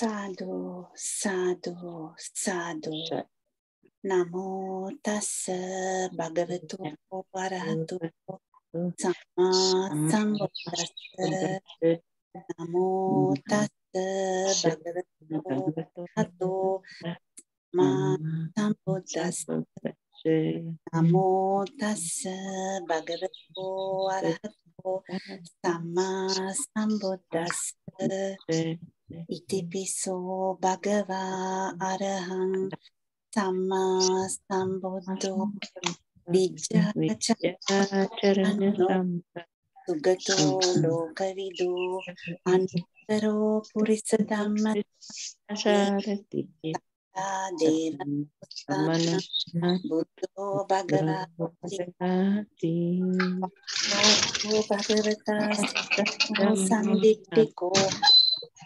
Sadhu, sadhu, sadhu. Namo tassa bhagavato arahato samma sambuddhassa. Namo tassa bhagavato arahato samma sambuddhassa. Namo tassa bhagavato arahato samma sambuddhassa. ඉතිපිසෝ භගවා අරහං සම්මා සම්බුද්ධෝ විජ්ජාචරණ සුගතෝ ලෝකවිදෝ අන්තරෝ පුරිස ධම්ම සාරති බුද්ධෝ භගවා භගවතා සම්දිට්ඨිකෝ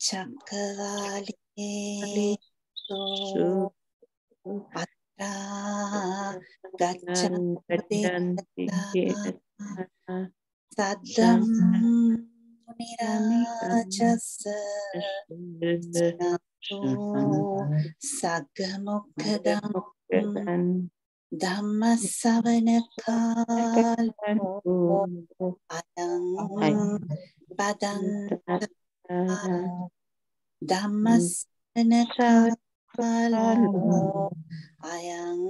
චක්කවාලිසු අත්තා ගච්ඡන්ති සද්දම් නිරාජස්ස සග්ග මොක්ඛදම් ධම්මස්සවන කාලෝ අයං පදන්ත ධම්මස්සනකාපලෝ අයං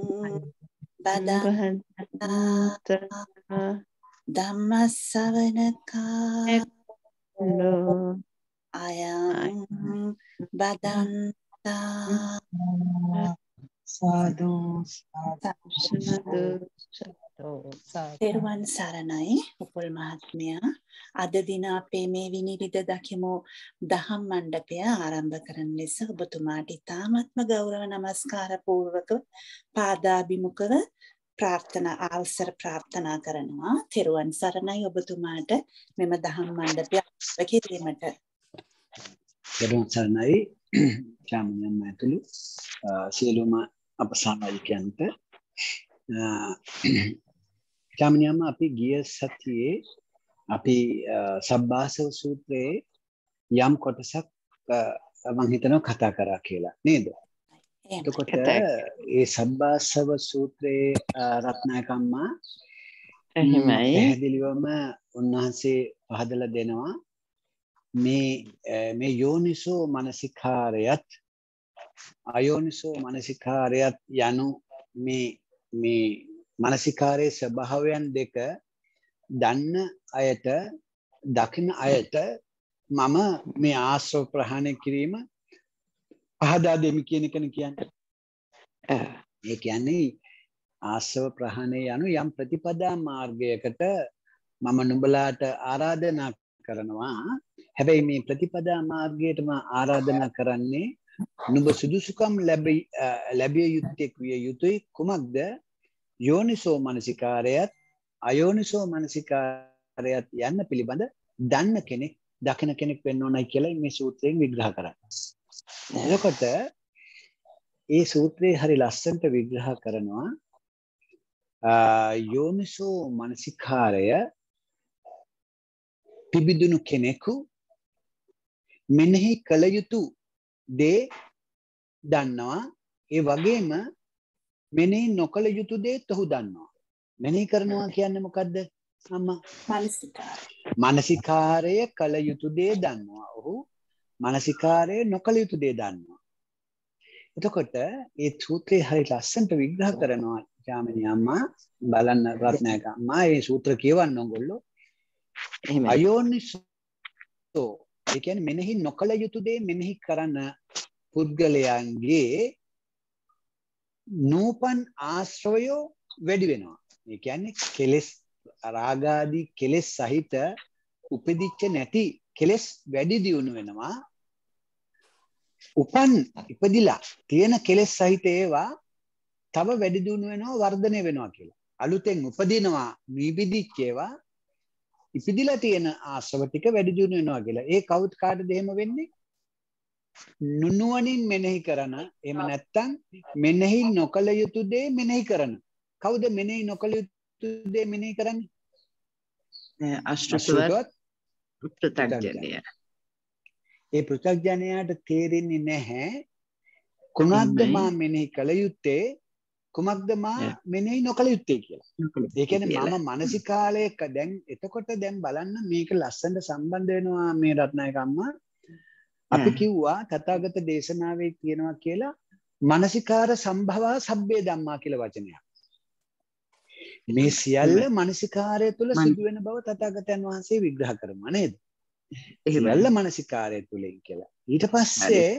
බදන්ත ධම්මස්සවනකාලෝ අයං බදන්තා සාදු සාදු තෙරුවන් සරණයි උපුල් මහත්මයා අද දින අපේ මේ විනිවිද දකිමු දහම් මණ්ඩපය ආරම්භ කරන ලෙස ඔබතුමාට ඉතාමත්ම ගෞරව නමස්කාර පූර්වක පාදාභිමුඛව ප්‍රාර්ථනා අවසර ප්‍රාර්ථනා කරනවා තෙරුවන් සරණයි ඔබතුමාට මෙම දහම් මණ්ඩපය කිරීමට තෙරුවන් සරණයි ශාමණේන් මහතුළු සියලුම අප සමාජිකයන්ට ඉතාමනියම අපි ගිය සතියේ අපි සබ්භාසව සූත්‍රයේ යම් කොටසක් මංහිතනව කතා කරා කියලා නේද එතකොට ඒ සබ්භාසව සූත්‍රයේ රත්නායකම්මා පැහැදිලිවම උන්වහන්සේ පහදල දෙනවා මේ මේ යෝනිසෝ මනසිකාරයත් අයෝනිසෝ මනසිකාරයත් යනු මේ මේ මානසිකාරයේ ස්වභාවයන් දෙක දන්න අයට දකින අයට මම මේ ආශ්‍රව ප්‍රහාණය කිරීම පහදා දෙමි කියන එකන කියන්නේ. ඒ කියන්නේ ආශ්‍රව ප්‍රහාණය යනු යම් ප්‍රතිපදා මාර්ගයකට මම නුඹලාට ආරාධනා කරනවා. හැබැයි මේ ප්‍රතිපදා මාර්ගයටම ආරාධනා කරන්නේ නුඹ සුදුසුකම් ලැබිය යුත්තේ විය යුතුයි කුමක්ද යෝනිසෝ මනසිකාරයත් අයෝනිසෝ මනසිකාරයත් යන්න පිළිබඳ දන්න කෙනෙක් දකින කෙනෙක් වෙන්න ඕනයි කියලා මේ සූත්‍රයෙන් විග්‍රහ කරන්න. එතකොට ඒ සූත්‍රයේ හරි ලස්සනට විග්‍රහ කරනවා යෝනිසෝ මනසිකාරය පිබිදුණු කෙනෙකු මෙනෙහි කළ යුතු දේ දන්නවා ඒ වගේම මෙනෙහි නොකළ යුතු දේත් ඔහු දන්නවා. මෙනෙහි කරනවා කියන්නේ මොකද්ද? සම්මා මානසිකාරය. මානසිකාරය කළ යුතු දේ දන්නවා. ඔහු මානසිකාරය නොකළ යුතු දේ දන්නවා. එතකොට ඒ සූත්‍රය හරි ලස්සනට විග්‍රහ කරනවා ජාමිනී අම්මා බලන්න රත්නායක අම්මා මේ සූත්‍ර කියවන්න ඕගොල්ලෝ. එහෙම අයෝනිසෝ ඒ කියන්නේ මෙනෙහි නොකළ යුතු දේ මෙනෙහි කරන පුද්ගලයන්ගේ නූපන් ආශ්‍රයෝ වැඩි වෙනවා. ඒ කියන්නේ කෙලෙස් රාගාදී කෙලෙස් සහිත උපදිච්ච නැති කෙලෙස් වැඩි දියුණු වෙනවා. උපන් ඉපදිලා තියෙන කෙලෙස් සහිත ඒවා තව වැඩි දියුණු වෙනවා වර්ධනය වෙනවා කියලා. අලුතෙන් උපදිනවා නිබිදිච්ච ඒවා ඉපදිලා තියෙන ආශ්‍රව ටික වැඩි දියුණු වෙනවා කියලා. ඒ කවුත් කාටද එහෙම වෙන්නේ? නුනුවනින් මෙනෙහි කරන එම නැත්තං මෙනෙහි නොකළ යුතු දේ මෙනෙහි කරන. කවුද මෙනෙහි නොකළ යුතු දේ මෙනෙහි කරන්නේ? අශ්‍රසුවත් පෘථග්ජනය. ඒ පෘථග්ජනයාට තේරෙන්නේ නැහැ කුමක්ද මා මෙනෙහි කළ යුත්තේ කුමක්ද මා මෙනෙහි නොකළ යුත්තේ කියලා. ඒ කියන්නේ මම මානසිකාලයක දැන් එතකොට දැන් බලන්න මේක ලස්සනට සම්බන්ධ වෙනවා මේ රත්නායක අම්මා අපි කිව්වා තථාගත දේශනාවේ තියෙනවා කියලා මනසිකාර සම්භවා සබ්බේ ධම්මා කියලා වචනයක්. මේ සියල්ල මනසිකාරය තුළ සිදුවෙන බව තථාගතයන් වහන්සේ විග්‍රහ කරනවා නේද? එහෙමල්ල මනසිකාරය තුලින් කියලා. ඊට පස්සේ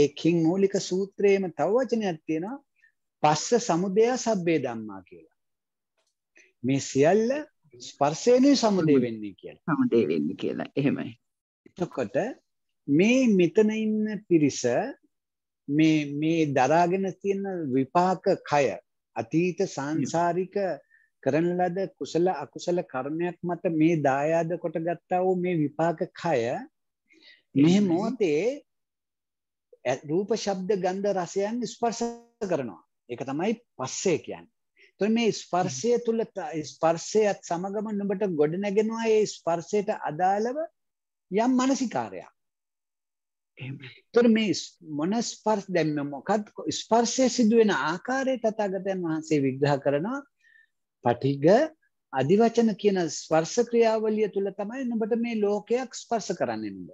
ඒ කිං මූලික සූත්‍රයේම තව වචනයක් තියෙනවා පස්ස සමුදය සබ්බේ ධම්මා කියලා. මේ සියල්ල ස්පර්ශයෙන් සමුදේ වෙන්නේ කියලා. සමුදේ වෙන්නේ කියලා. එහෙමයි. එතකොට මේ මෙතන ඉන්න පිරිස මේ මේ දරාගෙන තියෙන විපාක කය අතීත සංසාරික කරන ලද කුසල අකුසල කර්මයක් මත මේ දායාද කොට ගත්තා වූ මේ විපාක කය මේ මොහොතේ රූප ශබ්ද ගන්ධ රසයන් ස්පර්ශ කරනවා ඒක තමයි පස්සේ කියන්නේ එතකොට මේ ස්පර්ශය තුල ස්පර්ශයත් සමගම නුඹට ගොඩ නැගෙනවා ඒ ස්පර්ශයට අදාළව යම් මානසිකාරයක් එතකොට මේ මොන ස්පර්ශ දැන් මොකක්ද ස්පර්ශය සිදුවෙන ආකාරයට තථාගතයන් වහන්සේ විග්‍රහ කරනවා පටිග අදිවචන කියන ස්පර්ශ ක්‍රියාවලිය තුල තමයි නුඹට මේ ලෝකයක් ස්පර්ශ කරන්නේ නුඹ.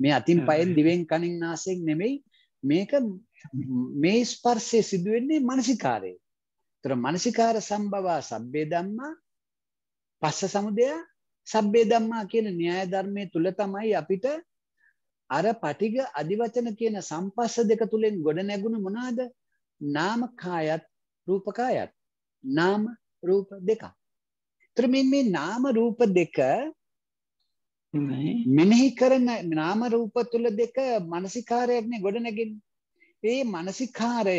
මේ අතින් පයෙන් දිවෙන් කනින් නාසයෙන් නෙමෙයි මේක මේ ස්පර්ශය සිදුවෙන්නේ මානසිකාරයේ. ඒතර මානසිකාර සම්භවා සබ්බේ ධම්මා පස්ස සමුදය සබ්බේ ධම්මා කියන න්‍යාය ධර්මයේ තුල තමයි අපිට අර පටිග අධිවචන කියන සම්පස්ස දෙක තුළින් ගොඩ නැගුණ මොනාද නාමකායත් රූපකායත් නාම රූප දෙක. ත්‍රමින් මේ නාම රූප දෙක මෙනෙහි කරන නාම රූප තුල දෙක මානසිකාරයක්නේ ගොඩ නැගෙන්නේ. ඒ මානසිකාරය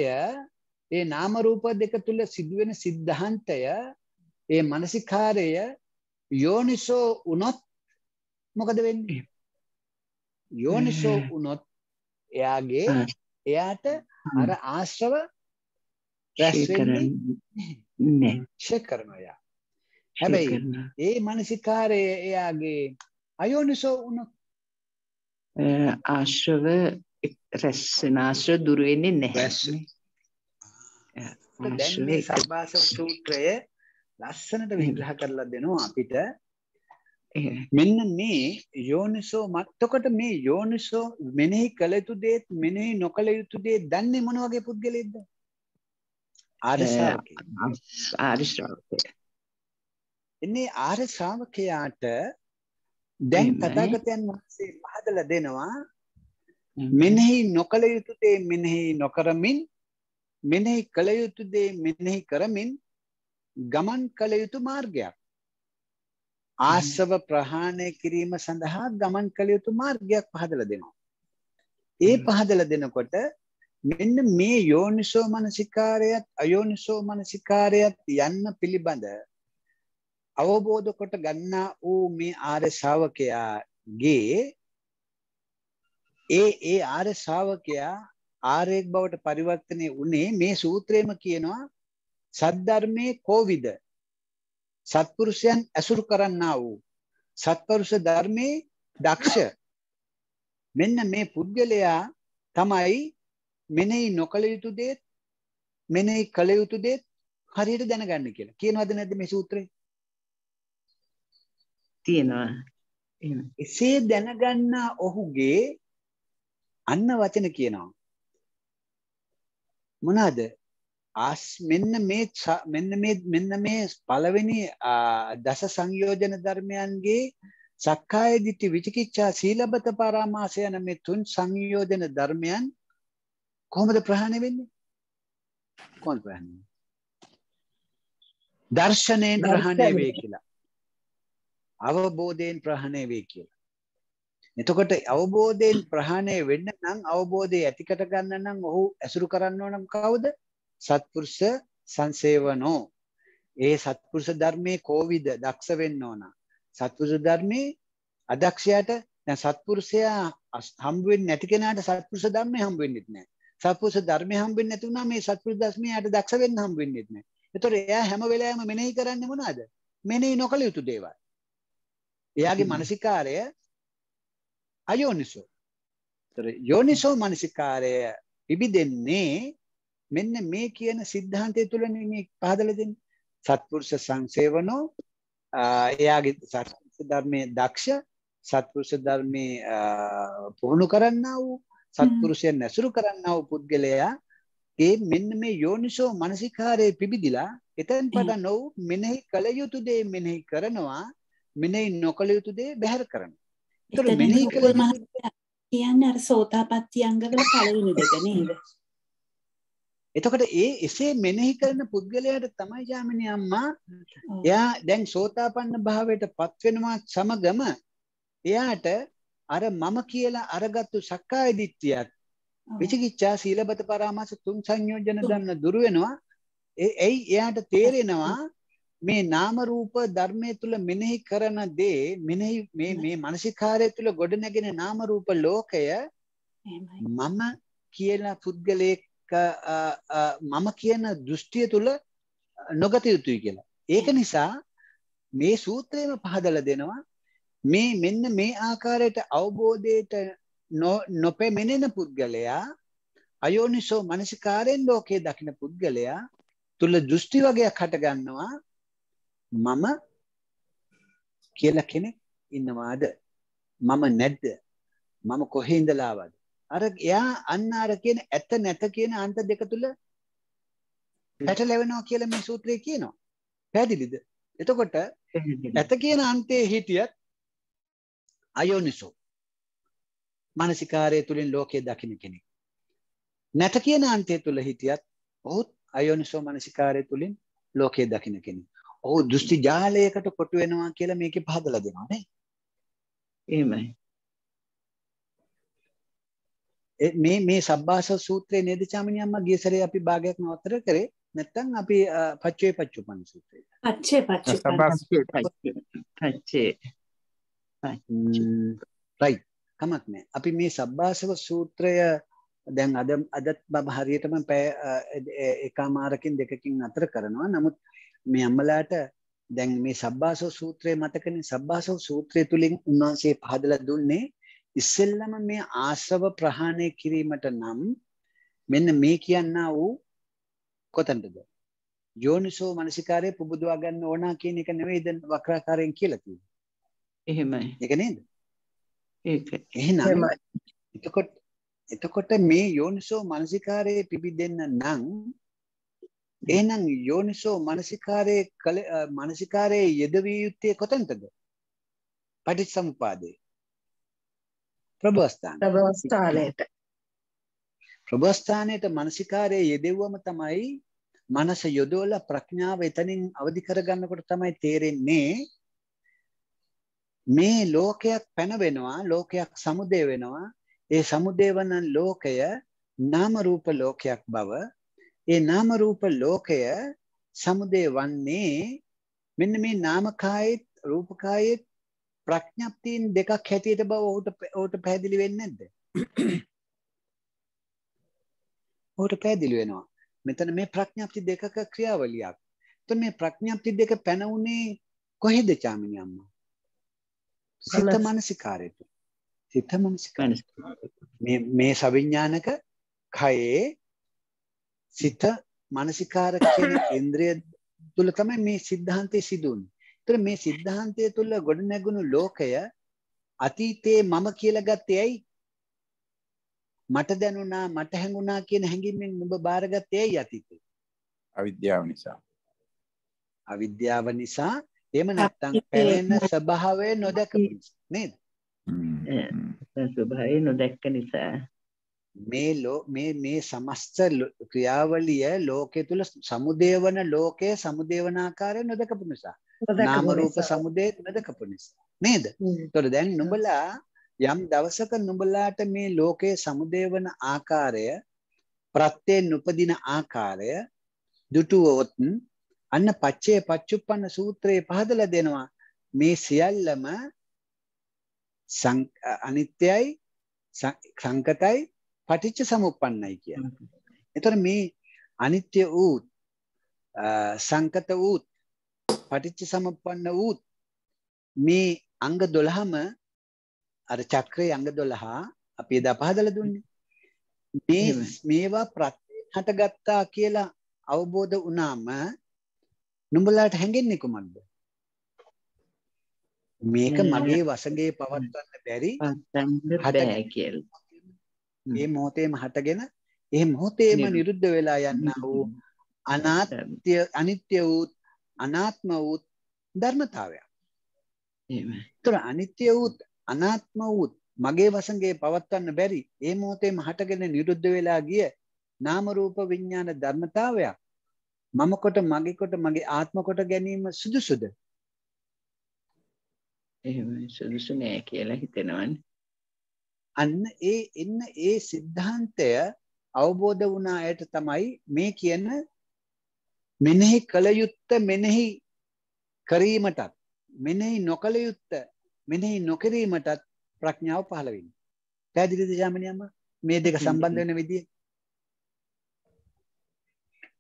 ඒ නාම රූප දෙක තුල සිදුවෙන સિદ્ધාන්තය ඒ මානසිකාරය යෝනිසෝ උනොත් මොකද වෙන්නේ? යෝනිසෝ වුණොත් එයාගේ එයාට අර ආශ්‍රව ක්ෂය කරනවා හැබැයි ඒ මනසිකාරය එයාගේ අයෝනිසෝ වුණොත් ආශ්‍රව රැස්සෙන ආශ්‍රව දුර වෙන්නේ නැහැ. දැන් මේ සබ්බාස සූත්‍රය ලස්සනට විග්‍රහ කරලා දෙනවා අපිට මෙන්න මේ යෝනිසෝ මත්තකොට මේ යෝනිසෝ මෙනෙහි කළ යුතු දේත් මෙනෙහි නොකළ යුතු දේ දන්නේ මොන වගේ පුද්ගලෙක්ද? ආර්ය ශ්‍රාවකයා. එන්නේ ආර්ය ශ්‍රාවකයාට දැන් තථාගතයන් වහන්සේ පහදලා දෙනවා මෙනෙහි නොකළ යුතු දේ මෙනෙහි නොකරමින් මෙනෙහි කළ යුතු දේ මෙනෙහි කරමින් ගමන් කළ යුතු මාර්ගයක්. ආසව ප්‍රහාණය කිරීම සඳහා ගමන් කළ යුතු මාර්ගයක් පහදලා දෙනවා. ඒ පහදලා දෙනකොට මෙන්න මේ යෝනිසෝ මනසිකාරයත් අයෝනිසෝ මනසිකාරයත් යන්න පිළිබඳ අවබෝධ කොට ගන්නා වූ මේ ආර්ය ශ්‍රාවකයාගේ ඒ ඒ ආර්ය ශ්‍රාවකයා ආර්යෙක් බවට පරිවර්තනය වුණේ මේ සූත්‍රයේම කියනවා සද්ධර්මයේ කෝවිද සත්පුරුෂයන් ඇසුරු කරන්නා වූ සත්පුරුෂ ධර්මයේ දක්ෂ මෙන්න මේ පුද්ගලයා තමයි මෙනෙහි නොකළ යුතු දේත් මෙනෙහි කළ යුතු දේත් හරියට දැනගන්න කියලා. කියනවද නැද්ද මේ සූත්‍රේ? තියෙනවා. එසේ දැනගන්න ඔහුගේ අන්න වචන කියනවා. මොනවාද? ආස් මෙන්න මේ මෙන්න මේ මෙන්න මේ පළවෙනි දස සංයෝජන ධර්මයන්ගේ සක්කාය දිට්ඨි විචිකිච්ඡා සීලබත පරාමාස යන මේ තුන් සංයෝජන ධර්මයන් කොහොමද ප්‍රහාණය වෙන්නේ? කොහොමද ප්‍රහාණය වෙන්නේ? දර්ශනයෙන් ප්‍රහාණය වේ කියලා. අවබෝධයෙන් ප්‍රහාණය වේ කියලා. එතකොට අවබෝධයෙන් ප්‍රහාණය වෙන්න නම් අවබෝධය ඇතිකට ගන්න නම් ඔහු ඇසුරු කරන්න ඕන කවුද? සත්පුරුෂ සංසේවනෝ ඒ සත්පුරුෂ ධර්මයේ කෝවිද දක්ෂ වෙන්න ඕන. සත්පුරුෂ ධර්මයේ අදක්ෂයාට දැන් සත්පුරුෂයා හම්බ වෙන්නේ නැති කෙනාට සත්පුරුෂ ධර්මයේ හම්බ වෙන්නේ නැහැ. සත්පුරුෂ ධර්මයේ හම්බ වෙන්නේ නැති වුණාම මේ සත්පුරුෂ ධර්මයට දක්ෂ වෙන්න හම්බ වෙන්නේ නැහැ. ඒතොර එයා හැම වෙලාවෙම මෙනෙහි කරන්නේ මොනවද? මෙනෙහි නොකළ යුතු දේවල්. එයාගේ මානසිකාරය අයෝනිසෝ. ඒතොර යෝනිසෝ මානසිකාරය විවිදෙන්නේ මෙන්න මේ කියන સિદ્ધාන්තය තුලනේ මේ පහදලා දෙන්නේ. සත්පුරුෂ සංසේවනෝ එයාගේ සත්පුරුෂ ධර්මයේ දක්ෂ සත්පුරුෂ ධර්මයේ පුහුණු කරන්නා වූ සත්පුරුෂයන් ඇසුරු කරන්නා වූ පුද්ගලයා ඒ මෙන්න මේ යෝනිසෝ මනසිකාරයේ පිබිදිලා එතෙන් පටන් ඔව් මෙනෙහි කළ යුතු දේ මෙනෙහි කරනවා මෙනෙහි නොකළ යුතු දේ බැහැර කරනවා. ඒතර මෙනෙහි කළ කියන්නේ අර සෝතාපට්ටි අංගවල පළවෙනි දෙක නේද? එතකොට ඒ එසේ මෙනෙහි කරන පුද්ගලයාට තමයි ජාමිනී අම්මා එයා දැන් සෝතාපන්න භාවයට පත් වෙනවා සමගම එයාට අර මම කියලා අරගත්තු සක්කාය දිට්ඨියත් විචිකිච්ඡා සීලබත පරාමාස තුන් සංයෝජන දන්න දුර වෙනවා එයි එයාට තේරෙනවා මේ නාම රූප ධර්මයේ තුල මෙනෙහි කරන දේ මෙනෙහි මේ මේ මානසිකාරය තුල ගොඩනැගෙන නාම රූප ලෝකය මම කියලා පුද්ගලයෙක් මම කියන දෘෂ්ටිය තුල නොගත යුතුයි කියලා. ඒක නිසා මේ සූත්‍රයේම පහදලා දෙනවා මේ මෙන්න මේ ආකාරයට අවබෝධයට නොපෙමෙනෙන පුද්ගලයා අයෝනිසෝ මනසිකාරයෙන් ලෝකේ දකින පුද්ගලයා තුල දෘෂ්ටි වගේක් හටගන්නවා මම කියලා කෙනෙක් ඉන්නවාද මම නැද්ද මම කොහේ ඉඳලාවද අර එයා අන්න අර කියන ඇත නැත කියන අන්ත දෙක තුල පැටලෙවෙනවා කියලා මේ සූත්‍රය කියනවා. පැහැදිලිද? එතකොට ඇත කියන අන්තයේ හිටියත් අයෝනිසෝ මානසිකාරය තුලින් ලෝකය දකින්න කෙනෙක්. නැත කියන අන්තය තුල හිටියත් ඔහුත් අයෝනිසෝ මානසිකාරය තුලින් ලෝකය දකින්න කෙනෙක්. ඔහු දෘෂ්ටි ජාලයකට කොටු වෙනවා කියලා මේකේ පහදලා දෙනවා නේ. එහෙමයි. මේ මේ සබ්බාස සූත්‍රයේ නේද චාමිනි අම්මා ගිය සැරේ අපි භාගයක් නවතර කරේ නැත්නම් අපි පච්චේ පච්චුපන් සූත්‍රය. පච්චේ පච්චුපන්. සබ්බාස පච්චේ. right කමක් නැහැ. අපි මේ සබ්බාසව සූත්‍රය දැන් අද අදත් බබ හරියටම පැය එකමාරකින් දෙකකින් අතර කරනවා. නමුත් මේ අම්මලාට දැන් මේ සබ්බාසව සූත්‍රය මතකනේ සබ්බාසව සූත්‍රය තුලින් උන්වහන්සේ පහදලා දුන්නේ ඉස්සෙල්ලම මේ ආශ්‍රව ප්‍රහාණය කිරීමට නම් මෙන්න මේ කියන්නා වූ කොතනටද යෝනිසෝ මනසිකාරය පුබුදවා ගන්න ඕනා කියන එක නෙවෙයි දැන් වක්‍රාකාරයෙන් කියලා තියෙන්නේ. එහෙමයි. ඒක නේද? ඒක. එහෙනම් එතකොට එතකොට මේ යෝනිසෝ මනසිකාරයේ පිබිදෙන්න නම් එහෙනම් යෝනිසෝ මනසිකාරයේ මනසිකාරයේ යෙදවිය යුත්තේ කොතනටද? පටිච්චසමුපාදේ. ප්‍රබෝස්ථාන. ප්‍රබෝස්ථානයට. ප්‍රබෝස්ථානයට මානසිකාරයේ යෙදෙව්වම තමයි මනස යොදවලා ප්‍රඥාව එතනින් අවදි කරගන්නකොට තමයි තේරෙන්නේ මේ ලෝකයක් පැනවෙනවා ලෝකයක් සමුදේ වෙනවා ඒ සමුදේ වන ලෝකය නාම රූප ලෝකයක් බව ඒ නාම රූප ලෝකය සමුදේ වන්නේ මෙන්න මේ නාමකායෙත් රූපකායෙත් ප්‍රඥප්තියන් දෙකක් හැටියට බව ඔහුට ඔහුට පැහැදිලි වෙන්නේ නැද්ද? ඔහුට පැහැදිලි වෙනවා. මෙතන මේ ප්‍රඥප්ති දෙකක ක්‍රියාවලියක්. එතකොට මේ ප්‍රඥප්ති දෙක පැනුනේ කොහෙද චාමිනි අම්මා? සිත මානසිකාරයට. සිත මානසිකාරයට. මේ මේ සවිඥානික කයේ සිත මානසිකාර කියන ඉන්ද්‍රිය තුල තමයි මේ සිද්ධාන්තය සිදුවන්නේ. ඒතර මේ સિદ્ધාන්තය තුල ගොඩනැගුණු ලෝකය අතීතේ මම කියලා ගත්තේ ඇයි? මට දැනුණා මට හැඟුණා කියන හැඟීමෙන් ඔබ බාරගත්තේ ඇයි අතීතේ? අවිද්‍යාව නිසා. අවිද්‍යාව නිසා එහෙම නැත්නම් පැවෙන ස්වභාවය නොදකපු නේද? ස්වභාවය නොදැක්ක නිසා මේ ලෝ මේ මේ සමස්ත ක්‍රියාවලිය ලෝකයේ තුල සමුදේවන ලෝකයේ සමුදේවනාකාරය නොදකපු නිසා නාම රූප සමුදේ නොදකපු නිසා නේද? ඒතකොට දැන් නුඹලා යම් දවසක නුඹලාට මේ ලෝකයේ සමුදේ වන ආකාරය ප්‍රත්‍යයෙන් උපදින ආකාරය දුටුවොත් අන්න පච්චේ පච්චුප්පන්න සූත්‍රයේ පහදලා දෙනවා මේ සියල්ලම අනිත්‍යයි සංකතයි පටිච්ච සමුප්පන්නයි කියන. එතකොට මේ අනිත්‍ය වූ සංකත වූ පටිච්ච සමුප්පන්න වූත් මේ අංග 12ම අර චක්‍රයේ අංග 12 අපි එදා පහදලා දුන්නේ. මේ මේවා ප්‍රත්‍යයෙන් හටගත්තා කියලා අවබෝධ වුණාම නුඹලාට හැඟෙන්නේ කොහොමද? මේක මගේ වශගේ පවත්වන්න බැරි හට කියලා. මේ මොහොතේම හටගෙන ඒ මොහොතේම නිරුද්ධ වෙලා යන්න වූ අනාත්‍ය අනිත්‍ය වූ අනාත්ම වූත් ධර්මතාවයක්. තොර අනිත්‍ය වූත් අනාත්ම වූත් මගේ වසගේ පවත්වන්න බැරි ඒ මොහොතේම හටගෙන නිරුද්ධ වෙලා ගිය නාමරූප විඤ්ඥාන ධර්මතාවයක් මමකොට මගේකොට මගේ ආත්මකොට ගැනීම සුදුසුද එහෙම සුදුසු නෑ කියලා හිතෙනවන් අන්න ඒ එන්න ඒ සිද්ධාන්තය අවබෝධ වුණා අයට තමයි මේ කියන මෙනෙහි කළ යුත්ත මෙනෙහි කරීමටත් මෙනෙහි නොකළ යුත්ත මෙනෙහි නොකිරීමටත් ප්‍රඥාව පහළ වෙන්නේ. පැහැදිලිද ජාමිනියම්ම? මේ දෙක සම්බන්ධ වෙන විදිය.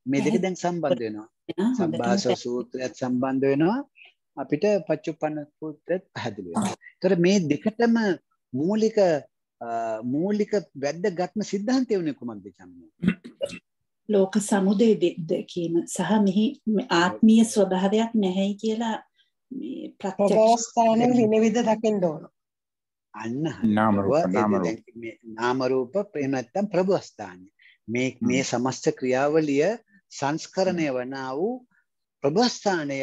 මේ දෙක දැන් සම්බන්ධ වෙනවා. සම්භාස සූත්‍රයත් සම්බන්ධ වෙනවා. අපිට පච්චුප්පන්න සූත්‍රයත් පැහැදිලි වෙනවා. ඒතර මේ දෙකටම මූලික මූලික වැද්දගත්ම සිද්ධාන්තය වුණේ කුමක්ද ජාමිනිය? ලෝක සමුදය දැකීම සහ මෙහි ආත්මීය ස්වභාවයක් නැහැයි කියලා මේ ප්‍රත්‍යක්ෂානෙන් විනිවිද දකින්න ඕන. අන්න නාම රූප නාම රූප එහෙම නැත්නම් ප්‍රභු ස්ථානය. මේ මේ සමස්ත ක්‍රියාවලිය සංස්කරණය වනා වූ ප්‍රභු ස්ථානය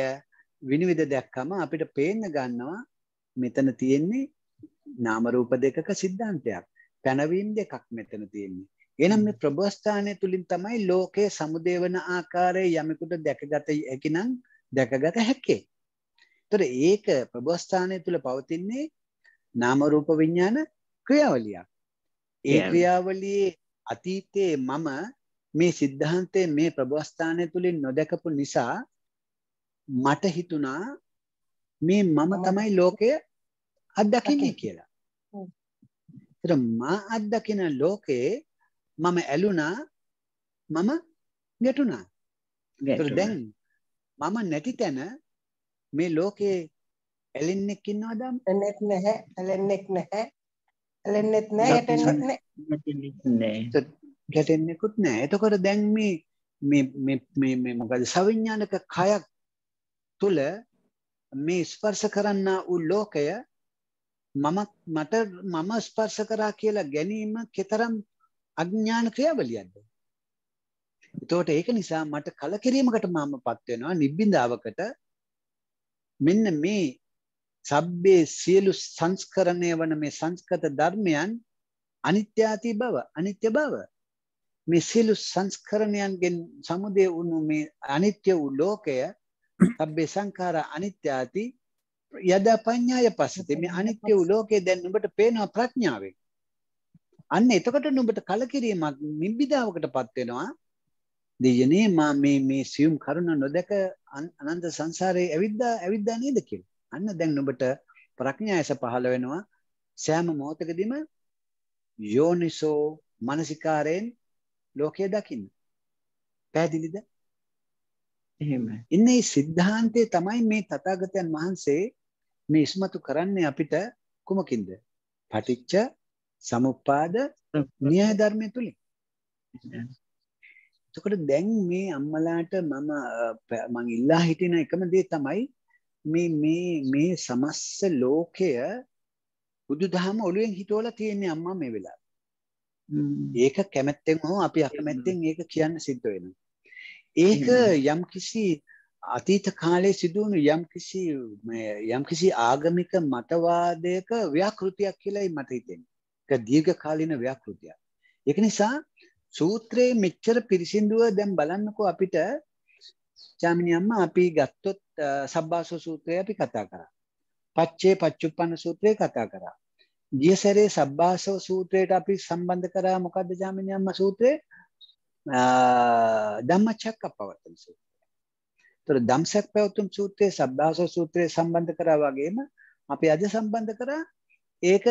විනිවිද දැක්කම අපිට පේන්න ගන්නවා මෙතන තියෙන්නේ නාම රූප දෙකක સિદ્ધාන්තයක්. පැනවීම දෙකක් මෙතන තියෙන්නේ. එනම් මේ ප්‍රභස්ථානය තුළින් තමයි ලෝකයේ සමුදේවන ආකාරය යමෙකුට දැකගත හැකිනම් දැකගත හැකේ. තොට ඒක ප්‍රභස්ථානය තුළ පවතින්නේ නාමරූප විඤ්ඥාන ක්‍රියාවලියක්. ඒ ක්‍රියාවලියේ අතීතයේ මම මේ සිද්ධහන්තය මේ ප්‍රභස්ථානය තුළින් නොදැකපු නිසා මට හිතුනා මේ මම තමයි ලෝකය අත්දකින්නේ කියලා. මා අත්දකින ලෝකයේ මම ඇලුනා මම ගැටුණා දැන් මම නැති තැන මේ ලෝකයේ ඇලෙන්නෙක් ඉන්නවද ඇලෙන්නෙක් නැහැ ඇලෙන්නෙක් නැහැ ඇලෙන්නෙත් නැහැ ගැටෙන්නෙත් නැහැ ගැටෙන්නෙකුත් නැහැ එතකොට දැන් මේ මේ මේ මේ මේ මොකද සවිඥානික කයක් තුල මේ ස්පර්ශ කරන්නා වූ ලෝකය මම මට මම ස්පර්ශ කරා කියලා ගැනීම කතරම් අඥ්ඥාන ක්‍රියාවලියක්ද. එතෝට ඒක නිසා මට කලකිරීමකට මාම පත්වෙනවා නිබ්බිඳාවකට මෙන්න මේ සබ්බේ සියලු සංස්කරණය වන මේ සංස්කත ධර්මයන් අනිත්‍යාති බව අනිත්‍ය බව මේ සියලු සංස්කරණයන්ගෙන් සමුදය වුණු මේ අනිත්‍ය වූ ලෝකය සබ්බේ සංඛාර අනිත්‍යාති යදා පඤ්ඤාය පස්සතේ මේ අනිත්‍ය වූ ලෝකය දැන් ඔබට පේනවා ප්‍රඥාවෙන් අන්න එතකොට නුඹට කලකිරීමක් මිබ්බිදාවකටපත් වෙනවා. දෙයනේ මා මේ මේ සියුම් කරුණ නොදක අනන්ත සංසාරේ ඇවිද්දා ඇවිද්දා නේද කියලා. අන්න දැන් නුඹට ප්‍රඥායස පහළ වෙනවා. සෑම මොහොතකදීම යෝනිසෝ මනසිකාරයෙන් ලෝකය දකින්න. පැහැදිලිද? එහෙමයි. ඉන්නේ සිද්ධාන්තයේ තමයි මේ තථාගතයන් වහන්සේ මේ ඉස්මතු කරන්නේ අපිට කුමකින්ද? පටිච්ච සමුප්පාද න්‍යාය ධර්මය තුලින් එතකොට දැන් මේ අම්මලාට මම මං ඉල්ලා හිටින එකම දේ තමයි මේ මේ මේ සමස්ස ලෝකය බුදුදහම ඔළුවෙන් හිතවලා තියෙන්නේ අම්මා මේ වෙලාවේ. ඒක කැමැත්තෙන් හෝ අපි අකමැත්තෙන් ඒක කියන්න සිද්ධ වෙනවා. ඒක යම්කිසි අතීත කාලයේ සිදුවුණු යම්කිසි යම්කිසි ආගමික මතවාදයක ව්‍යාකෘතියක් කියලායි මට හිතෙන්නේ. ඒක දීර්ඝකාලීන ව්‍යාකෘතියක්. ඒක නිසා සූත්‍රයේ මෙච්චර පිරිසිදුව දැන් බලන්නකෝ අපිට චාමිනි අම්මා අපි ගත්තොත් සබ්බාසෝ සූත්‍රය අපි කතා කරා. පච්චේ පච්චුප්පන්න සූත්‍රය කතා කරා. ගිය සැරේ සබ්බාසෝ සූත්‍රයට අපි සම්බන්ධ කරා මොකද්ද චාමිනි අම්මා සූත්‍රේ? ධම්මචක්කප්පවත්තන සූත්‍රය. ඒතර ධම්සක් පැවතුම් සූත්‍රයේ සබ්බාසෝ සූත්‍රය සම්බන්ධ කරා වගේම අපි අද සම්බන්ධ කරා ඒක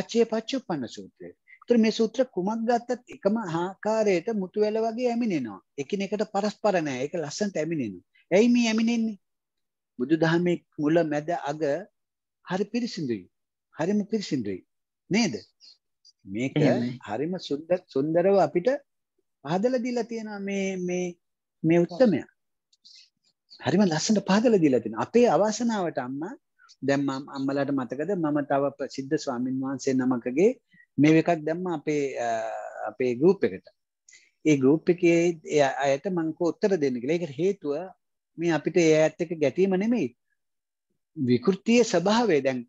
පච්චේ පච්චුප්පන්න සූත්‍රය. ඒතර මේ සූත්‍ර කුමක් ගත්තත් එකම ආකාරයට මුතු වැල වගේ ඇමිනෙනවා. එකිනෙකට පරස්පර නැහැ. ඒක ලස්සනට ඇමිනෙනවා. ඇයි මේ ඇමිනෙන්නේ? බුදුදහමේ මුල මැද අග හරි පිරිසිදුයි. හරිම පිරිසිදුයි. නේද? මේක හරිම සුන්දර සුන්දරව අපිට පහදලා දීලා තියෙනවා මේ මේ මේ උත්සමය. හරිම ලස්සනට පහදලා දීලා තියෙනවා. අපේ අවසනාවට අම්මා දැම් අම්මලට මතකද මම තව ප්‍රසිද්ධ ස්වාමින් වහන්සේ නමකගේ මේ එකක් දැම්ම අපේ අපේ ගරූප් එකට ඒ ගරූප් එකේ අයට මංක ඔත්තර දෙන්න කියලා එකට හේතුව මේ අපිට ඒ ඇත් එක ගැටීම නෙමෙයි විකෘතිය ස්වභාවය දැන්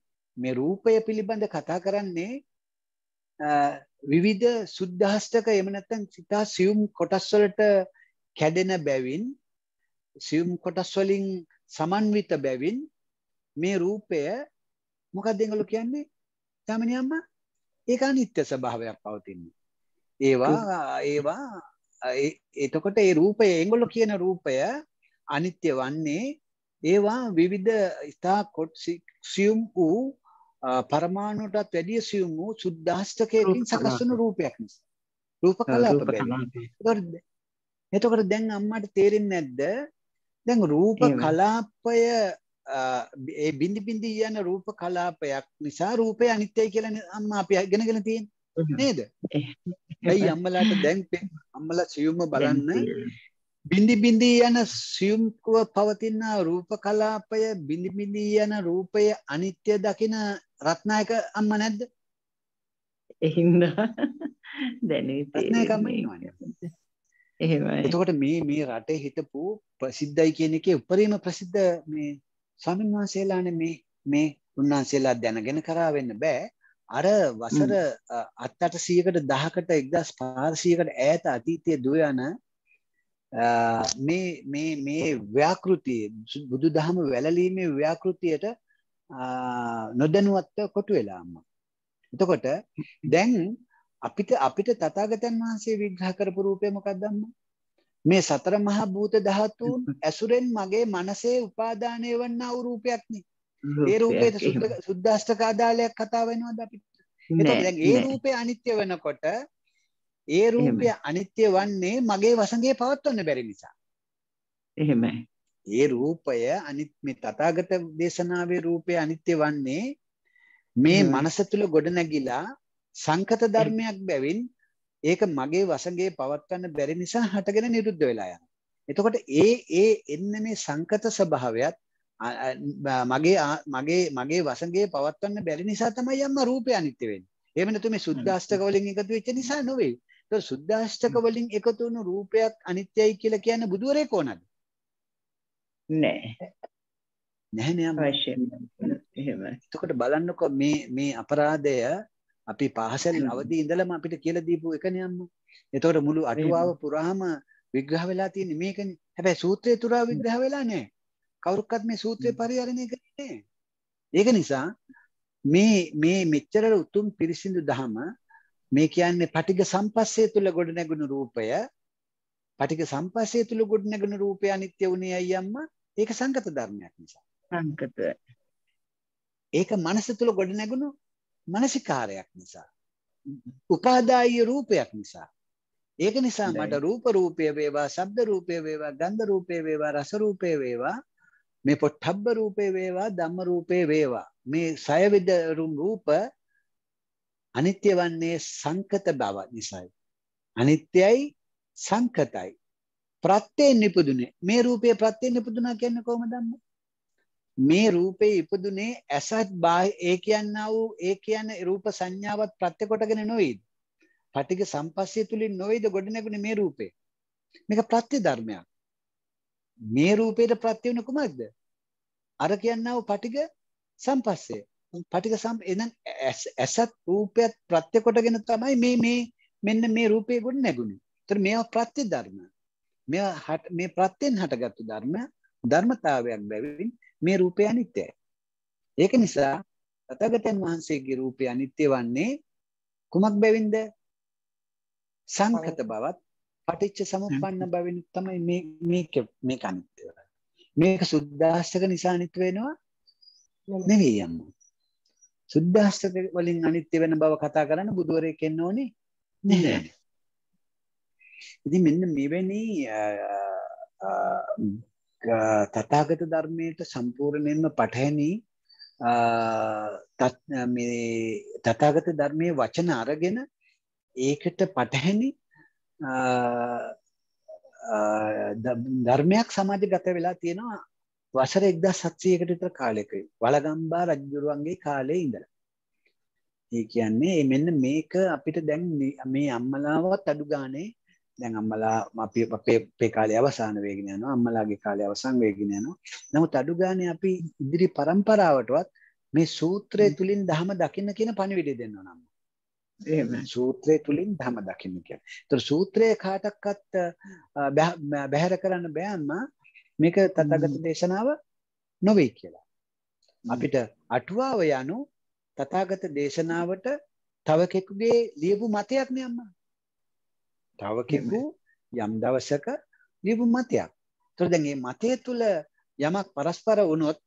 මේ රූපය පිළිබඳ කතා කරන්නේ විවිධ සුද්ධාෂ්ටක එහෙම නැත්නම් සිතා සියුම් කොටස් වලට කැඩෙන බැවින් සියුම් කොටස් වලින් සමන්විත බැවින් මේ රූපය මොකක්ද ඒගොල්ලෝ කියන්නේ? යාමිනි අම්මා ඒක අනිත්‍ය ස්වභාවයක් පවතින්නේ. ඒවා ඒවා එතකොට ඒ රූපය ඒගොල්ලෝ කියන රූපය අනිත්‍ය වන්නේ ඒවා විවිධ ඉතා සියුම් වූ පරමාණුටත් වැඩිය සියුම් වූ සුද්දාස්තකයකින් සකස් වන රූපයක් නිසා. රූප කලාප එතකොට දැන් අම්මට තේරෙන්නේ නැද්ද? දැන් රූප කලාපය ඒ බිඳි බිඳි යන රූප කලාපයක් නිසා රූපය අනිත්‍යයි කියලා අම්මා අපි ඉගෙනගෙන තියෙන්නේ නේද? ඇයි අම්මලාට දැන් අම්මලා සියුම්ම බලන්න බිඳි බිඳි යන සියුම්කව පවතින රූප කලාපය බිඳි බිඳි යන රූපය අනිත්‍ය දකින රත්නායක අම්මා නැද්ද? එහින්ද දැනේ තියෙන්නේ. එහෙමයි. එතකොට මේ මේ රටේ හිටපු ප්‍රසිද්ධයි කියන එකේ උපරිම ප්‍රසිද්ධ මේ ස්වාමීන් වහන්සේලානේ මේ මේ උන්වහන්සේලා දැනගෙන කරා වෙන්න බෑ අර වසර 780කට 10කට 1500කට ඈත අතීතයේ දුව යන මේ මේ මේ ව්‍යාකෘතිය බුදුදහම වැළලීමේ ව්‍යාකෘතියට නොදැනුවත්ව කොටු වෙලා අම්මා. එතකොට දැන් අපිට අපිට තථාගතයන් වහන්සේ විග්‍රහ කරපු රූපය මොකක්ද අම්මා? මේ සතර මහා භූත ධාතුන් ඇසුරෙන් මගේ මනසේ උපාදානය වන්නා වූ රූපයක්නේ. ඒ රූපේ සුද්දාෂ්ටක ආදාලයක් කතා වෙනවද අපිට? එතකොට දැන් ඒ රූපය අනිත්‍ය වෙනකොට ඒ රූපය අනිත්‍ය වන්නේ මගේ වසඟේ පවත්වන්න බැරි නිසා. එහෙමයි. ඒ රූපය අනිත් මේ තථාගත දේශනාවේ රූපය අනිත්‍ය වන්නේ මේ මනස තුල ගොඩනැගිලා සංකත ධර්මයක් බැවින් ඒක මගේ වසගේ පවත්වන්න බැරි නිසා හටගෙන නිරුද්ධ වෙලා යන. එතකොට ඒ ඒ එන්න මේ සංකත ස්වභාවයත් මගේ මගේ මගේ වසගේ පවත්වන්න බැරි නිසා තමයි යම්ම රූපය අනිත්‍ය වෙන්නේ. එහෙම නැතු මේ සුද්ධාෂ්ටක වලින් එකතු වෙච්ච නිසා නෙවෙයි. ඒක සුද්ධාෂ්ටක වලින් එකතු වුණු රූපයක් අනිත්‍යයි කියලා කියන්නේ බුදුරේ කොනද? නෑ. නැහැ නෑ අවශ්‍ය එහෙම. එතකොට බලන්නකෝ මේ මේ අපරාධය අපි පාසල් අවදී ඉඳලම අපිට කියලා දීපු එකනේ අම්මා. එතකොට මුළු අටුවාව පුරාම විග්‍රහ වෙලා තියෙන්නේ මේකනේ. හැබැයි සූත්‍රය තුරා විග්‍රහ වෙලා නැහැ. කවුරුකත් මේ සූත්‍රය පරිහරණය කරන්නේ නැහැ. ඒක නිසා මේ මේ මෙච්චර උතුම් පිරිසිදු දහම මේ කියන්නේ පටිඝ සම්පස්සේ තුල ගොඩනැගුණු රූපය පටික සම්පස්සේ තුළ ගොඩනැගෙන රූපය අනිත්‍ය වුණේ ඇයි අම්මා? ඒක සංගත ධර්මයක් නිසා. සංගත. ඒක මනස තුළ ගොඩනැගුණු මනසිකාරයක් නිසා. උපාදාය රූපයක් නිසා. ඒක නිසා මට රූප රූපය වේවා ශබ්ද රූපය වේවා ගන්ධ රූපය වේවා රස රූපය වේවා මේ පොට්ටබ්බ රූපේ වේවා ධම්ම රූපේ වේවා මේ සයවිද රූප අනිත්‍ය වන්නේ සංකත බව නිසායි අනිත්‍යයි සංකතයි ප්‍රත්‍යයෙන් නිපදුනේ මේ රූපේ ප්‍රත්‍යයෙන් නිපදුනා කියන්නේ කොහොමද ධම්ම මේ රූපේ ඉපදුනේ ඇසත් බාහ්‍ය ඒ කියන්නා වූ ඒ කියන්නේ රූප සංඥාවත් ප්‍රත්‍ය කොටගෙන නොවේද? පටික සම්පස්සිය තුලින් නොවේද ගොඩනැගුණේ මේ රූපේ? මේක ප්‍රත්‍ය ධර්මයක්. මේ රූපේට ප්‍රත්‍ය වෙන කුමක්ද? අර කියන්නා වූ පටික සම්පස්සිය. පටික සම් එහෙනම් ඇසත් රූපයත් ප්‍රත්‍ය කොටගෙන තමයි මේ මේ මෙන්න මේ රූපේ ගොඩනැගුණේ. ඒතර මේවා ප්‍රත්‍ය ධර්ම. මේවා මේ ප්‍රත්‍යෙන් හටගත්තු ධර්ම ධර්මතාවයක් බැවින් මේ රූපය අනිත්‍යයි. ඒක නිසා තථාගතයන් වහන්සේගේ රූපය අනිත්‍ය වන්නේ කුමක් බැවින්ද? සංකත බවත් පටිච්ච සමුප්පන්න බැවින් තමයි මේ මේක මේක අනිත්‍ය වෙන්නේ. මේක සුද්දාස්තක නිසා අනිත්‍ය වෙනවා නෙවෙයි අම්මා. සුද්දාස්තක වලින් අනිත්‍ය වෙන බව කතා කරන්න බුදුවරයෙක් එන්න ඕනේ නෑ. ඉතින් මෙන්න මෙවැනි තතාගත ධර්මයට සම්පූර්ණයෙන්ම පටහැනි තතාගත ධර්මය වචන අරගෙන ඒකට පටහැනි ධර්මයක් සමාජ ගත වෙලා තියෙනවා වසර එක්දා සත්සයකට විතර කාලෙක වලගම්බා රජ්ජුරුවන්ගේ කාලේ ඉඳල ඒ කියන්නේ මෙන්න මේක අපිට දැන් මේ අම්මලාවත් අඩු ගානේ දැන් අම්මලා අපි අපේ අපේ කාලේ අවසාන වේගෙන යනවා අම්මලාගේ කාලේ අවසන් වේගෙන යනවා නමුත් අඩු ගානේ අපි ඉදිරි પરම්පරාවටවත් මේ සූත්‍රය තුලින් ධම දකින්න කියන පණිවිඩය දෙන්න ඕන අම්මා එහෙම සූත්‍රය තුලින් ධම දකින්න කියන. ඒතර සූත්‍රය කාටක්වත් බැහැර කරන්න බෑන්ම මේක තථාගත දේශනාව නොවේ කියලා. අපිට අටුවාව යනු තථාගත දේශනාවට තව කෙකුගේ ලියපු මතයක් නේ අම්මා. තව කෙනෙකු යම් දවසක ලියපු මතයක්. ඒතර දැන් මේ මතය තුල යමක් පරස්පර වුණොත්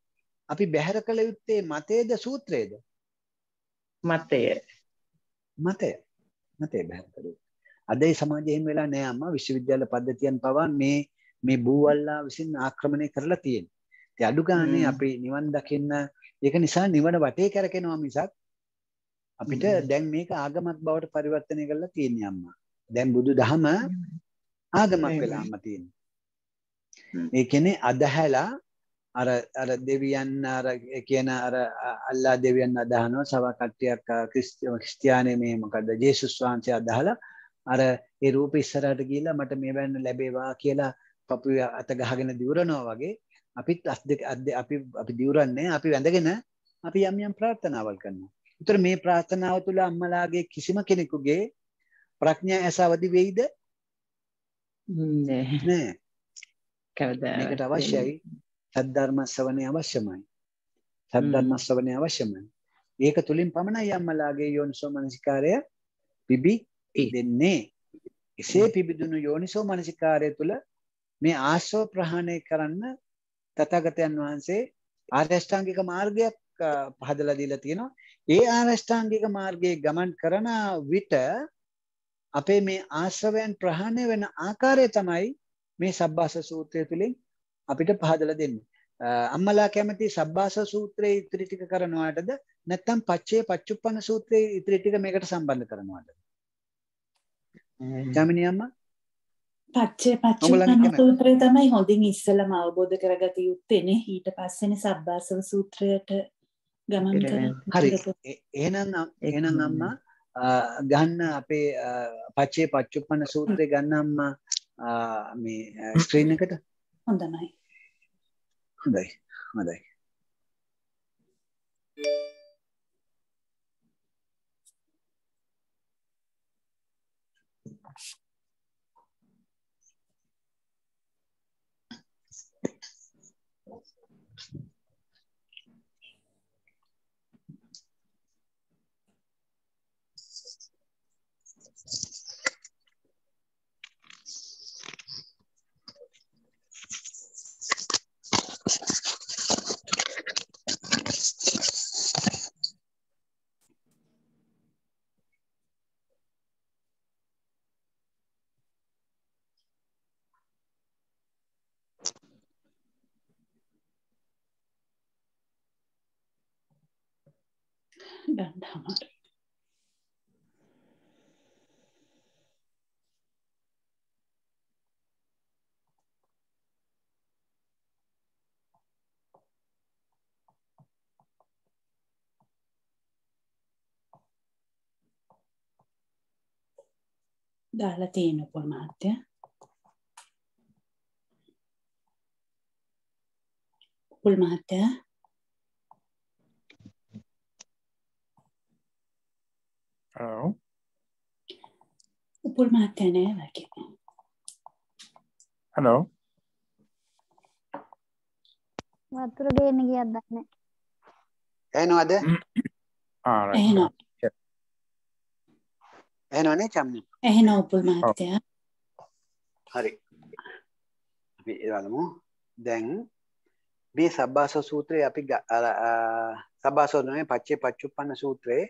අපි බැහැර කළ යුත්තේ මතයේද සූත්‍රයේද? මතය. මතය. මතය බැහැර කළේ. අද ඒ සමාජයේ එහෙම වෙලා නෑ අම්මා විශ්වවිද්‍යාල පද්ධතියන් පවා මේ මේ බූවල්ලා විසින් ආක්‍රමණය කරලා තියෙනවා. ඉතින් අඩු ගානේ අපි නිවන් දකින්න ඒක නිසා නිවන වටේ කරකිනවා මිසක් අපිට දැන් මේක ආගමක් බවට පරිවර්තනය කරලා තියෙනවා අම්මා. දැන් බුදු දහම ආගමක් වෙලාම තියෙන. මේ කෙනෙ අදහැලා අර අර දෙවියන් අර කියන අර අල්ලා දෙවියන් අදහනවා සව කට්ටියක් ක්‍රිස්තියානය මේ මොකද ජේසුස් වහන්සේ අදහලා අර ඒ රූප ඉස්සරහට ගිහිල්ලා මට මේ වෙන්න ලැබේවා කියලා පපුව අත ගහගෙන දිවුරනවා වගේ අපිත් අස් දෙක අපි අපි දිවුරන්නේ අපි වැඳගෙන අපි යම් යම් ප්‍රාර්ථනාවල් කරනවා. ඒතර මේ ප්‍රාර්ථනාව තුළ අම්මලාගේ කිසිම කෙනෙකුගේ ප්‍රඥා ඇස අවදි වෙයිද? නෑ. නෑ. කවදා මේකට අවශ්‍යයි සද්ධර්ම ශ්‍රවණය අවශ්‍යමයි. සද්ධර්ම ශ්‍රවණය අවශ්‍යමයි. ඒක තුලින් පමණයි අම්මලාගේ යෝනිසෝ මනසිකාරය පිබි දෙන්නේ. එසේ පිබිදුණු යෝනිසෝ මනසිකාරය තුළ මේ ආශ්‍රව ප්‍රහාණය කරන්න තථාගතයන් වහන්සේ ආරෂ්ඨාංගික මාර්ගයක් පහදලා දීලා තියෙනවා. ඒ ආරෂ්ඨාංගික මාර්ගයේ ගමන් කරන විට අපේ මේ ආශ්‍රවයන් ප්‍රහාණය වෙන ආකාරය තමයි මේ සබ්බාස සූත්‍රය තුළින් අපිට පහදලා දෙන්නේ. අම්මලා කැමති සබ්බාස සූත්‍රයේ ඉතිරි ටික කරනවාටද නැත්නම් පච්චේ පච්චුප්පන සූත්‍රයේ ඉතිරි ටික මේකට සම්බන්ධ කරනවාද? ජමිනී අම්මා පච්චේ පච්චුප්පන සූත්‍රය තමයි හොඳින් ඉස්සෙල්ලාම අවබෝධ කරගත යුත්තේනේ. ඊට පස්සේනේ සබ්බාසව සූත්‍රයට ගමන් කරන්නේ. හරි. එහෙනම් එහෙනම් අම්මා ගන්න අපේ පච්චේ පච්චුපන සූත්‍රය ගන්නම්ම මේ ස්ක්‍රීන් එකට හොඳනයි හොඳයි හොඳයි Thank you. ben da latino formate. Eh. Pulmate. Eh. أو وبول ما تنام كده hello වතුර ගේන්න ගියත් දන්න ඇනවාද ඇනවානේ චම්ම ඇහෙන ඔපුල් මහත්තය හරි අපි ඒවලමු දැන් මේ සබ්බාස සූත්‍රයේ අපි සබ්බාසෝනේ පච්චේ පච්චුප්පන්න සූත්‍රයේ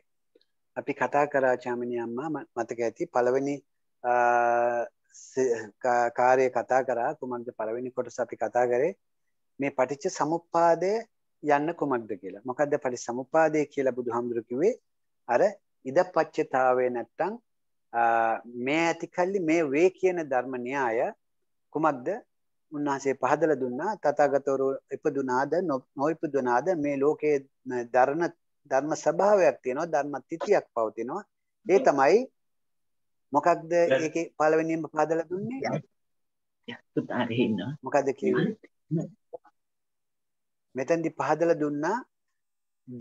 අපි කතා කරා චාමිනි අම්මා මතක ඇති පළවෙනි කාර්ය කතා කරා කුමක්ද පළවෙනි කොටස අපි කතා කරේ මේ පටිච්ච සමුප්පාදය යන්න කුමක්ද කියලා. මොකද්ද පටිච්ච සමුප්පාදය කියලා බුදුහාමුදුරු කිව්වේ අර ඉදපච්චතාවය නැත්තම් මේ ඇතිකල්ලි මේ වේ කියන ධර්ම න්‍යාය කුමක්ද උන්වහන්සේ පහදලා දුන්නා තථාගතවරු ඉපදුනාද නොඉපදුනාද මේ ලෝකයේ දරණ ධර්ම ස්වභාවයක් තියෙනවා ධර්ම තිතියක් පවතිනවා ඒ තමයි මොකක්ද ඒකේ පළවෙනිම පාදලා දුන්නේ යක්තුතාරේ ඉන්නවා මොකද්ද කියන්නේ මෙතෙන්දි පහදලා දුන්නා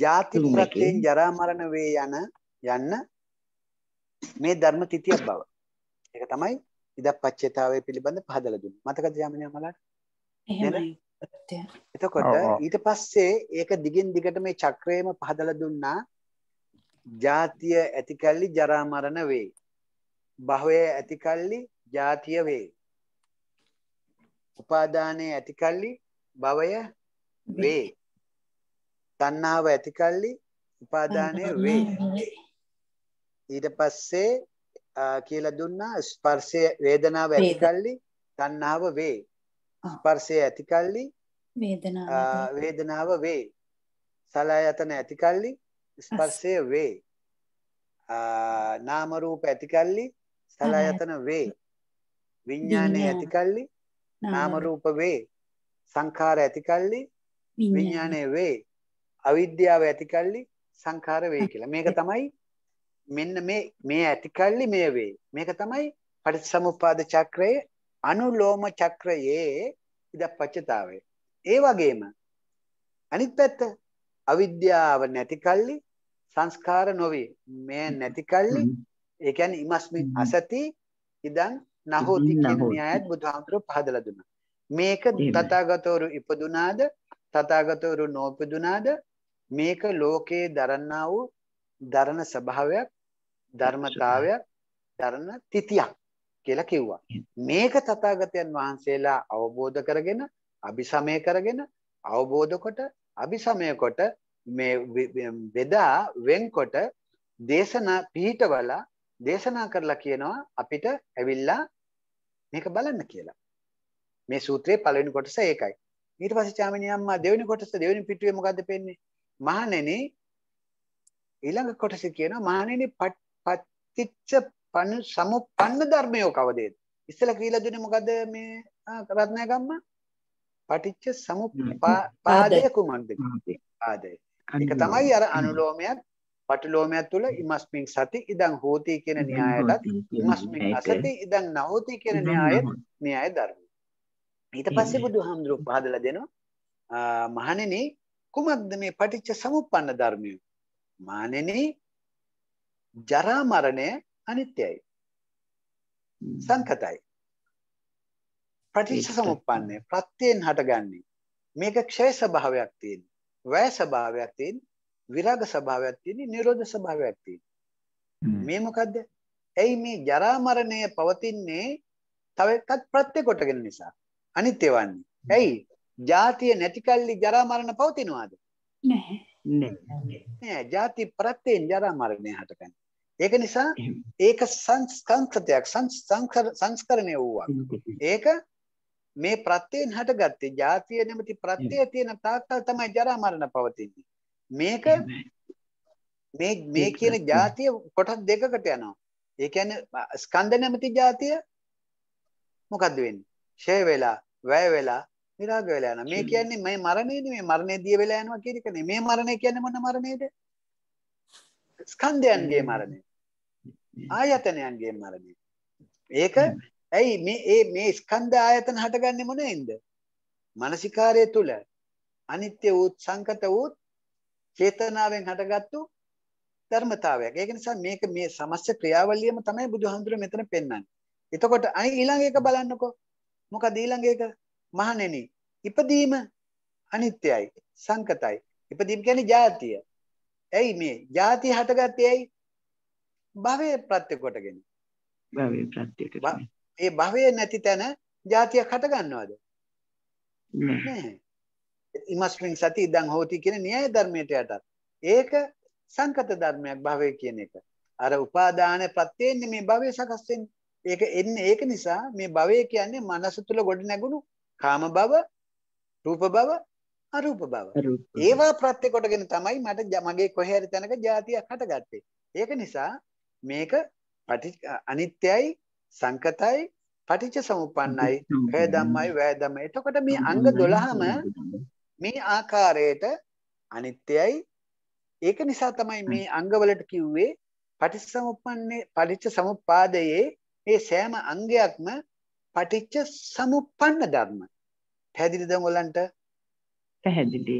ජාති ප්‍රත්‍යයෙන් ජරා මරණ වේ යන යන්න මේ ධර්ම තිතියක් බව ඒක තමයි ඉදප්පච්චේතාවය පිළිබඳ පහදලා දුන්නේ මතකද යමනියා මලට එහෙමයි එතකොට ඊට පස්සේ ඒක දිගින් දිගට මේ චක්‍රයේම පහදලා දුන්නා ජාතිය ඇතිකල්ලි ජරා මරණ වේ. භවය ඇතිකල්ලි ජාතිය වේ. උපාදානයේ ඇතිකල්ලි භවය වේ. තණ්හාව ඇතිකල්ලි උපාදානය වේ. ඊට පස්සේ කියලා දුන්නා ස්පර්ශය වේදනාව ඇතිකල්ලි තණ්හාව වේ. ස්පර්ශය ඇතිකල්ලි වේදනාව වේදනාව වේ. සලආයතන ඇතිකල්ලි ස්පර්ශය වේ. නාම රූප ඇතිකල්ලි සලආයතන වේ. විඥානය ඇතිකල්ලි නාම රූප වේ. සංඛාර ඇතිකල්ලි විඥානය වේ. අවිද්‍යාව ඇතිකල්ලි සංඛාර වේ කියලා. මේක තමයි මෙන්න මේ මේ ඇතිකල්ලි මේ වේ. මේක තමයි පටිච්චසමුප්පාද චක්‍රයේ අනුලෝම චක්‍රයේ ඉදපච්චතාවේ. ඒ වගේම අනිත් පැත්ත අවිද්‍යාව නැති කල්ලි සංස්කාර නොවේ. මේ නැති කල්ලි ඒ කියන්නේ ඉමස්මින් අසති ඉදන් නහෝති කියන න්‍යායත් බුදුහාමුදුරුවෝ පහදලා දුන්නා. මේක තථාගතවරු ඉපදුනාද තථාගතවරු නොඉපදුනාද මේක ලෝකේ දරන්නා වූ දරණ ස්වභාවයක් ධර්මතාවයක් දරණ තිතියක්. කියලා කිව්වා. මේක තථාගතයන් වහන්සේලා අවබෝධ කරගෙන, අபிසමය කරගෙන, අවබෝධ කොට, අபிසමය කොට මේ බෙදා වෙන්කොට දේශනා පිහිටවලා දේශනා කරලා කියනවා අපිට ඇවිල්ලා මේක බලන්න කියලා. මේ සූත්‍රයේ පළවෙනි කොටස ඒකයි. ඊට පස්සේ චාමිනී අම්මා දෙවෙනි කොටස දෙවෙනි පිටුවේ මොකද්ද පෙන්නේ? මහණෙනි ඊළඟ කොටස කියනවා මහණෙනි පත්තිච්ච පන සමුප්පන්න ධර්මයෝ කවදේද? ඉස්සලා කියලා දුන්නේ මොකද මේ රත්නගම්ම? පටිච්ච සමුප්පාදය කුමක්ද? ආදේ. ඒක තමයි අර අනුලෝමයක් පටිලෝමයක් තුල ඉමස්මින් සති ඉදන් හෝති කියන න්‍යායයටත් ඉමස්මින් අසති ඉදන් නහෝති කියන න්‍යායෙත් න්‍යාය ධර්ම. ඊට පස්සේ බුදුහාමුදුරුවෝ පහදලා දෙනවා මහණෙනි කුමක්ද මේ පටිච්ච සමුප්පන්න ධර්මය? මහණෙනි ජරා මරණය අනිත්‍යයි. සංකතයි. පටිච්ච සමුප්පන්නේ ප්‍රත්‍යයෙන් හටගන්නේ. මේක ක්ෂය ස්වභාවයක් තියෙන. වැය ස්වභාවයක් තියෙන. විරාග ස්වභාවයක් තියෙන. නිරෝධ ස්වභාවයක් තියෙන. මේ මොකද්ද? ඇයි මේ ජරා මරණය පවතින්නේ තව එකක් ප්‍රත්‍ය කොටගෙන නිසා. අනිත්‍ය වන්නේ. ඇයි? ಜಾතිය නැති කල්ලි ජරා මරණ පවතිනවාද? නැහැ. නෑ. නෑ. ಜಾති ප්‍රත්‍යයෙන් ජරා මරණය හටගන්නේ. ඒක නිසා ඒක සංස්කන්තයක් සංස්කරණය වූවක්. ඒක මේ ප්‍රත්‍යයෙන් හටගත්තේ ජාතිය නැමැති ප්‍රත්‍යය තියෙන තාක්කල් තමයි ජරා මරණ පවතින්නේ. මේක මේ මේ කියන ජාතිය කොටස් දෙකකට යනවා. ඒ කියන්නේ ස්කන්ධ නැමැති ජාතිය මොකද්ද වෙන්නේ? ෂය වෙලා, වැය වෙලා, විරාග වෙලා යනවා. මේ කියන්නේ මේ මරණය නෙමෙයි මරණය දිය වෙලා යනවා කියන එක නෙමෙයි. මේ මරණය කියන්නේ මොන මරණයද? ස්කන්ධයන්ගේ මරණය. ආයතනයන්ගේ මරණය. ඒක ඇයි මේ ඒ මේ ස්කන්ධ ආයතන හටගන්නේ මොනෙන්ද? මානසිකාරය තුල අනිත්‍ය වූ සංකත වූ චේතනාවෙන් හටගත්තු ධර්මතාවයක්. ඒක නිසා මේක මේ සමස්ත ක්‍රියාවලියම තමයි බුදුහාමුදුර මෙතන පෙන්වන්නේ. එතකොට අනි ඊළඟ එක බලන්නකෝ. මොකද ඊළඟ එක මහණෙනි ඉපදීම අනිත්‍යයි සංකතයි. ඉපදීම කියන්නේ ජාතිය. ඇයි මේ ජාතිය හටගත්තේ ඇයි? භවය ප්‍රත්‍ය කොටගෙන. භවය ප්‍රත්‍ය කොටගෙන. ඒ භවය නැති තැන જાතියක් හට ගන්නවද? නෑ. ඉමස්මින් සති ඉදන් හෝති කියන න්‍යාය ධර්මයට යටත්. ඒක සංකත ධර්මයක් භවය කියන එක. අර උපාදාන ප්‍රත්‍යයෙන් මේ භවය සකස් වෙන්නේ. ඒක එන්නේ ඒක නිසා මේ භවය කියන්නේ මනස තුල ගොඩ නැගුණු කාම භව, රූප භව, අරූප භව. ඒවා ප්‍රත්‍ය කොටගෙන තමයි මට මගේ කොහේ හරි තැනක જાතියක් හටගත්තේ. ඒක නිසා මේක පටි අනිත්‍යයි සංකතයි පටිච්ච සමුප්පන්නයි වේ ධම්මයි වේ ධම්මයි. එතකොට මේ අංග 12ම මේ ආකාරයට අනිත්‍යයි ඒක නිසා තමයි මේ අංගවලට කිව්වේ පටිච්ච සමුප්පන්නේ පටිච්ච සමුප්පාදයේ මේ සෑම අංගයක්ම පටිච්ච සමුප්පන්න ධර්ම. පැහැදිලිද ඔයගලන්ට? පැහැදිලි.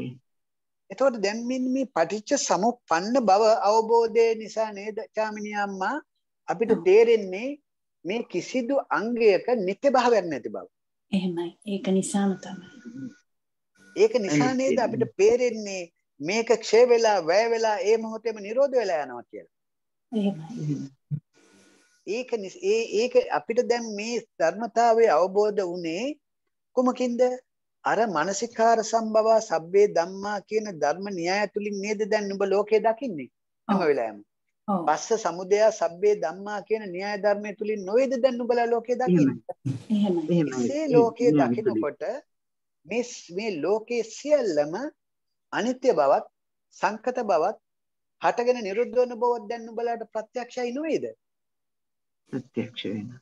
එතකොට දැන් මේ පටිච්ච සමුප්පන්න බව අවබෝධය නිසා නේද චාමිනී අම්මා අපිට තේරෙන්නේ මේ කිසිදු අංගයක නිත්‍ය භාවයක් නැති බව. එහෙමයි. ඒක නිසාම තමයි. ඒක නිසා නේද අපිට තේරෙන්නේ මේක ක්ෂය වෙලා වැය වෙලා ඒ මොහොතේම නිරෝධ වෙලා යනවා කියලා. එහෙමයි. ඒක ඒ ඒක අපිට දැන් මේ ධර්මතාවය අවබෝධ වුණේ කොමකින්ද? අර මානසිකාර සම්භව සබ්බේ ධම්මා කියන ධර්ම න්‍යාය තුලින් නේද දැන් ඔබ ලෝකේ දකින්නේ හැම වෙලාවෙම. පස්ස සමුදය සබ්බේ ධම්මා කියන න්‍යාය ධර්මයේ තුලින් නොවේද දැන් ඔබලා ලෝකේ දකින්නේ. එහෙමයි. ලෝකේ දකිනකොට මේ මේ ලෝකේ සියල්ලම අනිත්‍ය බවත් සංකත බවත් හටගෙන නිරුද්ධ වෙන බවත් දැන් ඔබලාට ප්‍රත්‍යක්ෂයි නොවේද? ප්‍රත්‍යක්ෂ වෙනවා.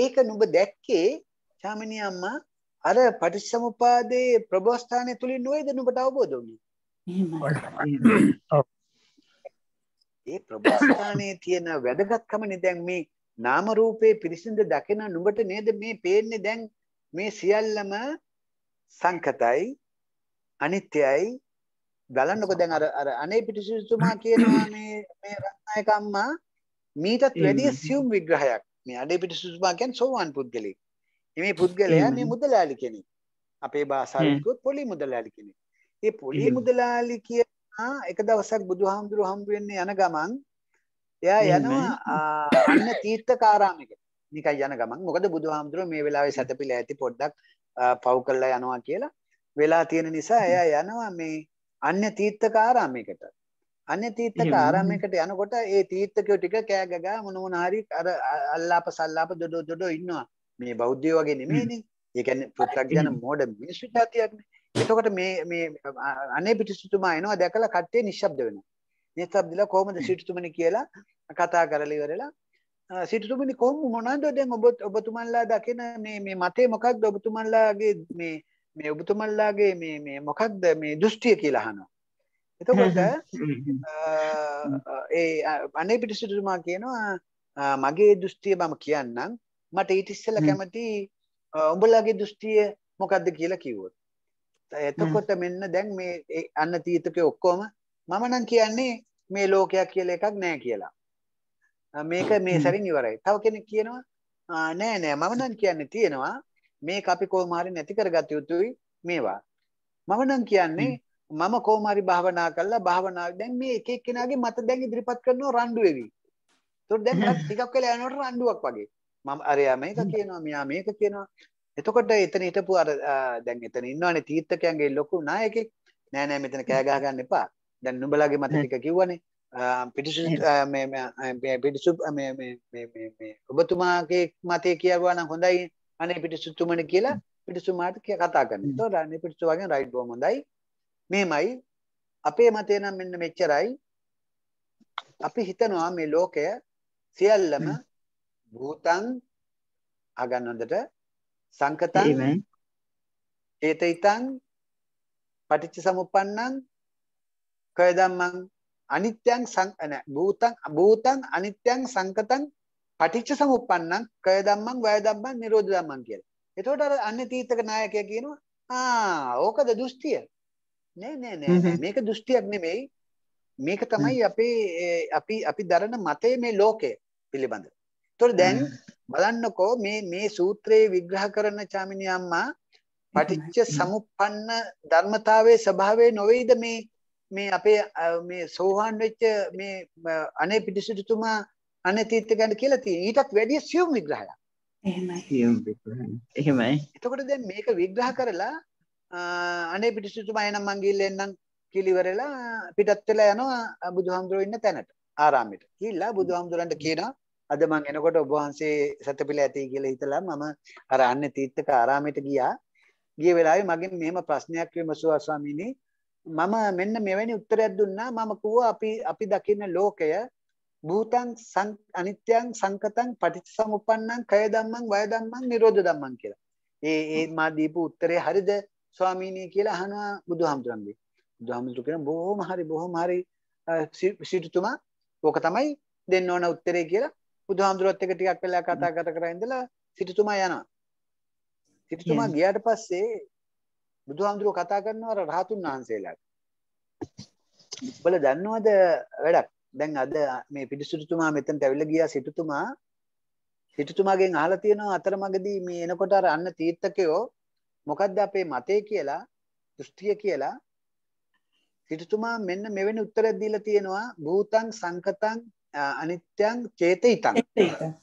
ඒක නුඹ දැක්කේ චාමිනී අම්මා අර පටිච්චසමුපාදයේ ප්‍රබෝස්ථානය තුලින් නුවේද නුඹට අවබෝධ වුණේ? ඒ ප්‍රබෝස්ථානයේ තියෙන වැදගත්කමනේ දැන් මේ නාම රූපේ පිරිසිඳ දකින නුඹට නේද මේ පේන්නේ දැන් මේ සියල්ලම සංකතයි අනිත්‍යයි බලන්නකො දැන් අර අර අනේ පිටිසිතුමා කියනවා මේ මේ රත්නායක අම්මා මීටත් වැඩිය සියුම් විග්‍රහයක් මේ අනේ පිටිසිතුමා කියන්නේ සෝවාන් පුද්ගලෙක් මේ පුද්ගලයා මේ මුදලාලි කෙනෙක්. අපේ භාෂාවෙන් කිව්වොත් පොලි මුදලාලි කෙනෙක්. ඒ පොලි මුදලාලි කියනා එක දවසක් බුදුහාමුදුරු හම්බ වෙන්නේ යන ගමන් එයා යනවා අන්න තීර්ථකාරාමයකට. නිකන් යන ගමන් මොකද බුදුහාමුදුරු මේ වෙලාවේ සැතපීලා ඇති පොඩ්ඩක් පව් කරලා යනවා කියලා වෙලා තියෙන නිසා එයා යනවා මේ අන්‍ය තීර්ථකාරාමයකට. අන්‍ය තීර්ථකාරාමයකට යනකොට ඒ තීර්ථකයෝ ටික කෑ ගගා මොන මොන හරි අර අල්ලාප සල්ලාප දොඩෝ දොඩෝ ඉන්නවා. මේ බෞද්ධය වගේ නෙමේනේ ඒකැන පොත්තක් ගැන මෝඩ මිනිස්සු ජාතියක්න එතකොට මේ අනේ පිටිස්තුමා එනවා දැකලා කට්ටේ නිශ්ශබ්ද වෙන නිස්සබ්දලා කොහොමද සිටුතුමනි කියලා කතා කරලා ඉවරලා සිටුතුමනි කොහොම මොනවද දැන් ඔබ ඔබතුමන්ලා දකින මේ මේ මතේ මොකක්ද ඔබතුමන්ලාගේ මේ මේ ඔබතුමන්ලාගේ මේ මේ මොකක්ද මේ දෘෂ්ටිය කියලා අහනවා එතකොට ඒ අනේ පිටිස්තුමා කියනවා මගේ දෘෂ්ටිය මම කියන්නම් මට ඊට ඉස්සෙල්ලා කැමති උඹලාගේ දෘෂ්ටිය මොකද්ද කියලා කිව්වොත්. එතකොට මෙන්න දැන් මේ අන්න තීතකේ ඔක්කොම මම නම් කියන්නේ මේ ලෝකයක් කියලා එකක් නැහැ කියලා. මේක මේ සැරින් ඉවරයි. තව කෙනෙක් කියනවා නෑ නෑ මම නම් කියන්නේ තියෙනවා මේක අපි කොහොම හරි නැති කරගත යුතුයි මේවා. මම නම් කියන්නේ මම කොහොම හරි භාවනා කළා භාවනා දැන් මේ එක එක්කෙනාගේ මත දැන් ඉදිරිපත් කරනවා රණ්ඩු වෙවි. ඒතකොට දැන් ටිකක් වෙලා යනකොට රණ්ඩුවක් වගේ. මම අරයා මේක කියනවා මෙයා මේක කියනවා එතකොට එතන හිටපු අර දැන් එතන ඉන්නවනේ තීර්ථකයන්ගේ ලොකු නායකෙක් නෑ නෑ මෙතන කෑ ගහ ගන්න එපා දැන් නුඹලාගේ මත ටික කිව්වනේ පිටිසු මේ මේ පිටිසු මේ මේ මේ මේ මේ ඔබතුමාගේ මතය කියවුවා නම් හොඳයි අනේ පිටිසුතුමනි කියලා පිටිසු මාත් කතා කරනවා එතකොට අනේ පිටිසු වගේ රයිට් බොහොම හොඳයි මෙහෙමයි අපේ මතය නම් මෙන්න මෙච්චරයි අපි හිතනවා මේ ලෝකය සියල්ලම භූතං අගන්න හොඳට සංකතං චේතිතං පටිච්ච සමුප්පන්නං කය ධම්මං අනිත්‍යං භූතං භූතං අනිත්‍යං සංකතං පටිච්ච සමුප්පන්නං කය ධම්මං වය ධම්මං නිරෝධ ධම්මං කියලා. එතකොට අර අන්නේ තීතක නායකයා කියනවා ආ ඕකද දෘෂ්ටිය. නෑ නෑ නෑ මේක දෘෂ්ටියක් නෙමෙයි. මේක තමයි අපේ අපි අපි දරන මතය මේ ලෝකය පිළිබඳව. ඒතකොට දැන් බලන්නකෝ මේ මේ සූත්‍රයේ විග්‍රහ කරන චාමිනී අම්මා පටිච්ච සමුප්පන්න ධර්මතාවයේ ස්වභාවය නොවේද මේ මේ අපේ මේ සෝහාන් වෙච්ච මේ අනේ පිටිසුතුමා අනේ තීත්‍ය ගැන කියලා තියෙන ඊටත් වැඩිය සියුම් විග්‍රහයක්. එහෙමයි. සියුම් විග්‍රහය. එහෙමයි. එතකොට දැන් මේක විග්‍රහ කරලා අනේ පිටිසුතුමා එනම් මං ගිහින් එන්නම් කිලිවරලා පිටත් වෙලා යනවා බුදුහාමුදුරුවෝ ඉන්න තැනට ආරාමෙට. ගිහිල්ලා බුදුහාමුදුරන්ට කියනවා අද මං එනකොට ඔබ වහන්සේ සතපිල ඇති කියලා හිතලා මම අර අන්නේ තීර්ථක ආරාමයට ගියා. ගිය වෙලාවේ මගෙන් මෙහෙම ප්‍රශ්නයක් විමසුවා ස්වාමීනි මම මෙන්න මෙවැනි උත්තරයක් දුන්නා මම කිව්වා අපි අපි දකින්න ලෝකය භූතං අනිත්‍යං සංකතං පටිච්චසමුප්පන්නං කය ධම්මං වය ධම්මං නිරෝධ ධම්මං කියලා. ඒ ඒ මා දීපු උත්තරේ හරිද ස්වාමීනි කියලා අහනවා බුදුහාමුදුරන්ගේ. බුදුහාමුදුරු කියන බොහොම හරි බොහොම හරි සිටුතුමා ඕක තමයි දෙන්න ඕන උත්තරේ කියලා බුදුහාමුදුරුවත් එක ටිකක් වෙලා කතා කර කර ඉඳලා සිටුතුමා යනවා. සිටුතුමා ගියාට පස්සේ බුදුහාමුදුරුව කතා කරනවා අර රහතුන් වහන්සේලාට. බල දන්නවද වැඩක්? දැන් අද මේ පිටිසිටුතුමා මෙතනට ඇවිල්ලා ගියා සිටුතුමා සිටුතුමාගෙන් අහලා තියෙනවා අතරමඟදී මේ එනකොට අර අන්න තීර්ථකයෝ මොකද්ද අපේ මතේ කියලා දෘෂ්ටිය කියලා සිටුතුමා මෙන්න මෙවැනි උත්තරයක් දීලා තියෙනවා භූතං සංකතං අනිත්‍යං චේතිතං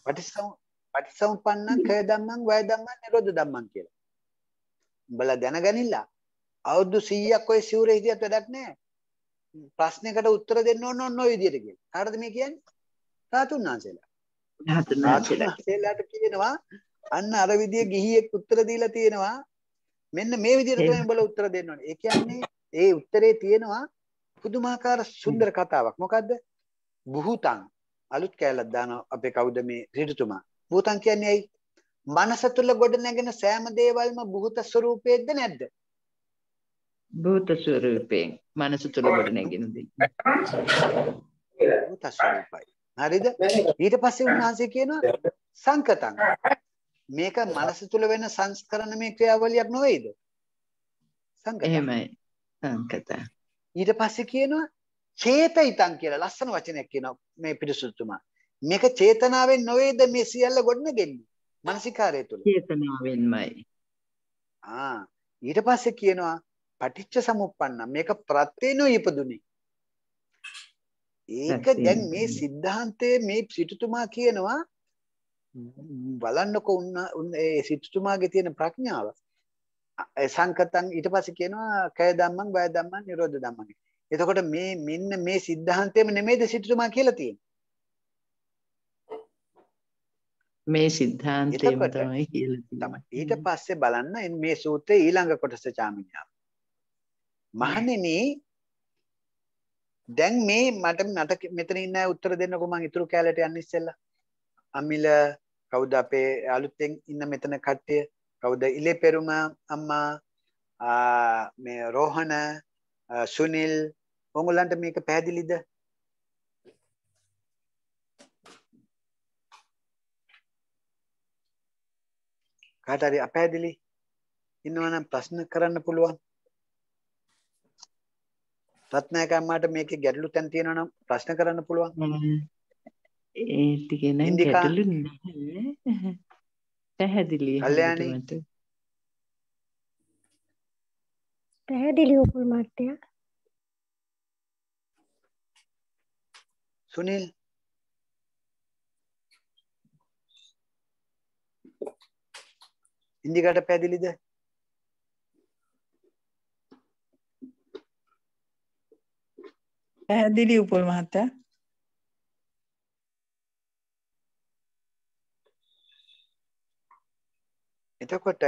පටිසම් පටිසම්පන්නං කය ධම්මං වය ධම්මං නිරෝධ ධම්මං කියලා. උඹලා දැනගනිලා අවුරුදු 100ක් ඔය සිවුරේ හිටියත් වැඩක් නැහැ. ප්‍රශ්නයකට උත්තර දෙන්න ඕන ඕන ඔය විදිහට කියලා. කාටද මේ කියන්නේ? රාතුන් වහන්සේලා. රාතුන් වහන්සේලාට කියනවා අන්න අර විදිය ගිහියෙක් උත්තර දීලා තියෙනවා. මෙන්න මේ විදිහට තමයි උඹලා උත්තර දෙන්න ඕනේ. ඒ කියන්නේ ඒ උත්තරේ තියෙනවා පුදුමාකාර සුන්දර කතාවක්. මොකද්ද? බුහුතං අලුත් කෑල්ලක් දානවා අපේ කවුද මේ ඍතුතුමා. බුහුතං කියන්නේ ඇයි? මනස තුල ගොඩ නැගෙන සෑම දේවල්ම බුහුත ස්වરૂපයේද නැද්ද? බුහුත ස්වરૂපයෙන් මනස තුල ගොඩ නැගෙන දේ. බුහුත ස්වરૂපයි. හරිද? ඊට පස්සේ උන්වහන්සේ කියනවා සංකතං. මේක මනස තුල වෙන සංස්කරණමේ ක්‍රියාවලියක් නොවේද? සංකතං. එහෙමයි. සංකතං. ඊට පස්සේ කියනවා චේතයිතං කියලා ලස්සන වචනයක් කියනවා මේ පිරිසුතුමා. මේක චේතනාවෙන් නොවේද මේ සියල්ල ගොඩනගන්නේ? මානසිකාරය තුල. චේතනාවෙන්මයි. ආ ඊට පස්සේ කියනවා පටිච්ච සමුප්පන්න මේක ප්‍රත්‍යනෝ ඉපදුනේ. ඒක දැන් මේ સિદ્ધාන්තයේ මේ සිටුතුමා කියනවා බලන්නකො උන්න ඒ සිටුතුමාගේ තියෙන ප්‍රඥාව. සංකතං ඊට පස්සේ කියනවා කය ධම්මං බය ධම්මං නිරෝධ ධම්මං. එතකොට මේ මෙන්න මේ સિદ્ધාන්තයම නෙමෙයිද සිටුතුමා කියලා තියෙන්නේ. මේ સિદ્ધාන්තයම තමයි කියලා තියෙන්නේ. ඊට පස්සේ බලන්න මේ සූත්‍රයේ ඊළඟ කොටස චාමිනියා. මහණෙනි දැන් මේ මට මට මෙතන ඉන්න උත්තර දෙන්නකෝ මං ඉතුරු කැලේට යන්න ඉස්සෙල්ලා. අමිල කවුද අපේ අලුතෙන් ඉන්න මෙතන කට්ටිය? කවුද ඉලේ පෙරුම අම්මා මේ රෝහණ සුනිල් ඔගොල්ලන්ට මේක පැහැදිලිද? කාට හරි අපැහැදිලි ඉන්නවනම් ප්‍රශ්න කරන්න පුළුවන්. රත්නායක අම්මාට මේකේ ගැටලු තැන් තියෙනවා නම් ප්‍රශ්න කරන්න පුළුවන්. ඒ ටිකේ නම් ගැටලු නැහැ. පැහැදිලි. කල්යාණී පැහැදිලි උකුල් මට්ටයක්. සුනිල් ඉන්දිකට පැහැදිලිද? පැහැදිලි උපුල් මහත්තයා. එතකොට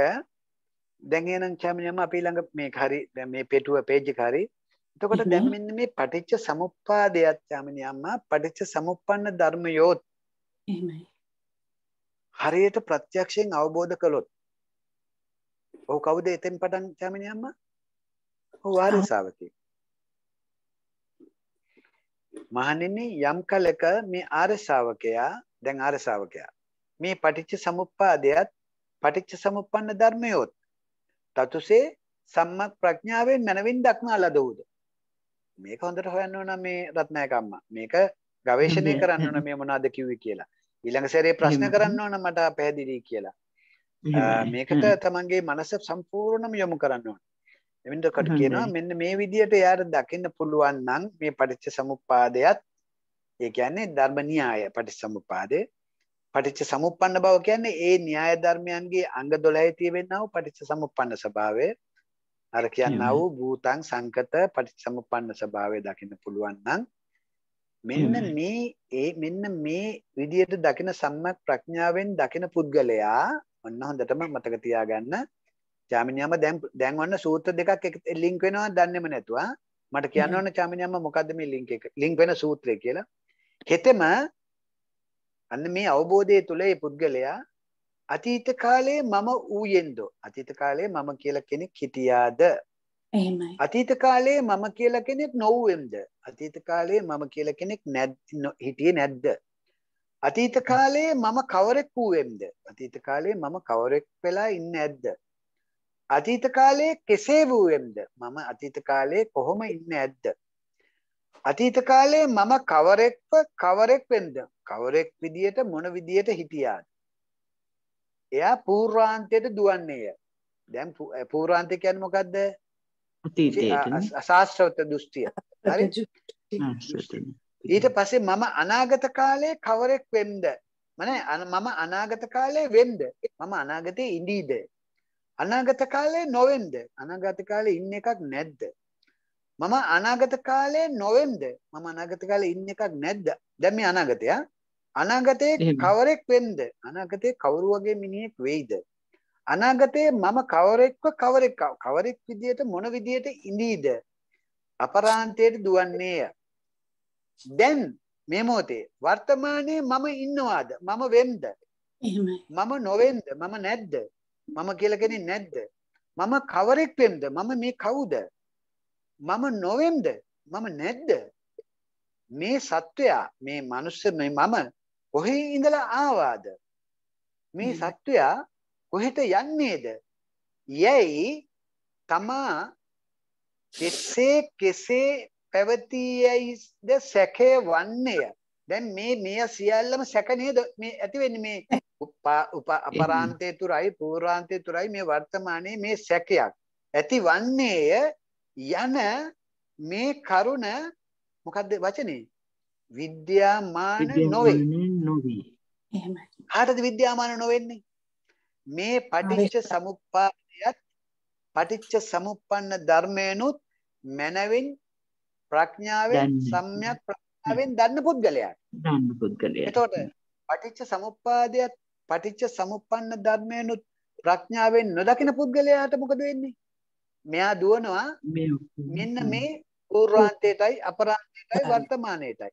දැන් එහෙනම් චමිනියම අපි ළඟ මේ හරි දැන් මේ පෙටුව page එක හරි එතකොට දැන් මෙන්න මේ පටිච්ච සමුප්පාදයත් චමිනියම්මා පටිච්ච සමුප්පන්න ධර්මයෝත් එහෙමයි හරියට ප්‍රත්‍යක්ෂයෙන් අවබෝධ කළොත් ඔව් කවුද එතෙන් පටන් චමිනියම්මා ඔව් ආර්යසාවකේ මහණෙනි යම් කලක මේ ආර්යසාවකයා දැන් ආර්යසාවකයා මේ පටිච්ච සමුප්පාදයත් පටිච්ච සමුප්පන්න ධර්මයෝත් තතුසේ සම්මක් ප්‍රඥාවෙන් මනවින් දක්නා ලද වූද මේක හොඳට හොයන්න ඕන මේ රත්නායක අම්මා මේක ගවේෂණය කරන්න ඕන මේ මොනවද කිව්වේ කියලා ඊළඟ සැරේ ප්‍රශ්න කරන්න ඕන මට පැහැදිලි කියලා මේකට තමන්ගේ මනස සම්පූර්ණම යොමු කරන්න ඕන එවින්දකට කියනවා මෙන්න මේ විදියට එයාට දකින්න පුළුවන් නම් මේ පටිච්ච සමුප්පාදයත් ඒ කියන්නේ ධර්ම න්‍යාය පටිච්ච සමුප්පාදේ පටිච්ච සමුප්පන්න බව කියන්නේ ඒ න්‍යාය ධර්මයන්ගේ අංග 12 තියෙවෙනව පටිච්ච සමුප්පන්න ස්වභාවය. අර කියනව භූතං සංකත පටිච්ච සමුප්පන්න ස්වභාවය දකින්න පුළුවන් නම් මෙන්න මේ ඒ මෙන්න මේ විදියට දකින සම්මක් ප්‍රඥාවෙන් දකින පුද්ගලයා ඔන්න හොඳටම මතක තියාගන්න. චාමිනියම දැන් දැන් ඔන්න සූත්‍ර දෙකක් ලින්ක් වෙනවා දන්නේම නැතුව මට කියන්න ඕන චාමිනියම මොකද්ද මේ ලින්ක් එක ලින්ක් වෙන සූත්‍රය කියලා. හෙතෙම අන්න මේ අවබෝධය තුළ ඒ පුද්ගලයා අතීත කාලයේ මම ඌයෙන්ද අතීත කාලයේ මම කියලා කෙනෙක් හිටියාද එහෙමයි අතීත කාලයේ මම කියලා කෙනෙක් නොවුවෙම්ද අතීත කාලයේ මම කියලා කෙනෙක් නැද්ද හිටියේ නැද්ද අතීත කාලයේ මම කවරෙක් වූවෙම්ද අතීත කාලයේ මම කවරෙක් වෙලා ඉන්නේ නැද්ද අතීත කාලයේ කෙසේ වූවෙම්ද මම අතීත කාලයේ කොහොම ඉන්නේ නැද්ද අතීත කාලේ මම කවරෙක්ව කවරෙක් වෙන්ද කවරෙක් විදියට මොන විදියට හිටියාද එයා පූර්වාන්තයට දුවන්නේය දැන් පූර්වාන්තය කියන්නේ මොකද්ද ශාස්ත්‍රවත දෘෂ්ටිය හරි ඊට පස්සේ මම අනාගත කාලේ කවරෙක් වෙන්ද මම අනාගත කාලේ වෙන්ද මම අනාගතයේ ඉඳීද අනාගත කාලේ නොවෙන්ද අනාගත කාලේ ඉන්න එකක් නැද්ද මම අනාගත කාලේ නොවෙන්ද මම අනාගත කාලේ ඉන්න එකක් නැද්ද දැන් මේ අනාගතය අනාගතේ කවරෙක් වෙන්ද අනාගතේ කවුරු වගේ මිනිහෙක් වෙයිද අනාගතේ මම කවරෙක්ව කවරෙක් කවරෙක් විදියට මොන විදියට ඉඳීද අපරාන්තයට දුවන්නේය දැන් මේ මොහොතේ වර්තමානයේ මම ඉන්නවාද මම වෙන්ද මම නොවෙන්ද මම නැද්ද මම කියලා කෙනෙක් නැද්ද මම කවරෙක් වෙන්ද මම මේ කවුද මම නොවෙම්ද? මම නැද්ද? මේ සත්වයා මේ මනුස්ස මේ මම කොහේ ඉඳලා ආවාද? මේ සත්වයා කොහෙට යන්නේද? යැයි තමා කෙසේ කෙසේ පැවතියයිද සැකය වන්නේය. දැන් මේ මෙය සියල්ලම සැක නේද මේ ඇති වෙන්නේ මේ උප අපරාන්තය තුරයි පූර්වාන්තය තුරයි මේ වර්තමානයේ මේ සැකයක් ඇති වන්නේය යන මේ කරුණ මොකක්ද වචනේ? විද්‍යාමාන නොවේ. නොවේ. එහෙමයි. කාටද විද්‍යාමාන නොවෙන්නේ? මේ පටිච්ච සමුප්පාදයත් පටිච්ච සමුප්පන්න ධර්මයනුත් මනවෙන් ප්‍රඥාවෙන් සම්‍යක් ප්‍රඥාවෙන් දන්න පුද්ගලයාට. දන්න පුද්ගලයාට. එතකොට පටිච්ච සමුප්පාදයත් පටිච්ච සමුප්පන්න ධර්මයනුත් ප්‍රඥාවෙන් නොදකින පුද්ගලයාට මොකද වෙන්නේ? මෙයා දුවනවා මෙන්න මේ පූර්වාන්තයටයි අපරාන්තයටයි වර්තමානයටයි.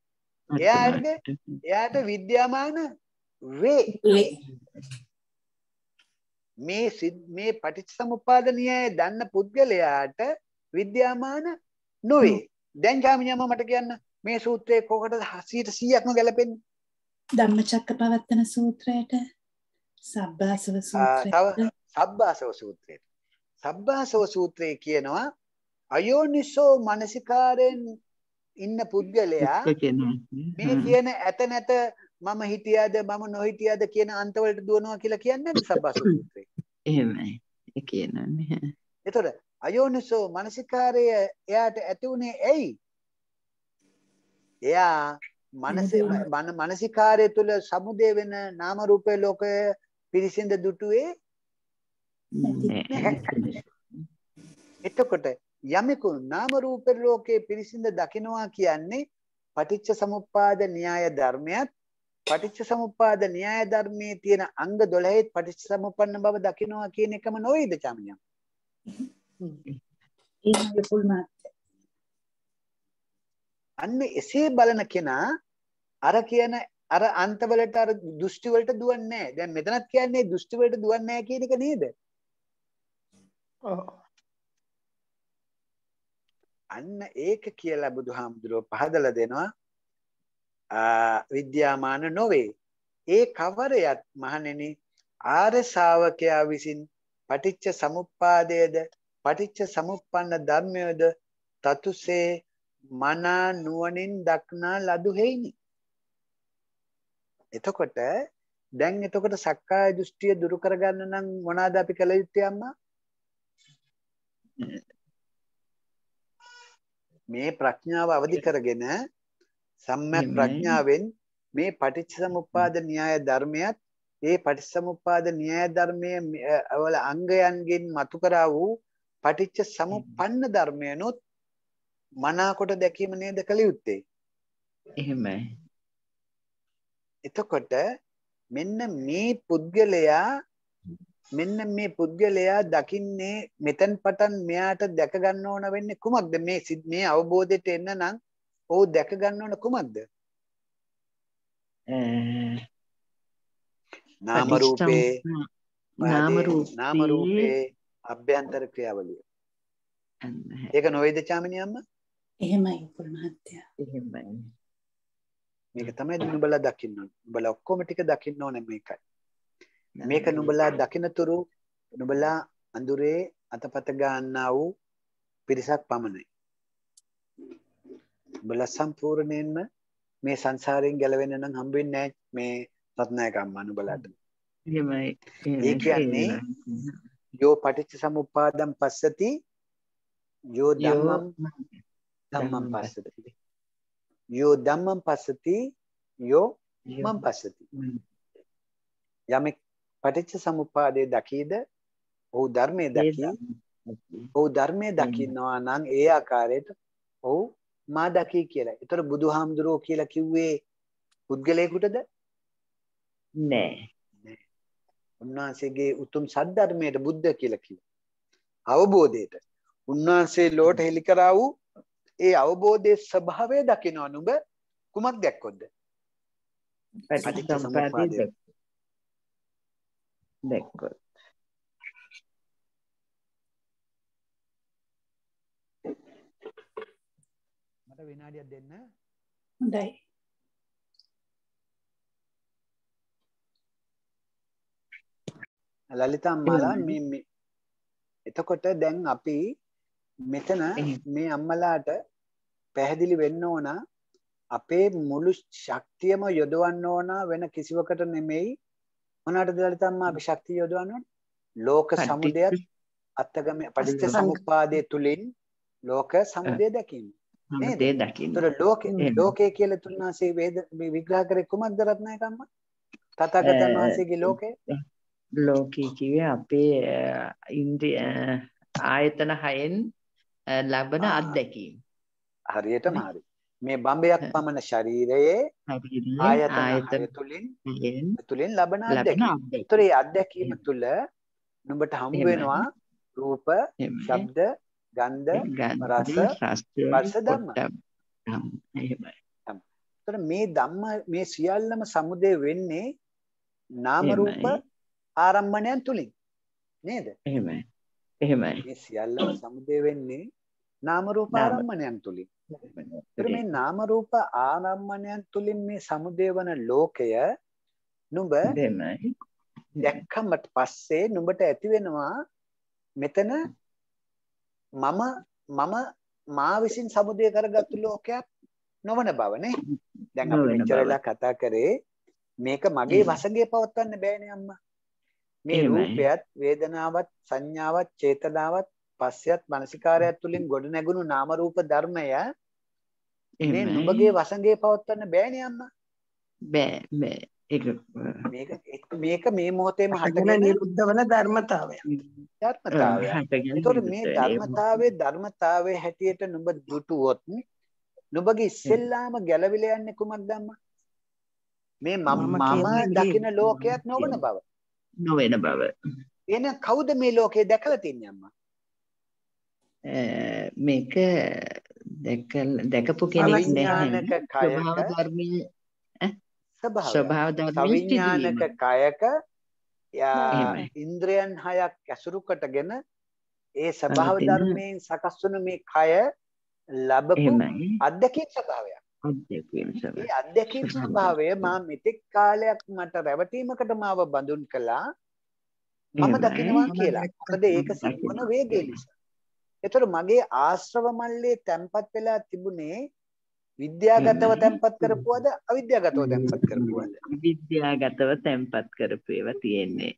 එයාට එයාට විද්‍යාමාන වේ මේ මේ පටිච්චසමුප්පාද න්‍යාය දන්න පුද්ගලයාට විද්‍යාමාන නොවේ. දැන් ජාමිනියම මට කියන්න මේ සූත්‍රයේ කොකටද 100%ක්ම ගැලපෙන්නේ? ධම්මචක්ක පවත්තන සූත්‍රයට සබ්බාසව සූත්‍රයට සබ්බාසව සූත්‍රයට සබ්බාසව සූත්‍රයේ කියනවා අයෝනිසෝ මනසිකාරයෙන් ඉන්න පුද්ගලයා මේ කියන ඇත නැත මම හිටියද මම නොහිටියද කියන අන්තවලට දුවනවා කියලා කියන්නේ නැද්ද සබ්බාසව සූත්‍රයේ? එහෙමයි. ඒ කියනනේ. එතකොට අයෝනිසෝ මනසිකාරය එයාට ඇති උනේ ඇයි? එයා මනස මනසිකාරය තුල සමුදේ වෙන නාම රූපේ ලෝකය පිරිසිඳ දුටුවේ එතකොට යමෙකු නාම රූප ලෝකයේ පිරිසිඳ දකිනවා කියන්නේ පටිච්ච සමුප්පාද න්‍යාය ධර්මයත් පටිච්ච සමුප්පාද න්‍යාය ධර්මයේ තියෙන අංග 12ත් පටිච්ච සමුප්පන්න බව දකිනවා කියන එකම නොවේද චාමියම්? අන්න එසේ බලන කෙනා අර කියන අර අන්තවලට අර දෘෂ්ටි වලට දුවන්නේ නැහැ. දැන් මෙතනත් කියන්නේ දෘෂ්ටි වලට දුවන්නේ නැහැ කියන එක නේද? අන්න ඒක කියලා බුදු හාමුදුරුව පහදල දෙනවා විද්‍යාමාන නොවේ. ඒ කවරයත් මහනෙන ආර ශාවකයා විසින් පටිච්ච සමුප්පාදයද පටිච්ච සමුප්පන්න ධර්මයද තතුසේ මනා නුවණින් දක්නා ලදු හේිනි. එතකොට දැන් එතකොට සක්කාය දෘෂ්ටිය දුරු කරගන්න නම් මොනවාද අපි කළ යුත්තේ අම්මා? මේ ප්‍රඥාව අවදි කරගෙන සම්මයක් ප්‍රඥාවෙන් මේ පටිච්චසමුප්පාද න්‍යාය ධර්මයත් ඒ පටිච්චසමුප්පාද න්‍යාය ධර්මයේ වල අංගයන්ගෙන් මතු කරා වූ පටිච්ච සමුප්පන්න ධර්මයනොත් මනාකොට දැකීම නේද කළ යුත්තේ එහෙමයි එතකොට මෙන්න මේ පුද්ගලයා මෙන්න මේ පුද්ගලයා දකින්නේ මෙතෙන් පටන් මෙයාට දැක ගන්න ඕන වෙන්නේ කුමක්ද මේ මේ අවබෝධයට එන්න නම් ඔහු දැක ගන්න ඕන කුමක්ද නාම රූපේ නාම රූපේ නාම රූපේ අභ්‍යන්තර ක්‍රියාවලිය ඒක නොවේද චාමිනි අම්මා එහෙමයි පුල් මහත්තයා එහෙමයි මේක තමයි නුඹලා දකින්න ඕන. නුඹලා ඔක්කොම ටික දකින්න ඕන මේකයි. මේක නුඹලා දකිනතුරු නුඹලා අඳුරේ අතපත ගන්නා වූ පිරිසක් පමණයි. නුඹලා සම්පූර්ණයෙන්ම මේ සංසාරයෙන් ගැලවෙන්න නම් හම්බෙන්නේ නැහැ මේ රත්නායකම්ම නුඹලාට. එහෙමයි. ඒ කියන්නේ යෝ පටිච්ච සමුප්පාදම් පස්සති යෝ ධම්මම් ධම්මම් පස්සති. යෝ ධම්මම් පස්සති යෝ මම් පස්සති. යමෙක් පටිච්ච සමුප්පාදයේ දකීද ඔහු ධර්මයේ දකී ඔහු ධර්මයේ දකින්නවා නම් ඒ ආකාරයට ඔහු මා දකී කියලා. ඒතර බුදුහාමුදුරුවෝ කියලා කිව්වේ පුද්ගලයෙකුටද? නෑ. උන්වහන්සේගේ උතුම් සද්ධර්මයට බුද්ධ කියලා කිව්වා. අවබෝධයට. උන්වහන්සේ ලෝට හෙලි කරා වූ ඒ අවබෝධයේ ස්වභාවය දකින්න නුඹ කුමක් දැක්කොත්ද? පටිච්ච සමුප්පාදයේ දැක්කොත් මට විනාඩියක් දෙන්න හොඳයි ලලිත අම්මලා මේ එතකොට දැන් අපි මෙතන මේ අම්මලාට පැහැදිලි වෙන්න ඕන අපේ මුළු ශක්තියම යොදවන්න ඕන වෙන කිසිවකට නෙමෙයි මොනවටද දලිත අම්මා අපි ශක්තිය යොදවන්නේ? ලෝක සමුදයත් අත්ගම පටිච්ච සමුප්පාදයේ තුලින් ලෝක සමුදය දැකීම. නේද? දැකීම. ඒතර ලෝකේ ලෝකේ කියලා තුන්වහන්සේ වේද මේ විග්‍රහ කරේ කොමක්ද රත්නායක අම්මා? තථාගතයන් වහන්සේගේ ලෝකේ ලෝකී කිව්වේ අපේ ඉන්ද්‍රිය ආයතන හයෙන් ලබන අත්දැකීම. හරියටම හරි. මේ බඹයක් පමණ ශරීරයේ ආයතන තුලින් තුලින් ලබන අත්දැකීම. ඒතරේ අත්දැකීම තුල නුඹට හම් වෙනවා රූප, ශබ්ද, ගන්ධ, රස, ස්පර්ශ ධම්ම. එහෙමයි. එතකොට මේ ධම්ම මේ සියල්ලම සමුදේ වෙන්නේ නාම රූප ආරම්මණයන් තුලින් නේද? එහෙමයි. එහෙමයි. මේ සියල්ලම සමුදේ වෙන්නේ නාම රූප ආරම්මණයන් තුලින්. ඒත් මේ නාම රූප ආරම්මණයන් තුලින් මේ සමුදේවන ලෝකය නුඹ දැක්කමට පස්සේ නුඹට ඇති වෙනවා මෙතන මම මම මා විසින් සමුදේ කරගත්තු ලෝකයක් නොවන බවනේ. දැන් අපි මෙච්චරලා කතා කරේ මේක මගේ වශයෙන් පවත්වන්න බෑනේ අම්මා. මේ රූපයත් වේදනාවත් සංඥාවත් චේතනාවත් පස්සෙත් මානසිකාරයත් තුලින් ගොඩ නැගුණු නාම රූප ධර්මය මේ නුඹගේ වසඟේ පවත්වන්න බෑනේ අම්මා. බෑ බෑ ඒක මේක මේක මේ මොහොතේම හටගෙන නිරුද්ධ වෙන ධර්මතාවය. ධර්මතාවය. ඒතකොට මේ ධර්මතාවයේ ධර්මතාවයේ හැටියට නුඹ දුටුවොත් නුඹගේ ඉස්සෙල්ලාම ගැලවිලා යන්නේ කුමක්ද අම්මා? මේ මම දකින ලෝකයක් නොවන බව. නොවන බව. එහෙනම් කවුද මේ ලෝකේ දැකලා තින්නේ අම්මා? මේක දැකපු කෙනෙක් නැහැ ස්වභාව ධර්මී ස්වභාව ධර්මී කයක ඉන්ද්‍රයන් හයක් ඇසුරු කොටගෙන ඒ ස්වභාව ධර්මයෙන් සකස් වන මේ කය ලැබපු අධ්‍යක්ෂ ස්වභාවයක් ඒ අධ්‍යක්ෂ ස්වභාවය මා මෙතෙක් කාලයක් මට රැවටීමකට මාව බඳුන් කළා මම දකිනවා කියලා. මොකද ඒක සිද්ධ වන වේගය නිසා. එතකොට මගේ ආශ්‍රව මල්ලේ තැම්පත් වෙලා තිබුණේ විද්‍යාගතව තැම්පත් කරපුවද අවිද්‍යාගතව තැම්පත් කරපුවද විද්‍යාගතව තැම්පත් කරපු ඒවා තියෙන්නේ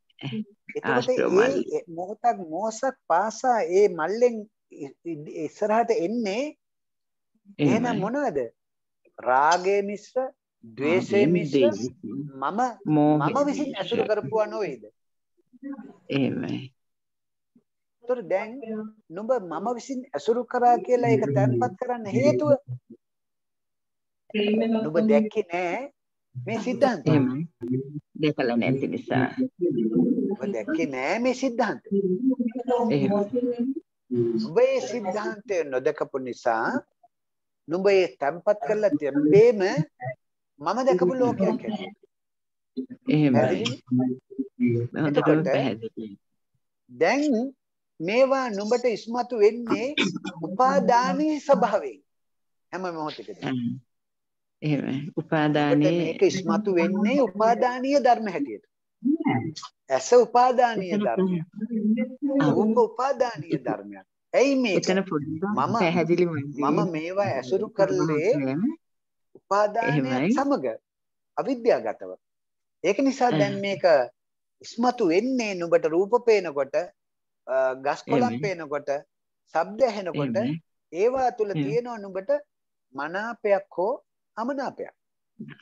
එතකොට මොහොතක් මෝසක් පාසා ඒ මල්ලෙන් ඉස්සරහට එන්නේ එහෙනම් මොනවද රාගයේ මිශ්‍ර ද්වේෂයේ මිශ්‍ර මම මම විසින් අසුර කරපුවා නොවේද එහෙමයි ඒතර දැන් නුඹ මම විසින් ඇසුරු කරා කියලා ඒක තැන්පත් කරන්න හේතුව නුඹ දැක්කේ නෑ මේ સિદ્ધාන්තය. දැකලා නැති නිසා. නුඹ දැක්කේ නෑ මේ સિદ્ધාන්තය. නුඹ ඒ સિદ્ધාන්තය නොදකපු නිසා නුඹ ඒ තැන්පත් කරලා තිබෙම මම දැකපු ලෝකයක් ඇති. එහෙමයි. හොඳට පැහැදිලි. දැන් මේවා නුඹට ඉස්මතු වෙන්නේ උපාදානයේ ස්වභාවයෙන් හැම මොහොතකදී. එහෙමයි. උපාදානයේ මේක ඉස්මතු වෙන්නේ උපාදානීය ධර්ම හැටියට. ඇස උපාදානීය ධර්මයක්. රූප උපාදානීය ධර්මයක්. ඇයි මේ එතන මම පැහැදිලි මම මේවා ඇසුරු කරන්නේ උපාදානයේ සමග අවිද්‍යාවගතව. ඒක නිසා දැන් මේක ඉස්මතු වෙන්නේ නුඹට රූප පේනකොට ගස් කොළක් පේනකොට ශබ්ද ඇහෙනකොට ඒවා තුල තියෙනවා නුඹට මනාපයක් හෝ අමනාපයක්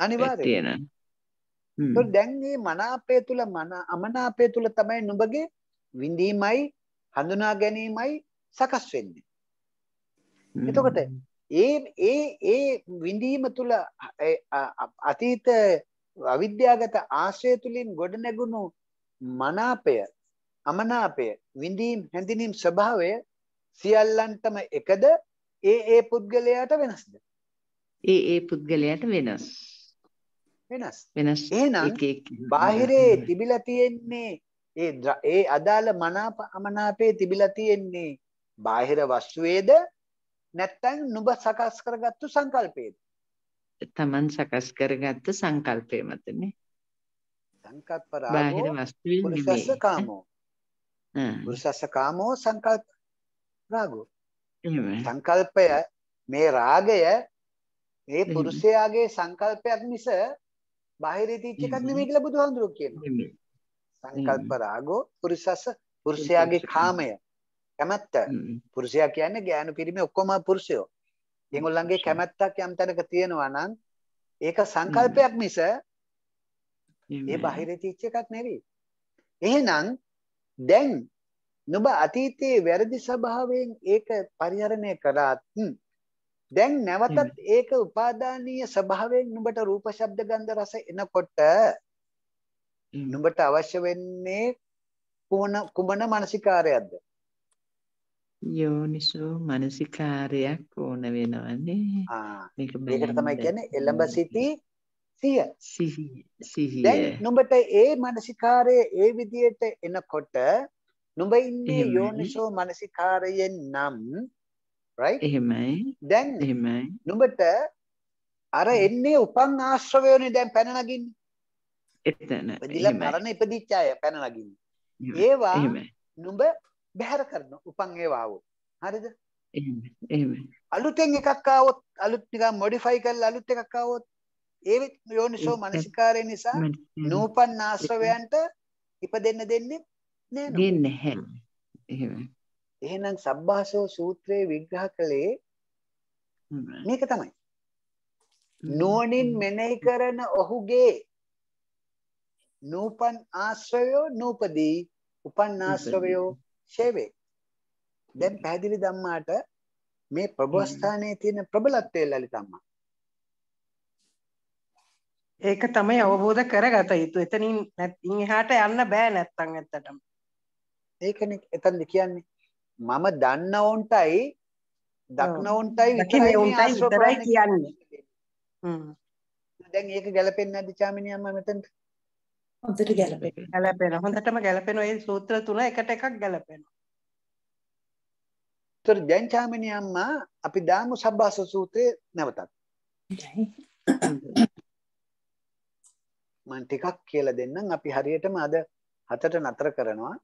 අනිවාර්යයෙන් තියෙනවා. දැන් මේ මනාපය තුල මන අමනාපය තුල තමයි නුඹගේ විඳීමයි හඳුනා ගැනීමයි සකස් වෙන්නේ. එතකොට ඒ ඒ ඒ විඳීම තුල අතීත අවිද්‍යාගත ආශ්‍රය තුලින් ගොඩනැගුණු මනාපය අමනාපය විඳීම් හැඳිනීම් ස්වභාවය සියල්ලන්ටම එකද ඒ ඒ පුද්ගලයාට වෙනස්ද ඒ ඒ පුද්ගලයාට වෙනස් වෙනස් වෙනස් එහෙනම් බාහිරේ තිබිලා තියෙන්නේ ඒ ඒ අදාළ මනාප අමනාපේ තිබිලා තියෙන්නේ බාහිර වස්තුවේද නැත්නම් නුඹ සකස් කරගත්තු සංකල්පේද තමන් සකස් කරගත්ත සංකල්පය මතනේ සංකල්ප රාගෝ බාහිර වස්තුවේ නෙමෙයි පුරුසස්ස කාමෝ සංකල්ප රාගෝ. සංකල්පය මේ රාගය මේ පුරුෂයාගේ සංකල්පයක් මිස බාහිරින් තිච්ච එකක් නෙමෙයි කියලා බුදුහාමුදුරුවෝ කියනවා. සංකල්ප රාගෝ පුරුසස්ස පුරුෂයාගේ කාමය කැමැත්ත පුරුෂයා කියන්නේ ගෑනු පිරිමි ඔක්කොම පුරුෂයෝ. ඒගොල්ලන්ගේ කැමැත්තක් යම් තැනක තියෙනවා නම් ඒක සංකල්පයක් මිස ඒ බාහිරින් තිච්ච එකක් නෙවෙයි. එහෙනම් දැන් නුඹ අතීතයේ වැරදි ස්වභාවයෙන් ඒක පරිහරණය කළාත් දැන් නැවතත් ඒක උපාදානීය ස්වභාවයෙන් නුඹට රූප ශබ්ද ගන්ධ රස එනකොට නුඹට අවශ්‍ය වෙන්නේ කුමන කුමන මානසිකාරයක්ද යෝනිසෝ මානසිකාරයක් ඕන වෙනවනේ ආ මේකට තමයි කියන්නේ එළඹ සිටි සිහිය දැන් නුඹට ඒ මානසිකාරය ඒ විදියට එනකොට නුඹ ඉන්නේ යෝනිසෝ මානසිකාරයෙන් නම් right එහෙමයි දැන් එහෙමයි නුඹට අර එන්නේ උපන් ආශ්‍රවයනේ දැන් පැන නගින්නේ එතන ඉපදිලා මරණ ඉපදිච්ච අය පැන නගින්නේ ඒවා නුඹ බැහැර කරන උපන් ඒවා වෝ හරිද එහෙමයි එහෙමයි අලුතෙන් එකක් ආවොත් අලුත් නිකන් මොඩිෆයි කරලා අලුත් එකක් ආවොත් ඒ යෝනිසෝ මනසිකාරය නිසා නූපන් ආශ්‍රවයන්ට ඉපදෙන්න දෙන්නේ නෑ දෙන්නේ නැහැ. එහෙම. එහෙනම් සබ්බාසෝ සූත්‍රයේ විග්‍රහ කළේ මේක තමයි. නෝනින් මෙනෙහි කරන ඔහුගේ නූපන් ආශ්‍රයෝ නූපදී උපන් ආශ්‍රවයෝ ෂේවේ. දැන් පැහැදිලි ධම්මාට මේ ප්‍රබෝස්ථානයේ තියෙන ප්‍රබලත්වය ලලිතම්මා. ඒක තමයි අවබෝධ කරගත යුතු එතනින් නැත්ින් එහාට යන්න බෑ නැත්තං ඇත්තටම ඒකනේ එතනද කියන්නේ මම දන්න උන්ටයි දක්න උන්ටයි විතරයි උන්ටයි විතරයි කියන්නේ හ්ම් දැන් ඒක ගැලපෙන්නේ නැද්ද චාමිනියම් මම මෙතනට හොඳට ගැලපෙනවා ගැලපෙනවා හොඳටම ගැලපෙනවා මේ සූත්‍ර තුන එකට එකක් ගැලපෙනවා තොර දැන් චාමිනියම්මා අපි දාමු සබ්බාස සූත්‍රේ නැවතත් මන් ටිකක් කියලා දෙන්නම් අපි හරියටම අද හතට නතර කරනවා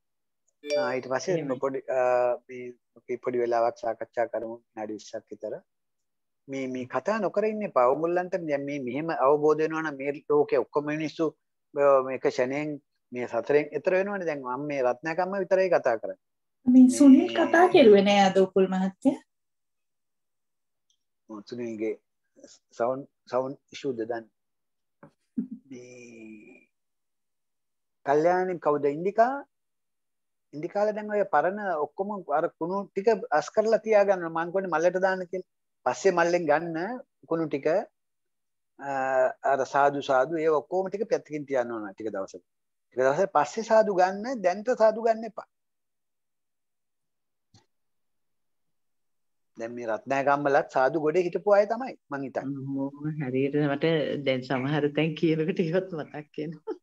ඊට පස්සේ පොඩි මේ පොඩි වෙලාවක් සාකච්ඡා කරමු නඩි 20ක් විතර මේ මේ කතා නොකර ඉන්නේ පවුමුල්ලන්ට දැන් මේ මෙහෙම අවබෝධ වෙනවා නම් මේ ලෝකේ ඔක්කොම මිනිස්සු මේක ෂණයෙන් මේ සතරෙන් ඈතර වෙනවනේ දැන් මම මේ රත්නකම්ම විතරයි කතා කරන්නේ මේ සුනිල් කතා කෙරුවේ නෑ අද උපුල් මහත්තයා මොතුනේගේ සවුන්ඩ් සවුන්ඩ් ඉෂුද දන්නේ මේ කල්යාණි කවුද ඉන්දිකා ඉන්දිකාලා දැන් ඔය පරණ ඔක්කොම අර කුණු ටික අස් කරලා තියාගන්න මං කොහොනේ මල්ලට දාන්න කියලා. පස්සේ මල්ලෙන් ගන්න කුණු ටික අර සාදු සාදු ඒ ඔක්කොම ටික පැත්තකින් තියන්න ඕන ටික දවසක. ටික දවසක් පස්සේ සාදු ගන්න දැන්ට සාදු ගන්න එපා. දැන් මේ රත්නගම්මලත් සාදු ගොඩේ හිටපු අය තමයි මං හිතන්නේ. හරියට මට දැන් සමහර තැන් කියනකොට ඒවත් මතක් වෙනවා.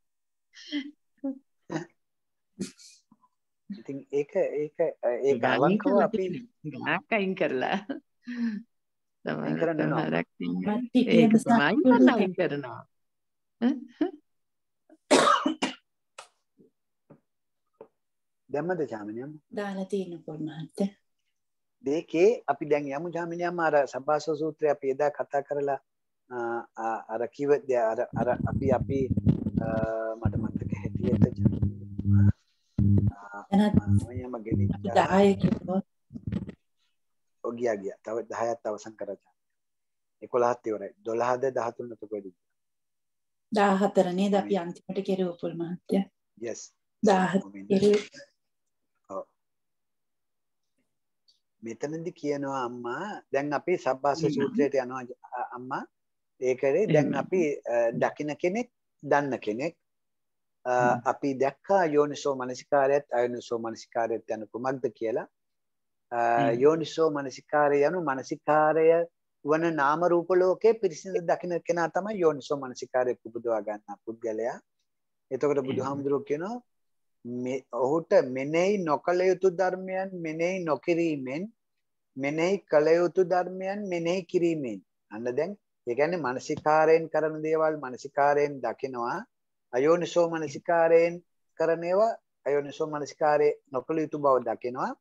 ඉතින් ඒක ඒක ඒ ගාවකව අපි ගාක් අයින් කරලා තමයි කරන්නේ. ඒක තමයි අයින් කරනවා. දැම්මද චාමනියම්? දාන තියෙන පොල් මහත්තයා. දෙකේ අපි දැන් යමු ජාමිනියම අර සබාස සූත්‍රය අපි එදා කතා කරලා අර කිව අර අර අපි අපි මට මතක හැටියට ඔගියා ගිය තව දහයත් අවසන් කරජා එකොළහත් ඉවරයි දොළහද දහතුන් නතුකොඩි දාහතරනේ ද අපි අන්තිමට කෙරූ උපුල් මහත්ය යස් දාහ කෙරූ මෙතනදි කියනවා අම්මා දැන් අපි සබ්බාස සූත්‍රයට යනවා අම්මා ඒකරේ දැන් අපි දකින කෙනෙක් දන්න කෙනෙක් අපි දැක්කා යෝනිසෝ මනසිකාරයත් අයෝනිසෝ මනසිකාරයත් යන කුමක්ද කියලා යෝනිසෝ මනසිකාරය යනු මනසිකාරය වන නාම රූප ලෝකේ පිරිසිදු දකින කෙනා තමයි යෝනිසෝ මනසිකාරය පුබුදවා ගන්න පුද්ගලයා එතකොට බුදුහාමුදුරුවෝ කියනවා ඔහුට මෙනෙහි නොකළ යුතු ධර්මයන් මෙනෙහි නොකිරීමෙන් මෙනෙහි කළ යුතු ධර්මයන් මෙනෙහි කිරීමෙන් අන්න දැන් ඒ කියන්නේ මානසිකාරයෙන් කරන දේවල් මානසිකාරයෙන් දකිනවා අයෝනිසෝ මානසිකාරයෙන් කරන ඒවා අයෝනිසෝ මානසිකාරයේ නොකළ යුතු බව දකිනවා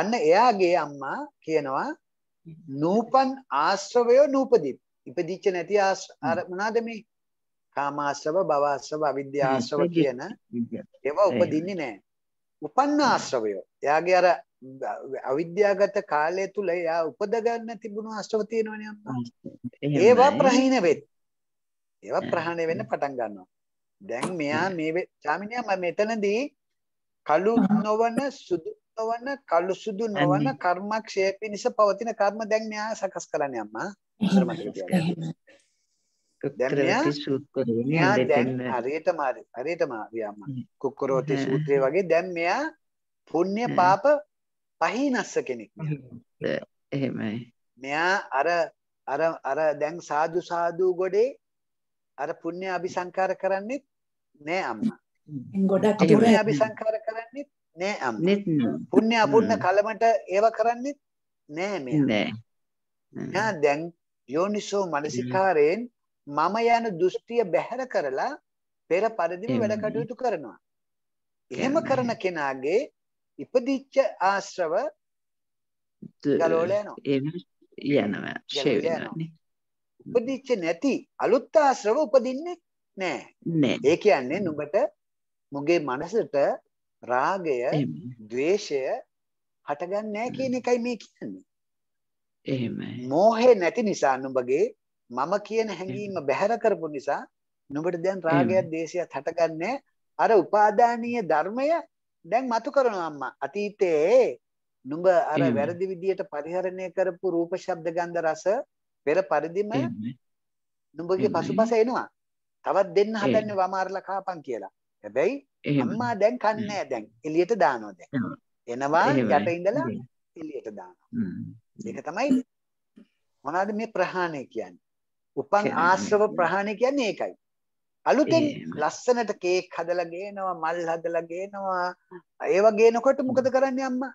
අන්න එයාගේ අම්මා කියනවා නූපන් ආශ්‍රවය නූපදී ඉපදිච්ච නැති ආශ්‍ර මොනවාද මේ කාමාශ්‍රව භවආශ්‍රව අවිද්‍යාශ්‍රව කියන ඒවා උපදින්නේ නැහැ උපන්න ආශ්‍රවයෝ. එයාගේ අර අවිද්‍යාගත කාලය තුල එයා උපදගන්න තිබුණු ආශ්‍රව තියෙනවනේ අම්මා. ඒවා ප්‍රහීන වෙත්. ඒවා ප්‍රහාණය වෙන්න පටන් ගන්නවා. දැන් මෙයා මේ චාමිනියා මම මෙතනදී කළු නොවන සුදු නොවන කළු සුදු නොවන කර්මක්ෂය පිණිස පවතින කර්ම දැන් මෙයා සකස් කරන්නේ අම්මා. කුක්කරෝටි ෂූට් කරගෙන මෙයා දැන් හරියටම හරි හරියටම හරි අම්මා කුක්කරෝටි සූත්‍රය වගේ දැන් මෙයා පුණ්‍ය පාප පහිනස්ස කෙනෙක් එහෙමයි මෙයා අර අර අර දැන් සාදු සාදු ගොඩේ අර පුණ්‍ය අபிසංකාර කරන්නේ නෑ අම්මා ගොඩක් පුණ්‍ය අபிසංකාර කරන්නේ නෑ අම්මා පුණ්‍ය අපුණ්‍ය කලමට ඒව කරන්නේ නෑ මෙයා නෑ දැන් යෝනිසෝ මනසිකාරයෙන් මම යන දෘෂ්ටිය බැහැර කරලා පෙර පරිදිම වැඩ කටයුතු කරනවා. එහෙම කරන කෙනාගේ ඉපදිච්ච ආශ්‍රව ගලවල යනවා. යනවා. උපදිච්ච නැති අලුත් ආශ්‍රව උපදින්නේ නෑ. නෑ. ඒ කියන්නේ නුඹට මුගේ මනසට රාගය, ద్వේෂය හටගන්නේ නෑ කියන එකයි මේ කියන්නේ. එහෙමයි. මෝහය නැති නිසා නුඹගේ මම කියන හැඟීම බැහැර කරපු නිසා නුඹට දැන් රාගයක් දේශයක් හටගන්නේ අර උපාදානීය ධර්මය දැන් මතු කරනවා අම්මා අතීතයේ නුඹ අර වැරදි විදියට පරිහරණය කරපු රූප ශබ්ද ගන්ධ රස පෙර පරිදිම නුඹගේ පසුපස එනවා තවත් දෙන්න හදන්නේ වමාරලා කාපන් කියලා හැබැයි අම්මා දැන් කන්නේ දැන් එළියට දානවා දැන් එනවා යට ඉඳලා එළියට දානවා ඒක තමයි මොනවාද මේ ප්‍රහාණය කියන්නේ උපන් ආශ්‍රව ප්‍රහාණය කියන්නේ ඒකයි. අලුතෙන් ලස්සනට කේක් හදලා ගේනවා, මල් හදලා ගේනවා. ඒව ගේනකොට මොකද කරන්නේ අම්මා?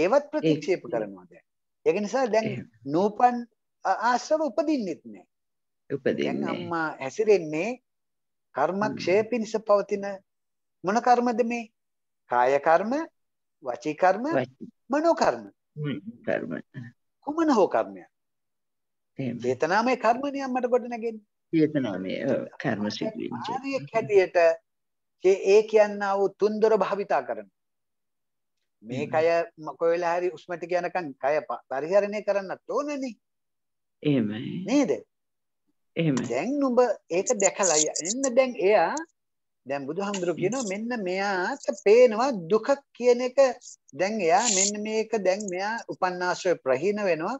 ඒවත් ප්‍රතික්ෂේප කරනවා දැන්. ඒක නිසා දැන් නූපන් ආශ්‍රව උපදින්නෙත් නෑ. උපදින්නේ. අම්මා හැසිරෙන්නේ කර්මක්ෂය පිණිස පවතින මොන කර්මද මේ? කාය කර්ම, වචී කර්ම, මනෝ කර්ම. කර්ම. කුමන හෝ කර්මයක්. වේතනාමය කර්මනේ අම්මට කොට නැගෙන්නේ. වේතනාමය කර්ම සිද්ධිය. ආර්යයක් හැටියට ඒ කියන්නා වූ තුන්දොර භාවිතා කරන. මේ කය කොයිලා හරි උස්මට කියනකම් කය පරිහරණය කරන්නත් ඕනනේ. එහෙමයි. නේද? එහෙමයි. දැන් නුඹ ඒක දැකලා එන්න දැන් එයා දැන් බුදුහාමුදුරු කියනවා මෙන්න මෙයාට පේනවා දුක කියන එක දැන් එයා මෙන්න මේක දැන් මෙයා උපන්නාශ්‍රය ප්‍රහීන වෙනවා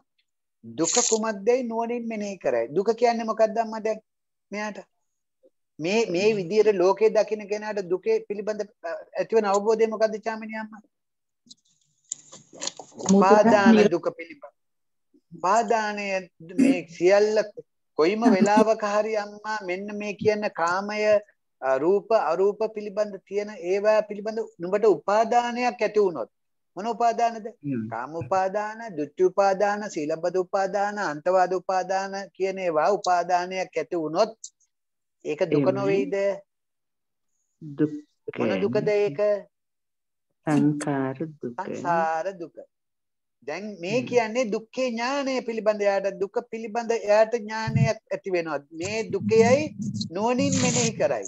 දුක කුමක්දයි නුවණින් මෙනෙහි කරයි. දුක කියන්නේ මොකක්ද අම්මා දැන් මෙයාට? මේ මේ විදියට ලෝකේ දකින්න කෙනාට දුකේ පිළිබඳ ඇතිවන අවබෝධය මොකද්ද චාමිනී අම්මා? පාදාන දුක පිළිබඳ. පාදානය මේ සියල්ල කොයිම වෙලාවක හරි අම්මා මෙන්න මේ කියන කාමය රූප අරූප පිළිබඳ තියෙන ඒවා පිළිබඳ නුඹට උපාදානයක් ඇති වුණොත් මොන උපාදානද? කාම උපාදාන, දුක්ඛ උපාදාන, සීලබ්බත උපාදාන, අන්තවාද උපාදාන කියන ඒවා උපාදානයක් ඇති වුණොත් ඒක දුක නොවේද? දුක් මොන දුකද ඒක? සංඛාර දුක. සංඛාර දුක. දැන් මේ කියන්නේ දුක්ඛේ ඥානය පිළිබඳ යාට දුක පිළිබඳ යාට ඥානයක් ඇති වෙනවා. මේ දුකයයි නුවණින් මෙනෙහි කරයි.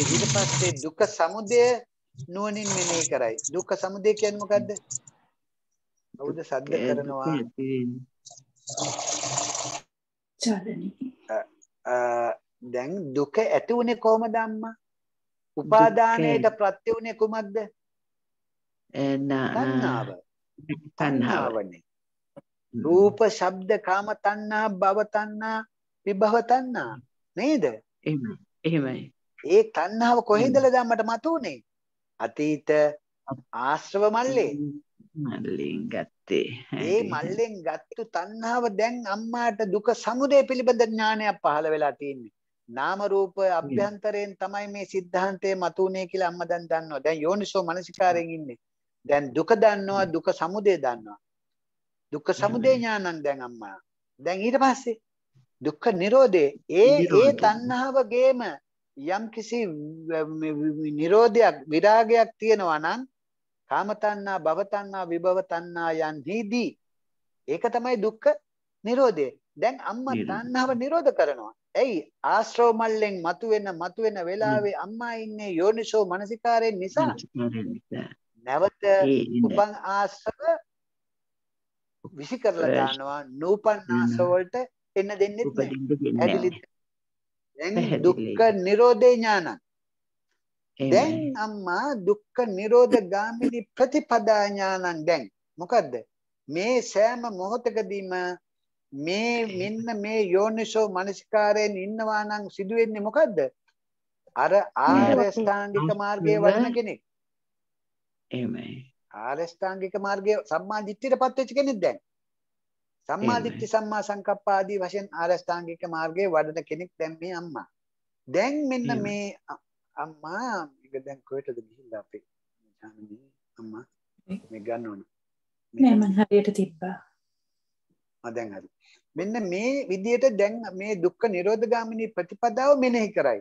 ඊට පස්සේ දුක සමුදය නුවණින් මෙනෙහි කරයි. දුක්ඛ සමුදය කියන්නේ මොකද්ද? අවුද සද්ද කරනවා. දැන් දුක ඇති උනේ කොහමද අම්මා? උපාදානයට ප්‍රත්‍ය උනේ කුමක්ද? තණ්හාව. තණ්හාවනේ. රූප, ශබ්ද, කාම තණ්හා, භව තණ්හා, විභව තණ්හා නේද? එහෙමයි. එහෙමයි. ඒ තණ්හාව කොහෙන්දලා දැම්මට මතුනේ? අතීත ආශ්‍රව මල්ලේ මල්ලෙන් ගත්තේ ඒ මල්ලෙන් ගත්තු තණ්හාව දැන් අම්මාට දුක සමුදය පිළිබඳ ඥානයක් පහළ වෙලා තියෙන්නේ නාම රූප අභ්‍යන්තරයෙන් තමයි මේ સિદ્ધාන්තය මතුනේ කියලා අම්මා දැන් දන්නවා දැන් යෝනිසෝ මනසිකාරයෙන් ඉන්නේ දැන් දුක දන්නවා දුක සමුදය දන්නවා දුක්ඛ සමුදය ඥානං දැන් අම්මා දැන් ඊට පස්සේ දුක්ඛ නිරෝධේ ඒ ඒ තණ්හාව ගේම යම් කිසි නිරෝධයක් විරාගයක් තියෙනවා නම් කාමතණ්ණා භවතණ්ණා විභවතණ්ණා යන්හිදී ඒක තමයි දුක්ඛ නිරෝධය. දැන් අම්මා තණ්හාව නිරෝධ කරනවා. ඇයි ආශ්‍රව මල්ලෙන් මතුවෙන මතුවෙන වෙලාවේ අම්මා ඉන්නේ යෝනිසෝ මනසිකාරයෙන් නිසා. නැවත උපන් ආශ්‍රව විසි කරලා දානවා නූපන් ආශ්‍රව වලට එන්න දෙන්නේ නැහැ. දැන් දුක්ඛ නිරෝධේ ඥානං. දැන් අම්මා දුක්ඛ නිරෝධ ගාමිනී ප්‍රතිපදා ඥානං දැන් මොකද්ද? මේ සෑම මොහොතකදීම මේ මෙන්න මේ යෝනිසෝ මනසිකාරයෙන් ඉන්නවා නම් සිදුවෙන්නේ මොකද්ද? අර ආරස්ථාංගික මාර්ගයේ වඩන කෙනෙක්. එහෙමයි. ආරස්ථාංගික මාර්ගයේ සම්මා දිට්ඨියටපත් වෙච්ච කෙනෙක් දැන්. සම්මාදිට්ඨි සම්මා සංකප්ප ආදී වශයෙන් ආරෂ්ඨාංගික මාර්ගයේ වඩන කෙනෙක් දැන් මේ අම්මා. දැන් මෙන්න මේ අම්මා මේක දැන් කොහෙටද ගිහිල්ලා අපේ ඥානදී අම්මා මේ ගන්න ඕන. නෑ මං හරියට තිබ්බා. ආ දැන් හරි. මෙන්න මේ විදියට දැන් මේ දුක්ඛ නිරෝධගාමිනී ප්‍රතිපදාව මෙනෙහි කරයි.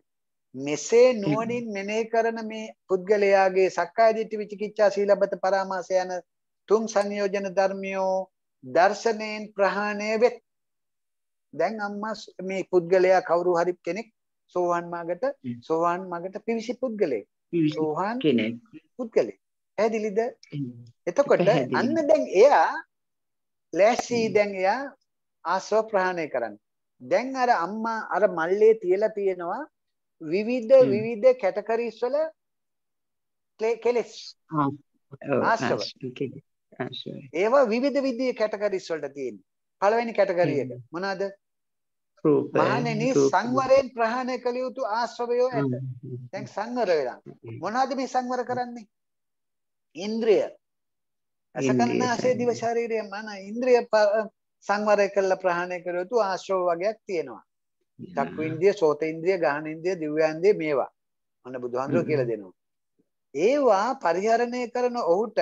මෙසේ නුවණින් මෙනෙහි කරන මේ පුද්ගලයාගේ සක්කාය දිට්ඨි විචිකිච්ඡා සීලබත පරාමාස යන තුන් සංයෝජන ධර්මියෝ දර්ශනයෙන් ප්‍රහාණය වෙත්. දැන් අම්මා මේ පුද්ගලයා කවුරු හරි කෙනෙක් සෝවාන් මාර්ගට සෝවාන් මාර්ගට පිවිසි පුද්ගලෙක්. සෝවාන් කෙනෙක්. පුද්ගලෙක්. පැහැදිලිද? එතකොට අන්න දැන් එයා ලෑසි දැන් එයා ආශ්‍රව ප්‍රහාණය කරන්න. දැන් අර අම්මා අර මල්ලේ තියලා තියෙනවා විවිධ විවිධ කැටගරිස් වල කෙලස් ආශ්‍රව ඒවා විවිධ විදිහේ කැටගරිස් වලට තියෙන්නේ. පළවෙනි කැටගරි එක මොනවාද? රූපය. මහණෙනි සංවරයෙන් ප්‍රහාණය කළ යුතු ආශ්‍රවය ඇත. දැන් සංවර වෙලා. මොනවද මේ සංවර කරන්නේ? ඉන්ද්‍රිය. අසකන්නාසේ දිව ශරීරය මන ඉන්ද්‍රිය සංවරය කළ ප්‍රහාණය කළ යුතු ආශ්‍රව වගේක් තියෙනවා. චක්කු ඉන්ද්‍රිය, සෝත ඉන්ද්‍රිය, ගාහන ඉන්ද්‍රිය, දිව්‍යාන්ද්‍රිය මේවා. මොන බුදුහාමුදුරුවෝ කියලා දෙනවා. ඒවා පරිහරණය කරන ඔහුට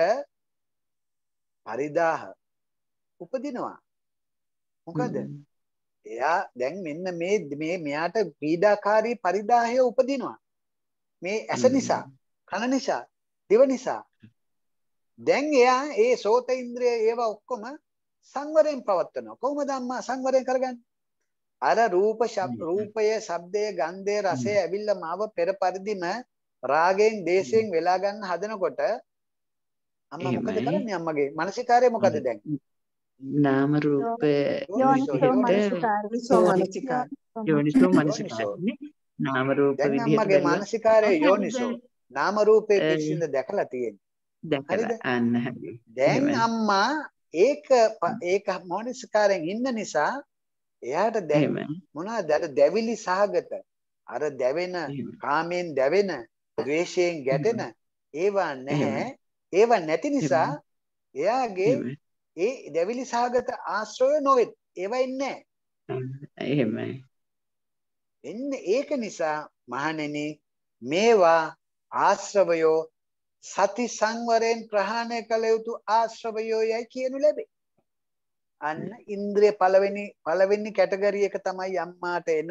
පරිදාහ උපදිනවා මොකද එයා දැන් මෙන්න මේ මේ මෙයාට පීඩාකාරී පරිදාහය උපදිනවා මේ ඇස නිසා කන නිසා දිව නිසා දැන් එයා ඒ සෝත ඉන්ද්‍රිය ඒවා ඔක්කොම සංවරයෙන් පවත්වනවා කොහොමද අම්මා සංවරයෙන් කරගන්නේ අර රූප රූපය ශබ්දය ගන්ධය රසය ඇවිල්ලා මාව පෙර පරිදිම රාගයෙන් දේශයෙන් වෙලා ගන්න හදනකොට අම්මා මොකද කරන්නේ අම්මගේ මානසිකාරය මොකද දැන්? නාම රූප යෝනිසෝ මනසිකාරය නාම රූප විදිහට අම්මගේ මානසිකාරය යෝනිසෝ නාම රූපේ කිසිඳ දැකලා තියෙන්නේ දැකලා අන්න හරි දැන් අම්මා ඒක ඒක මානසිකාරයෙන් ඉන්න නිසා එයාට දැන් මොනවාද අර දැවිලි සහගත අර දැවෙන කාමෙන් දැවෙන ද්වේෂයෙන් ගැටෙන ඒවා නැහැ ඒව නැති නිසා එයාගේ ඒ දැවිලි සහගත ආශ්‍රය නොවෙත් ඒව එන්නේ එහෙමයි එන්න ඒක නිසා මහණෙනි මේවා ආශ්‍රවයෝ සති සංවරයෙන් ප්‍රහාණය කළ යුතු ආශ්‍රවයෝ යයි කියනු ලැබේ. අන්න ඉන්ද්‍රිය පළවෙනි පළවෙනි කැටගරි එක තමයි අම්මාට එන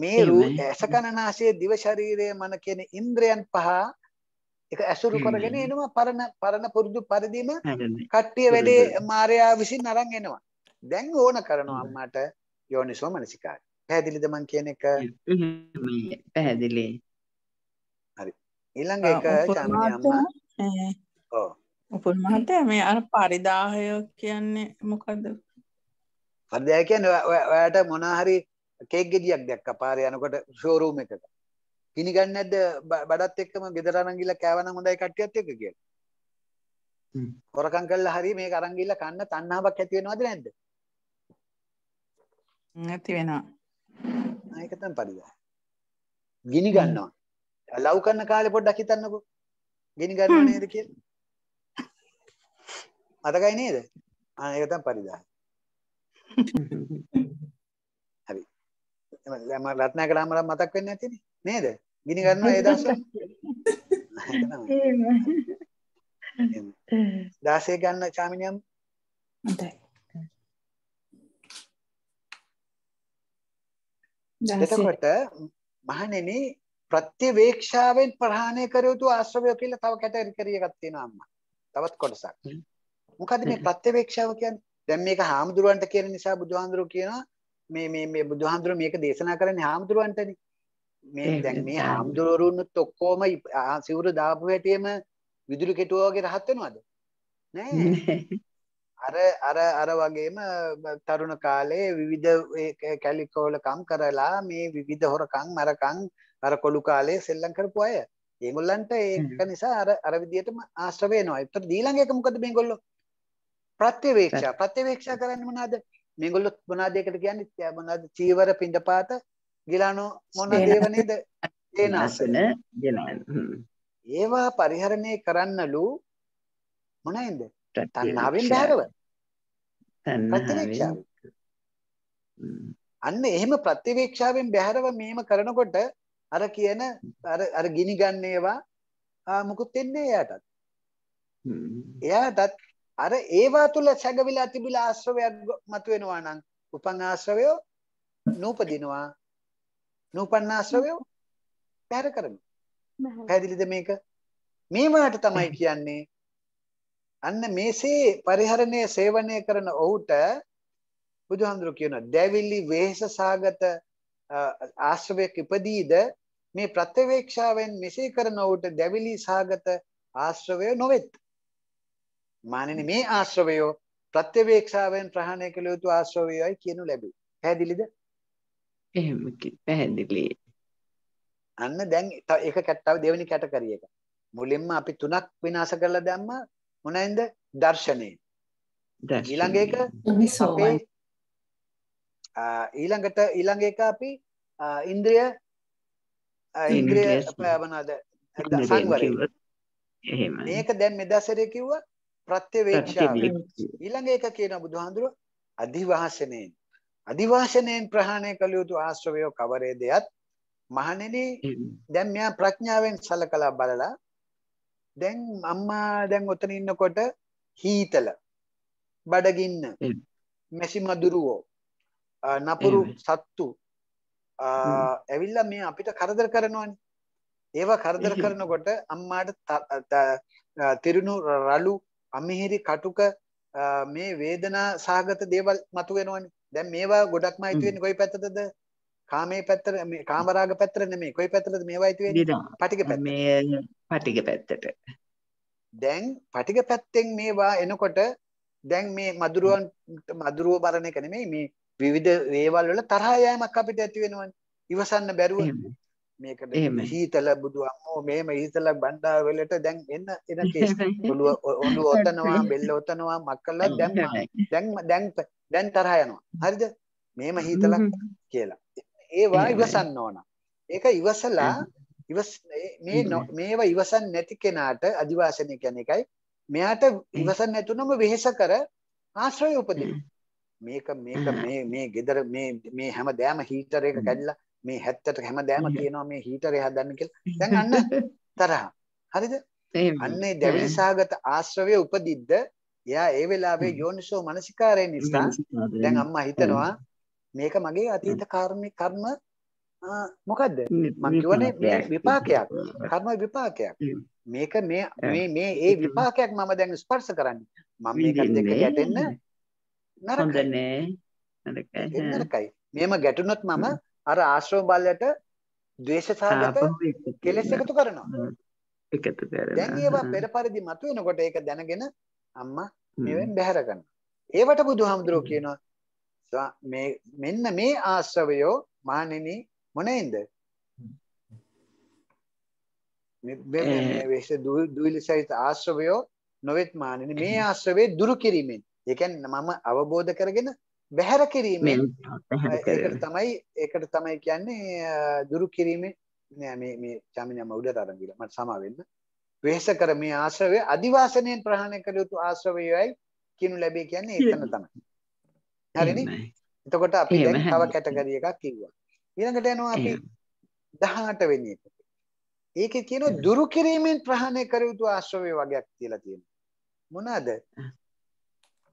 මේ රූප ඇස කන නාසය දිව ශරීරය මන කියන ඉන්ද්‍රයන් පහ ඒක ඇසුරු කරගෙන එනවා පරණ පරණ පුරුදු පරිදිම කට්ටිය වැඩේ මාරයා විසින් අරන් එනවා. දැන් ඕන කරනවා අම්මාට යෝනිසෝ මනසිකාරය. පැහැදිලිද මං කියන එක? පැහැදිලි. හරි. ඊළඟ එක චාන්දි අම්මා. ඔව්. උපුල් මහත්තයා මේ අර පරිදාහය කියන්නේ මොකද්ද? පරිදාහය කියන්නේ ඔයාට මොනවා හරි කේක් ගෙඩියක් දැක්ක පාරේ යනකොට ෂෝරූම් එකක. ගිනිගන්නේ නැද්ද බඩත් එක්කම ගෙදර අරන් ගිහලා කෑවනම් හොඳයි කට්ටියත් එක්ක කියලා. හොරකම් කළා හරි මේක අරන් ගිහලා කන්න තණ්හාවක් ඇති වෙනවද නැද්ද? නැති වෙනවා. ඒක තමයි පරිදා. ගිනි ගන්නවා. ලව් කරන කාලේ පොඩ්ඩක් හිතන්නකෝ. ගිනි ගන්නව නේද කියලා. මතකයි නේද? ආ ඒක තමයි පරිදා. හරි. මම රත්නාකර මතක් වෙන්නේ නැතිනේ නේද? ගිනි ගන්නවා ඒ දවස්වල. දාසේ ගන්න චාමිනියම්. හොඳයි. එතකොට මහණෙනි ප්‍රතිවේක්ෂාවෙන් ප්‍රහාණය කර යුතු ආශ්‍රවය කියලා තව කැටගරි එකක් තියෙනවා අම්මා. තවත් කොටසක්. මොකද මේ ප්‍රතිවේක්ෂාව කියන්නේ? දැන් මේක හාමුදුරුවන්ට කියන නිසා බුදුහාමුදුරුවෝ කියනවා මේ මේ මේ බුදුහාමුදුරුවෝ මේක දේශනා කරන්නේ හාමුදුරුවන්ටනේ. මේ දැන් මේ හාමුදුරුවරුන්ත් ඔක්කොම සිවුර දාපු හැටියෙම විදුලි කෙටුවා වගේ රහත් වෙනවද? නෑ. අර අර අර වගේම තරුණ කාලේ විවිධ කැලිකෝලකම් කරලා මේ විවිධ හොරකම් මරකම් අර කොළු කාලේ සෙල්ලම් කරපු අය. ඒගොල්ලන්ට ඒක නිසා අර අර විදියටම ආශ්‍රව වෙනවා. ඒතර ඊළඟ එක මොකද මේගොල්ලෝ? ප්‍රත්‍යවේක්ෂා. ප්‍රත්‍යවේක්ෂා කරන්නේ මොනවාද? මේගොල්ලෝ මොනවාද ඒකට කියන්නේ? මොනවාද චීවර පින්ඩපාත ගිලානෝ මොන දේව නේද? ඒනාසන ගිලාන. ඒවා පරිහරණය කරන්නලු මොනින්ද? තණ්හාවෙන් බැහැරව. තණ්හාවෙන්. අන්න එහෙම ප්‍රතිවීක්ෂාවෙන් බැහැරව මෙහෙම කරනකොට අර කියන අර අර ගිනි ගන්න ඒවා මුකුත් වෙන්නේ එයාටත්. එයාටත් අර ඒවා තුල සැඟවිලා තිබිලා ආශ්‍රවයක් මතුවෙනවා නම් උපන් ආශ්‍රවය නූපදිනවා නූපන්නාශ්‍රවයෝ පැහැර කරමු. පැහැදිලිද මේක? මේවට තමයි කියන්නේ අන්න මේසේ පරිහරණය සේවනය කරන ඔහුට බුදුහාඳුර කියන දැවිලි වෙහස සාගත ආශ්‍රවයක ඉපදීද මේ ප්‍රත්‍යවේක්ෂාවෙන් මෙසේ කරන ඔහුට දැවිලි සාගත ආශ්‍රවය නොවෙත්. මානෙනි මේ ආශ්‍රවය ප්‍රත්‍යවේක්ෂාවෙන් ප්‍රහාණය කළ යුතු ආශ්‍රවයයි කියනු ලැබේ. පැහැදිලිද? එහෙම පැහැදිලි. අන්න දැන් ඒක කැට්ටාව දෙවෙනි කැටගරි එක. මුලින්ම අපි තුනක් විනාශ කරලා දැම්ම මොනින්ද? දර්ශනේ. ඊළඟ එක අපේ ඊළඟට ඊළඟ එක අපි ඉන්ද්‍රිය ඉන්ද්‍රිය මොනවාද? සංවරය. එහෙම. මේක දැන් මෙදාසරේ කිව්වා ප්‍රත්‍යවේක්ෂාව. ඊළඟ එක කියන බුදුහාඳුර අධිවාසනේ. අදිවාශනයෙන් ප්‍රහාණය කළ යුතු ආශ්‍රවයෝ කවරේ දෙයත් මහණෙනි දැන් මෙයා ප්‍රඥාවෙන් සලකලා බලලා දැන් අම්මා දැන් ඔතන ඉන්නකොට හීතල බඩගින්න මැසි මදුරුවෝ නපුරු සත්තු ඇවිල්ලා මේ අපිට කරදර කරනවානේ ඒව කරදර කරනකොට අම්මාට තිරුණු රළු අමිහිරි කටුක මේ වේදනා සාගත දේවල් මතුවෙනවනේ දැන් මේවා ගොඩක්ම අයිති වෙන්නේ කොයි පැත්තටද? කාමයේ පැත්තට මේ කාමරාග පැත්තට නෙමෙයි. කොයි පැත්තටද මේවා අයිති වෙන්නේ? පටික පැත්ත. මේ පටික පැත්තට. දැන් පටික පැත්තෙන් මේවා එනකොට දැන් මේ මధుරුවන් මధుරුව බලන එක නෙමෙයි මේ විවිධ වේවල් වල තරහා යෑමක් අපිට ඇති වෙනවනේ. ඉවසන්න බැරුව මේකට හීතල බුදු අම්මෝ මේම හීතල බණ්ඩා වෙලට දැන් එන්න එන කේස් ඔළුව ඔතනවා බෙල්ල ඔතනවා මක්කලා දැන් දැන් දැන් දැන් තරහ යනවා. හරිද? මේම හීතලක් කියලා. ඒවා ඉවසන්න ඕන. ඒක ඉවසලා ඉවස මේ මේවා ඉවසන් නැති කෙනාට අදිවාසනය කියන එකයි. මෙයාට ඉවසන් නැතුනම වෙහෙස කර ආශ්‍රය උපදින. මේක මේක මේ මේ gedara මේ මේ හැමදෑම හීටර් එක කැඩලා මේ 70ට හැමදෑම කියනවා මේ හීටරේ හදන්න කියලා. දැන් අන්න තරහ. හරිද? අන්නේ දැවිලිසාගත ආශ්‍රවය උපදිද්ද එයා ඒ වෙලාවේ යෝනිසෝ මනසිකාරය නිසා දැන් අම්මා හිතනවා මේක මගේ අතීත කර්ම කර්ම මොකද්ද මම කියවනේ මේ විපාකයක් කර්ම විපාකයක් මේක මේ මේ මේ ඒ විපාකයක් මම දැන් ස්පර්ශ කරන්නේ මම මේකත් එක්ක ගැටෙන්න නරකයි නරකයි මෙහෙම ගැටුනොත් මම අර ආශ්‍රව බලයට ද්වේෂ සාගත කෙලෙස් එකතු කරනවා එකතු කරනවා දැන් ඒවා පෙර පරිදි මතුවෙනකොට ඒක දැනගෙන අම්මා මෙවෙන් බැහැර ගන්න. ඒවට බුදුහාමුදුරුවෝ කියනවා මේ මෙන්න මේ ආශ්‍රවයෝ මහණෙනි මොනෙන්ද? මේ වේශ දුවිලි සහිත ආශ්‍රවයෝ නොවෙත් මහණෙනි මේ ආශ්‍රවේ දුරු කිරීමෙන්. ඒ කියන්නේ මම අවබෝධ කරගෙන බැහැර කිරීමෙන් ඒකට තමයි ඒකට තමයි කියන්නේ දුරු කිරීමෙන් නෑ මේ මේ චාමිනියම උඩට අරන් ගිහලා මට සමා වෙන්න. වෙහෙස කර මේ ආශ්‍රවය අදිවාසනයෙන් ප්‍රහාණය කළ යුතු ආශ්‍රවයයි කියනු ලැබේ කියන්නේ එතන තමයි. හරිනේ? එතකොට අපි දැන් තව කැටගරි එකක් කිව්වා. ඊළඟට යනවා අපි 18 වෙනි එක. ඒකේ කියනවා දුරු කිරීමෙන් ප්‍රහාණය කර යුතු ආශ්‍රවය වගේක් කියලා තියෙනවා. මොනවාද?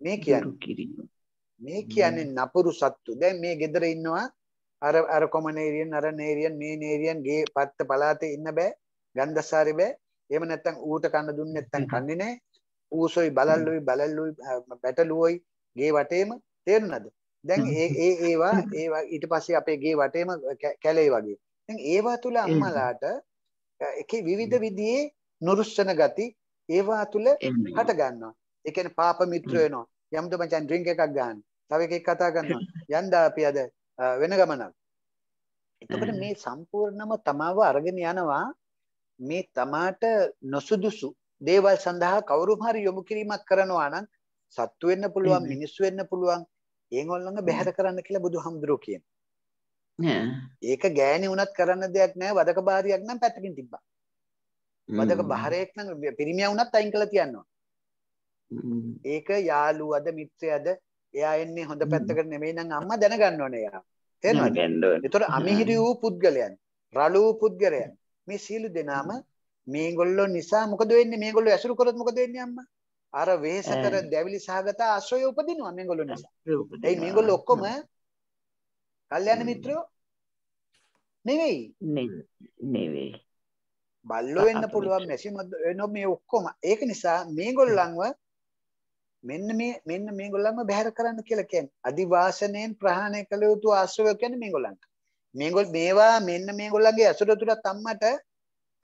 මේ කියන්නේ මේ කියන්නේ නපුරු සත්තු. දැන් මේ ගෙදර ඉන්නවා අර අර කොමනේරියන් අර නේරියන් මේ නේරියන් ගේ පත්ත පළාතේ ඉන්න බෑ. ගන්ධසාරේ බෑ. එහෙම නැත්නම් ඌට කන්න දුන්නේ නැත්නම් කන්නේ නැහැ. ඌසොයි බලල්ලුයි බලල්ලුයි බැටලුවයි ගේ වටේම තේරුණාද? දැන් ඒ ඒ ඒවා ඒවා ඊට පස්සේ අපේ ගේ වටේම කැලේ වගේ. දැන් ඒවා තුල අම්මලාට එකේ විවිධ විදිහේ නුරුස්සන ගති ඒවා තුල හට ගන්නවා. ඒ කියන්නේ පාප මිත්‍ර වෙනවා. යම්ද මචන් ඩ්‍රින්ක් එකක් ගන්න. තව එකෙක් කතා කරනවා. යන්දා අපි අද වෙන ගමනක්. එතකොට මේ සම්පූර්ණම තමාව අරගෙන යනවා මේ තමාට නොසුදුසු දේවල් සඳහා කවුරුම හරි යොමු කිරීමක් කරනවා නම් සත්තු වෙන්න පුළුවන් මිනිස්සු වෙන්න පුළුවන් ඒගොල්ලන්ව බැහැර කරන්න කියලා බුදුහාමුදුරුවෝ කියනවා. ඒක ගෑණි වුණත් කරන්න දෙයක් නැහැ වදක බාරියක් නම් පැත්තකින් තිබ්බා. වදක බහරයක් නම් පිරිමියා වුණත් අයින් කළා තියනවා. ඒක යාළුවද මිත්‍රයද එයා එන්නේ හොඳ පැත්තකට නෙමෙයි නම් අම්මා දැනගන්න ඕනේ එයා. තේරෙනවද? ඒතර අමිහිරි වූ පුද්ගලයන්, රළු වූ පුද්ගලයන්. මේ සීල දෙනාම මේගොල්ලෝ නිසා මොකද වෙන්නේ මේගොල්ලෝ ඇසුරු කරොත් මොකද වෙන්නේ අම්මා අර වෙහස කර දැවිලි සහගත ආශ්‍රය උපදිනවා මේගොල්ලෝ නිසා ඒ මේගොල්ලෝ ඔක්කොම කල්යන්න මිත්‍රයෝ නෙවෙයි නෙවෙයි බල්ලෝ වෙන්න පුළුවන් මැසිමත් වෙනෝ මේ ඔක්කොම ඒක නිසා මේගොල්ලන්ව මෙන්න මේ මෙන්න මේගොල්ලන්ව බැහැර කරන්න කියලා කියන්නේ අදිවාසණයෙන් ප්‍රහාණය කළ යුතු ආශ්‍රවය කියන්නේ මේගොල්ලන්ට මේගොල් මේවා මෙන්න මේගොල්ලන්ගේ ඇසුර තුලත් අම්මට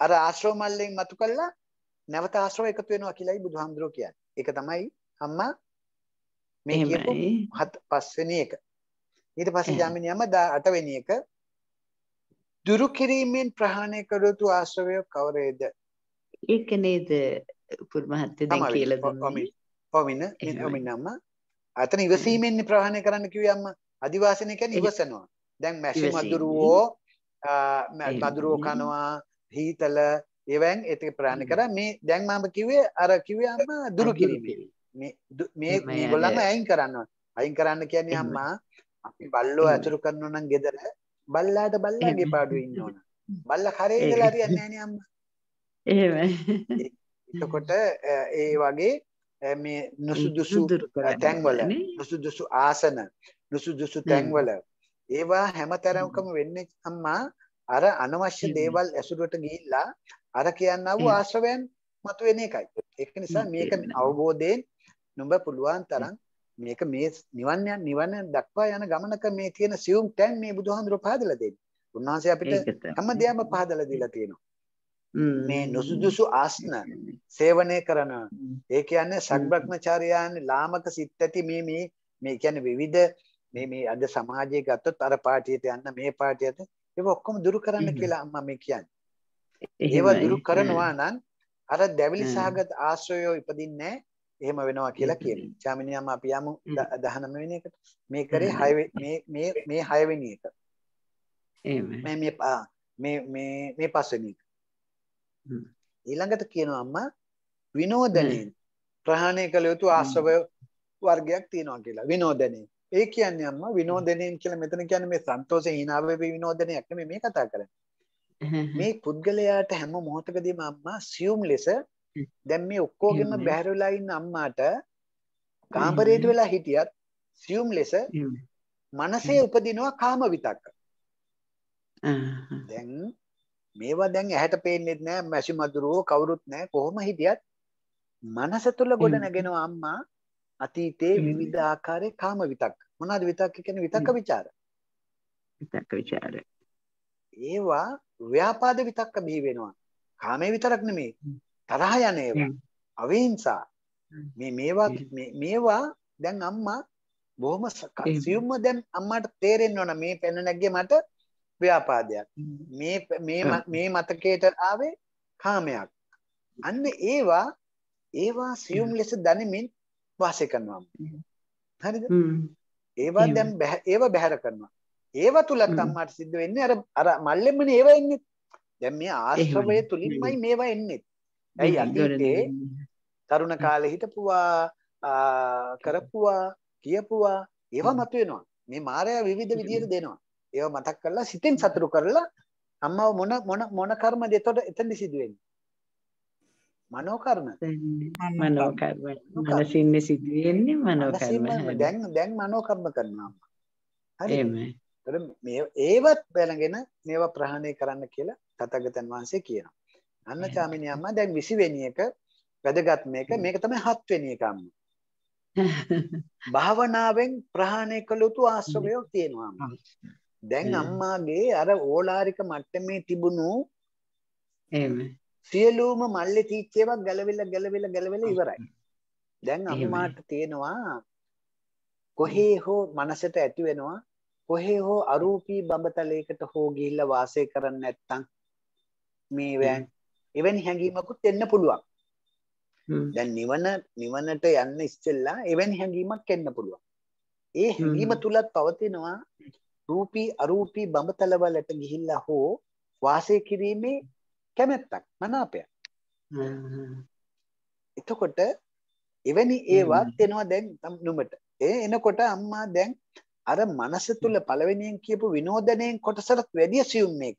අර ආශ්‍රව මල්ලෙන් මතු කළා නැවත ආශ්‍රව එකතු වෙනවා කියලායි බුදුහාමුදුරුවෝ කියන්නේ. ඒක තමයි අම්මා මේ කියපු හත් පස්වෙනි එක. ඊට පස්සේ ජාමිනී අම්මා අටවෙනි එක දුරු කිරීමෙන් ප්‍රහාණය කළ යුතු ආශ්‍රවය කවරේද? ඒක නේද පුරුමහත්ය දැන් කියලා දුන්නේ. ඔමින ඔමින අම්මා අතන ඉවසීමෙන් ප්‍රහාණය කරන්න කිව්වේ අම්මා. අදිවාසන කියන්නේ ඉවසනවා. දැන් මැසි මදුරුවෝ මදුරුවෝ කනවා හීතල ඒවැන් ඒක ප්‍රාණ කර මේ දැන් මම කිව්වේ අර කිව්වම දුරු කිරීම මේ මේ මේගොල්ලන්ම අයින් කරනවා අයින් කරන්න කියන්නේ අම්මා අපි බල්ලෝ ඇතුළු කරනවා නම් ගෙදර බල්ලාට බල්ලාගේ පාඩුවේ ඉන්න ඕන බල්ලා කරේ ඉඳලා හරියන්නේ නැහැ නේ අම්මා එහෙමයි එතකොට ඒ වගේ මේ නුසුදුසු තැන්වල නුසුදුසු ආසන නුසුදුසු තැන්වල ඒවා හැමතරම්කම වෙන්නේ අම්මා අර අනවශ්‍ය දේවල් ඇසුරට ගිහිල්ලා අර කියන්නව ආශ්‍රවයන් මතුවෙන එකයි. ඒක නිසා මේක අවබෝධයෙන් නුඹ පුළුවන් තරම් මේක මේ නිවන් යන නිවන දක්වා යන ගමනක මේ තියෙන සියුම් තැන් මේ බුදුහාඳුර පහදලා දෙන්නේ. උන්වහන්සේ අපිට හැම දෙයක්ම පහදලා දීලා තියෙනවා. මේ නුසුදුසු ආස්න සේවනය කරන ඒ කියන්නේ සග්බ්‍රහ්මචාරයන් ලාමක සිත් ඇති මේ මේ මේ කියන්නේ විවිධ මේ මේ අද සමාජයේ ගත්තොත් අර පාටියට යන්න මේ පාටියට ඒක ඔක්කොම දුරු කරන්න කියලා අම්මා මේ කියන්නේ. ඒවා දුරු කරනවා නම් අර දැවිලි සහගත ආශ්‍රයෝ ඉපදින්නේ එහෙම වෙනවා කියලා කියනවා. චාමිනියම අපි යමු 19 වෙනි එකට. මේ කරේ 6 මේ මේ මේ 6 වෙනි එක. එහෙමයි. මේ මේ මේ මේ මේ 5 වෙනි එක. ඊළඟට කියනවා අම්මා විනෝදනයේ ප්‍රහාණය කළ යුතු ආශ්‍රව වර්ගයක් තියෙනවා කියලා. විනෝදනයේ ඒ කියන්නේ අම්මා විනෝදනයෙන් කියලා මෙතන කියන්නේ මේ සන්තෝෂේ හිනාවේ විනෝදනයක් නෙමෙයි මේ කතා කරන්නේ. මේ පුද්ගලයාට හැම මොහොතකදීම අම්මා සියුම් ලෙස දැන් මේ ඔක්කොගෙම බැහැර වෙලා ඉන්න අම්මාට කාමරයට වෙලා හිටියත් සියුම් ලෙස මනසේ උපදිනවා කාම විතක්ක. දැන් මේවා දැන් ඇහැට පේන්නේ නැහැ මැසි මදුරුව කවුරුත් නැහැ කොහොම හිටියත් මනස තුල ගොඩනගෙනවා අම්මා අතීතයේ විවිධ ආකාරයේ කාම විතක් මොනවාද විතක් කියන්නේ විතක්ක ਵਿਚාර විතක්ක ਵਿਚාර ඒවා ව්‍යාපාද විතක්ක බිහි වෙනවා කාමයේ විතරක් නෙමෙයි තරහ යන ඒවා අවිහිංසා මේ මේවා මේවා දැන් අම්මා බොහොම සියුම්ම දැන් අම්මාට තේරෙන්න ඕන මේ පෙන නැග්ගේ මට ව්‍යාපාදයක් මේ මේ මේ මතකයට ආවේ කාමයක් අන්න ඒවා ඒවා සියුම් ලෙස දැනෙමින් වාසය කරනවා. හරිද? ඒවා දැන් ඒවා බැහැර කරනවා. ඒවා තුල තමයි සිද්ධ වෙන්නේ අර අර මල්ලෙමනේ ඒවා එන්නේ. දැන් මේ ආශ්‍රවය තුලින්මයි මේවා එන්නේ. ඇයි අතීතේ තරුණ කාලේ හිටපුවා කරපුවා කියපුවා ඒවා මතුවෙනවා. මේ මායя විවිධ විදියට දෙනවා. ඒවා මතක් කරලා සිතෙන් සතුරු කරලා අම්මව මොන මොන මොන කර්මද එතකොට එතෙන්දි සිදුවෙන්නේ. මනෝකර්ම මනෝකර්ම මනසින්නේ සිද්ධ වෙන්නේ මනෝකර්ම දැන් දැන් මනෝකර්ම කරනවා හරි එතකොට මේ ඒවත් බැලගෙන මේවා ප්‍රහාණය කරන්න කියලා තථාගතයන් වහන්සේ කියනවා අන්න චාමිනී අම්මා දැන් 20 වෙනි එක වැදගත් මේක මේක තමයි 7 වෙනි එක අම්මා භාවනාවෙන් ප්‍රහාණය කළ යුතු ආශ්‍රමයක් තියෙනවා දැන් අම්මාගේ අර ඕලාරික මට්ටමේ තිබුණු එහෙම සියලුම මල්ලේ තීච්ච ඒවා ගැලවිලා ගැලවිලා ගැලවිලා ඉවරයි. දැන් අම්මාට තියෙනවා කොහේ හෝ මනසට ඇති වෙනවා කොහේ හෝ අරූපී බඹතලයකට හෝ ගිහිල්ලා වාසය කරන්න නැත්තම් මේ වෑන් එවැනි හැඟීමකුත් එන්න පුළුවන්. දැන් නිවන නිවනට යන්න ඉස්සෙල්ලා එවැනි හැඟීමක් එන්න පුළුවන්. ඒ හැඟීම තුලත් පවතිනවා රූපී අරූපී බඹතලවලට ගිහිල්ලා හෝ වාසය කිරීමේ කැමැත්තක් මනාපය එතකොට එවැනි ඒවා තෙනවා දැන් තම් නුමට ඒ එනකොට අම්මා දැන් අර මනස තුල පළවෙනියෙන් කියපු විනෝදනයෙන් කොටසට වැඩිය සියුම් මේක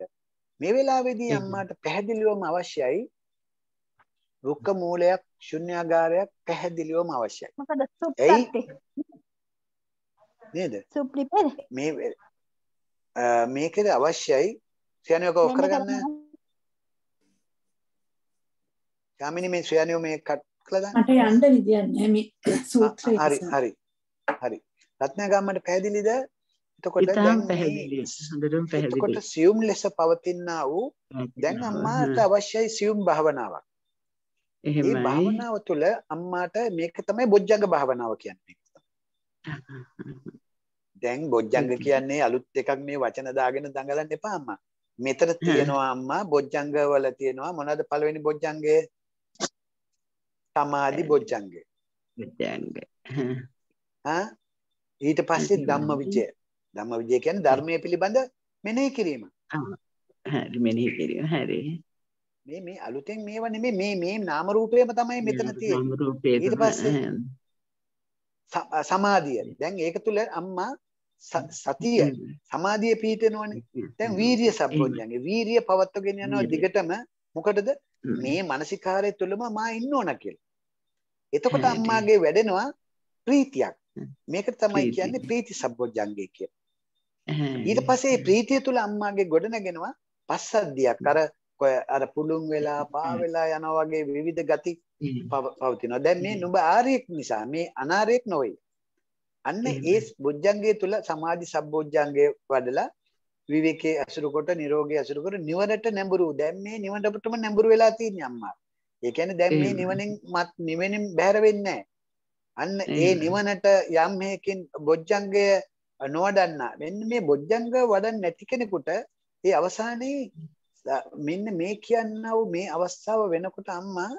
මේ වෙලාවේදී අම්මාට පැහැදිලිවම අවශ්‍යයි රුක්ක මූලයක් ශුන්‍යාගාරයක් පැහැදිලිවම අවශ්‍යයි මොකද සුප්පටි නේද සුප්ලිපේ මේ මේකද අවශ්‍යයි කියන්නේ ඔක ඔක් කරගන්න යාමිනි මේ ශ්‍රයානියෝ මේ කට් කළා ගන්න. මට යන්න විදියක් නැහැ මේ සූත්‍රය. හරි හරි. හරි. රත්නගම්මට පැහැදිලිද? එතකොට දැන් පැහැදිලි. හොඳටම පැහැදිලි. එතකොට සියුම් ලෙස පවතිනා වූ දැන් අම්මාට අවශ්‍යයි සියුම් භාවනාවක්. එහෙමයි. මේ භාවනාව තුළ අම්මාට මේක තමයි බොජ්ජංග භාවනාව කියන්නේ. දැන් බොජ්ජංග කියන්නේ අලුත් එකක් මේ වචන දාගෙන දඟලන්න එපා අම්මා. මෙතන තියෙනවා අම්මා බොජ්ජංග වල තියෙනවා මොනවද පළවෙනි බොජ්ජංගය? සමාධි බොජ්ජංගය. බොජ්ජංග. ආ ඊට පස්සේ ධම්ම විජය. ධම්ම විජය කියන්නේ ධර්මයේ පිළිබඳ මෙනෙහි කිරීම. හරි මෙනෙහි කිරීම හරි. මේ මේ අලුතෙන් මේව නෙමෙයි මේ මේ නාම රූපේම තමයි මෙතන තියෙන්නේ. ඊට පස්සේ සමාධිය. දැන් ඒක තුල අම්මා සතිය සමාධිය පීඨනවනේ. දැන් වීරිය සම්පෝඥයන්ගේ වීරිය පවත්වගෙන යනවා දිගටම මොකටද මේ මානසිකාරය තුළම මා ඉන්න ඕන කියලා. එතකොට අම්මාගේ වැඩෙනවා ප්‍රීතියක්. මේකට තමයි කියන්නේ ප්‍රීති සම්බොජ්ජංගය කියලා. ඊට පස්සේ ප්‍රීතිය තුළ අම්මාගේ ගොඩනගෙනවා පස්සද්ධියක්. අර අර පුළුන් වෙලා පා වෙලා යනවා වගේ විවිධ ගති පවතිනවා. දැන් මේ නුඹ ආර්යෙක් නිසා මේ අනාර්යෙක් නොවේ. අන්න ඒ බොජ්ජංගය තුළ සමාධි සම්බොජ්ජංගය වඩලා විවේකයේ ඇසුරු කොට නිරෝගී ඇසුරු කර නිවනට නැඹුරු. දැන් මේ නිවනටම නැඹුරු වෙලා තියෙන්නේ අම්මා. ඒ කියන්නේ දැන් මේ නිවනෙන් මත් නිවෙනින් බැහැර වෙන්නේ අන්න ඒ නිවනට යම් හේකින් බොජ්ජංගය නොවඩන්නා. මෙන්න මේ බොජ්ජංග වඩන්නේ නැති කෙනෙකුට ඒ අවසානයේ මෙන්න මේ කියන්නව මේ අවස්ථාව වෙනකොට අම්මා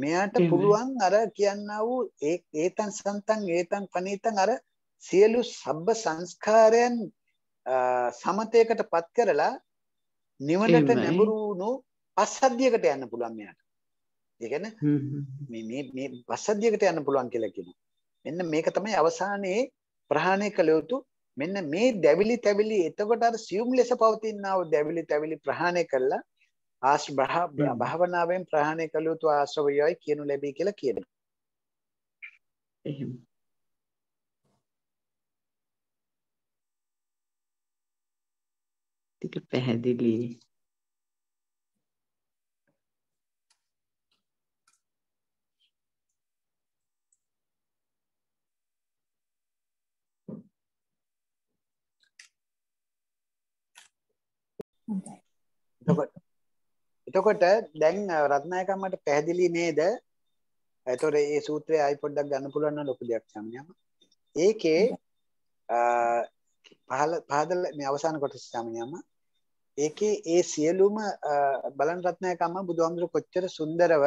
මෙයාට පුළුවන් අර කියන්නා වූ ඒතන් සන්තන් ඒතන් පනීතන් අර සියලු සබ්බ සංස්කාරයන් සමතයකට පත් කරලා නිවනට නැඹුරු වුණු පස්සද්ධියකට යන්න පුළුවන් මෙයාට. ඒ කියන්නේ මේ මේ මේ පස්සද්ධියකට යන්න පුළුවන් කියලා කියනවා. මෙන්න මේක තමයි අවසානයේ ප්‍රහාණය කළ යුතු මෙන්න මේ දැවිලි තැවිලි එතකොට අර සියුම් ලෙස පවතිනව දැවිලි තැවිලි ප්‍රහාණය කළා ආශ් භාවනාවෙන් ප්‍රහාණය කළ යුතු ආශ්‍රවයයි කියනු ලැබී කියලා කියනවා. එහෙම ටික පැහැදිලි එතකොට එතකොට දැන් රත්නායක මට පැහැදිලි නේද? එතකොට මේ සූත්‍රය ආයි පොඩ්ඩක් ගන්න පුළුවන් නම් ලොකු දෙයක් සාමිනියම. ඒකේ පහල පහදල මේ අවසාන කොටස සාමිනියම ඒකේ ඒ සියලුම බලන් රත්නයකම බුදුහාමුදුර කොච්චර සුන්දරව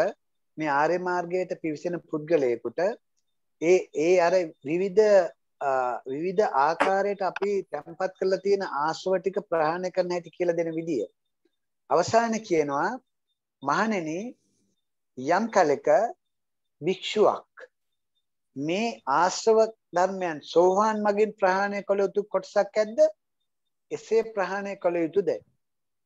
මේ ආර්ය මාර්ගයට පිවිසෙන පුද්ගලයෙකුට ඒ ඒ අර විවිධ විවිධ ආකාරයට අපි තැම්පත් කරලා තියෙන ආශ්‍රව ටික ප්‍රහාණය කරන්න හැටි කියලා දෙන විදිය. අවසානයේ කියනවා මහණෙනි යම් කලක භික්ෂුවක් මේ ආශ්‍රව ධර්මයන් සෝවාන් මගින් ප්‍රහාණය කළ යුතු කොටසක් ඇද්ද? එසේ ප්‍රහාණය කළ යුතුද?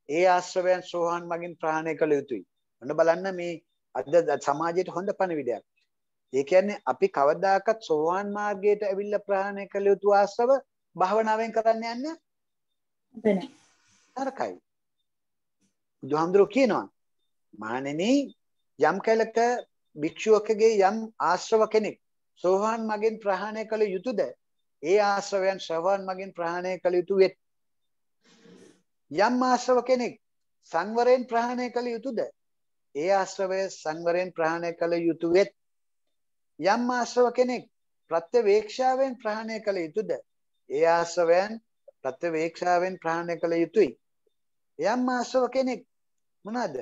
ඒ ආශ්‍රවයන් සෝහන් මගින් ප්‍රහාණය කළ යුතුයි. ඔන්න බලන්න මේ අද සමාජයට හොඳ පණිවිඩයක්. ඒ කියන්නේ අපි කවදාකවත් සෝවාන් මාර්ගයට ඇවිල්ලා ප්‍රහාණය කළ යුතු ආශ්‍රව භාවනාවෙන් කරන්න යන්න බෑ. තරකයි. බුදුහාමුදුරුවෝ කියනවා මහණෙනි යම් කලක භික්ෂුවකගේ යම් ආශ්‍රව කෙනෙක් සෝවාන් මගින් ප්‍රහාණය කළ යුතුද? ඒ ආශ්‍රවයන් ශ්‍රවණ මගින් ප්‍රහාණය කළ යුතු වෙත්. යම් ආශ්‍රව කෙනෙක් සංවරයෙන් ප්‍රහාණය කළ යුතුද? ඒ ආශ්‍රවය සංවරයෙන් ප්‍රහාණය කළ යුතු වෙත්. යම් ආශ්‍රව කෙනෙක් ප්‍රත්‍යවේක්ෂාවෙන් ප්‍රහාණය කළ යුතුද? ඒ ආශ්‍රවයන් ප්‍රත්‍යවේක්ෂාවෙන් ප්‍රහාණය කළ යුතුයි. යම් ආශ්‍රව කෙනෙක් මොනවාද?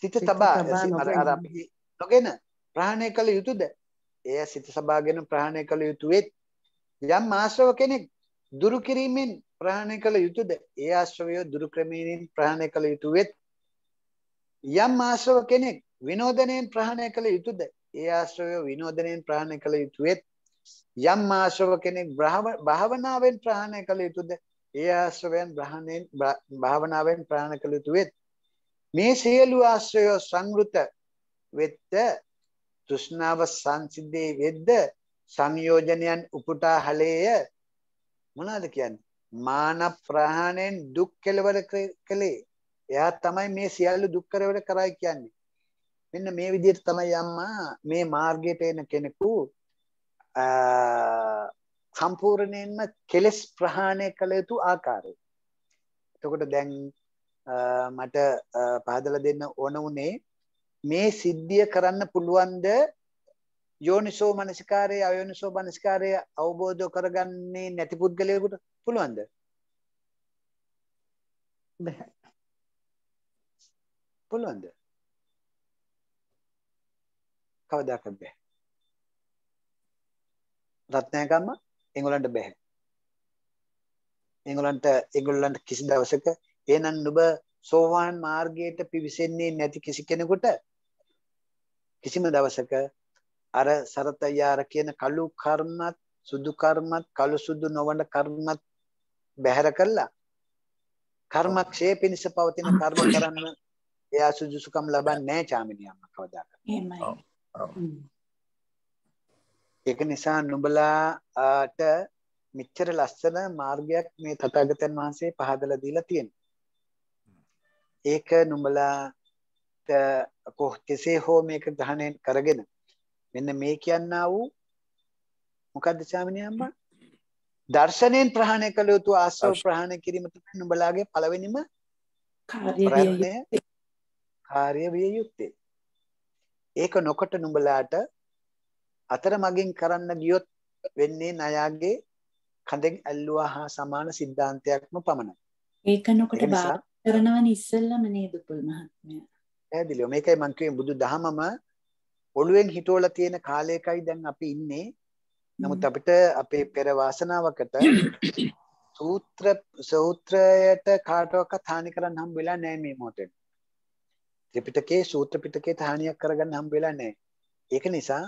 සිත තබා අර අපි නොගෙන ප්‍රහාණය කළ යුතුද? එය සිත සබාගෙන ප්‍රහාණය කළ යුතු වෙත්. යම් ආශ්‍රව කෙනෙක් දුරු කිරීමෙන් ප්‍රහාණය කළ යුතුද? ඒ ආශ්‍රවය දුරු ක්‍රමයෙන් ප්‍රහාණය කළ යුතු වෙත්. යම් ආශ්‍රව කෙනෙක් විනෝදණයෙන් ප්‍රහාණය කළ යුතුද? ඒ ආශ්‍රවය විනෝදණයෙන් ප්‍රහාණය කළ යුතු වෙත්. යම් ආශ්‍රව කෙනෙක් භාවනාවෙන් ප්‍රහාණය කළ යුතුද? ඒ ආශ්‍රවයන් ප්‍රහාණයෙන් භාවනාවෙන් ප්‍රහාණය කළ යුතු වෙත්. මේ සියලු ආශ්‍රය සංවෘත වෙත්ත තෘෂ්ණාව සංසිද්ධේ වෙද්ද සංයෝජනයන් උපුටා හලේය මොනවාද කියන්නේ මාන ප්‍රහාණයෙන් දුක් කෙලවර කළේ එයා තමයි මේ සියලු දුක් කෙලවර කරයි කියන්නේ මෙන්න මේ විදිහට තමයි අම්මා මේ මාර්ගයට එන කෙනෙකු සම්පූර්ණයෙන්ම කෙලස් ප්‍රහාණය කළ යුතු ආකාරය. එතකොට දැන් මට පහදලා දෙන්න ඕන උනේ මේ සිද්ධිය කරන්න පුළුවන්ද යෝනිසෝ මනසිකාරයේ අයෝනිසෝ මනසිකාරයේ අවබෝධ කරගන්නේ නැති පුද්ගලයෙකුට? පුළුවන්ද? බෑ. පුළුවන්ද? කවදාකවත් බෑ. රත්නයගම එංගලන්ට බෑ. එංගලන්ට ඒගොල්ලන්ට කිසි දවසක එහෙනම් නුඹ සෝවාන් මාර්ගයට පිවිසෙන්නේ නැති කිසි කෙනෙකුට කිසිම දවසක අර සරතයාර කියන කළු කර්මත් සුදු කර්මත් කළු සුදු නොවන කර්මත් බැහැර කළා. කර්මක්ෂය පිණිස පවතින කර්ම කරන්න එයා සුදුසුකම් ලබන්නේ නැහැ චාමිනී අම්මා කවදාකවත්. එහෙමයි. ඒක නිසා නුඹලාට මෙච්චර ලස්සන මාර්ගයක් මේ තථාගතයන් වහන්සේ පහදලා දීලා තියෙනවා. ඒක නුඹලාට කොහ කෙසේ හෝ මේක ග්‍රහණය කරගෙන මෙන්න මේ කියන්නා වූ මොකද්ද ස්වාමිනේ අම්මා? දර්ශනයෙන් ප්‍රහාණය කළ යුතු ආශ්‍රව ප්‍රහාණය කිරීම තමයි නුඹලාගේ පළවෙනිම කාර්යය කාර්ය විය යුත්තේ. ඒක නොකොට නුඹලාට අතරමඟින් කරන්න ගියොත් වෙන්නේ ණයාගේ කඳෙන් ඇල්ලුවා හා සමාන සිද්ධාන්තයක්ම පමණයි. ඒක නොකොට බාර කරනවනේ ඉස්සෙල්ලම නේද පුල් මහත්මයා. පැහැදිලිව මේකයි මම කියන්නේ බුදු දහමම ඔළුවෙන් හිටවලා තියෙන කාලයකයි දැන් අපි ඉන්නේ නමුත් අපිට අපේ පෙර වාසනාවකට සූත්‍ර සූත්‍රයට කාටවත් හානි කරන්න හම් වෙලා නැහැ මේ මොහොතේ. ත්‍රිපිටකයේ සූත්‍ර පිටකයට හානියක් කරගන්න හම් වෙලා නැහැ. ඒක නිසා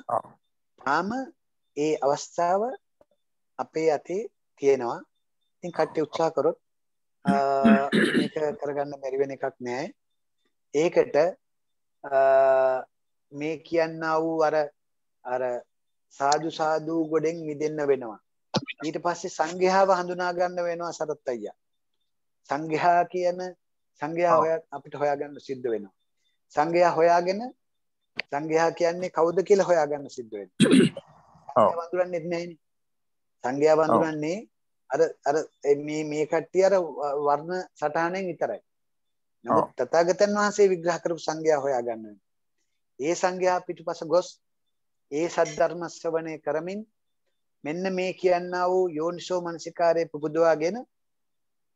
තාම ඒ අවස්ථාව අපේ අතේ තියෙනවා. ඉතින් කට්ටිය උත්සාහ කරොත් මේක කරගන්න බැරි වෙන එකක් නෑ. ඒකට මේ කියන්නා වූ අර අර සාදු සාදු ගොඩෙන් මිදෙන්න වෙනවා. ඊට පස්සේ සංඝයාව හඳුනා ගන්න වෙනවා සරත් අයියා. සංඝයා කියන සංඝයා අපිට හොයාගන්න සිද්ධ වෙනවා. සංඝයා හොයාගෙන සංඝයා කියන්නේ කවුද කියලා හොයාගන්න සිද්ධ වෙනවා. ඔව්. වඳුරන්නේ නැහැනේ. සංඝයා වඳුරන්නේ අර අර මේ මේ කට්ටිය අර වර්ණ සටහනෙන් විතරයි. නමුත් තථාගතයන් වහන්සේ විග්‍රහ කරපු සංඝයා හොයාගන්න වෙනවා. ඒ සංඝයා පිටුපස ගොස් ඒ සද්ධර්ම ශ්‍රවණය කරමින් මෙන්න මේ කියනා වූ යෝනිසෝ මනසිකාරයේ පුබුදවාගෙන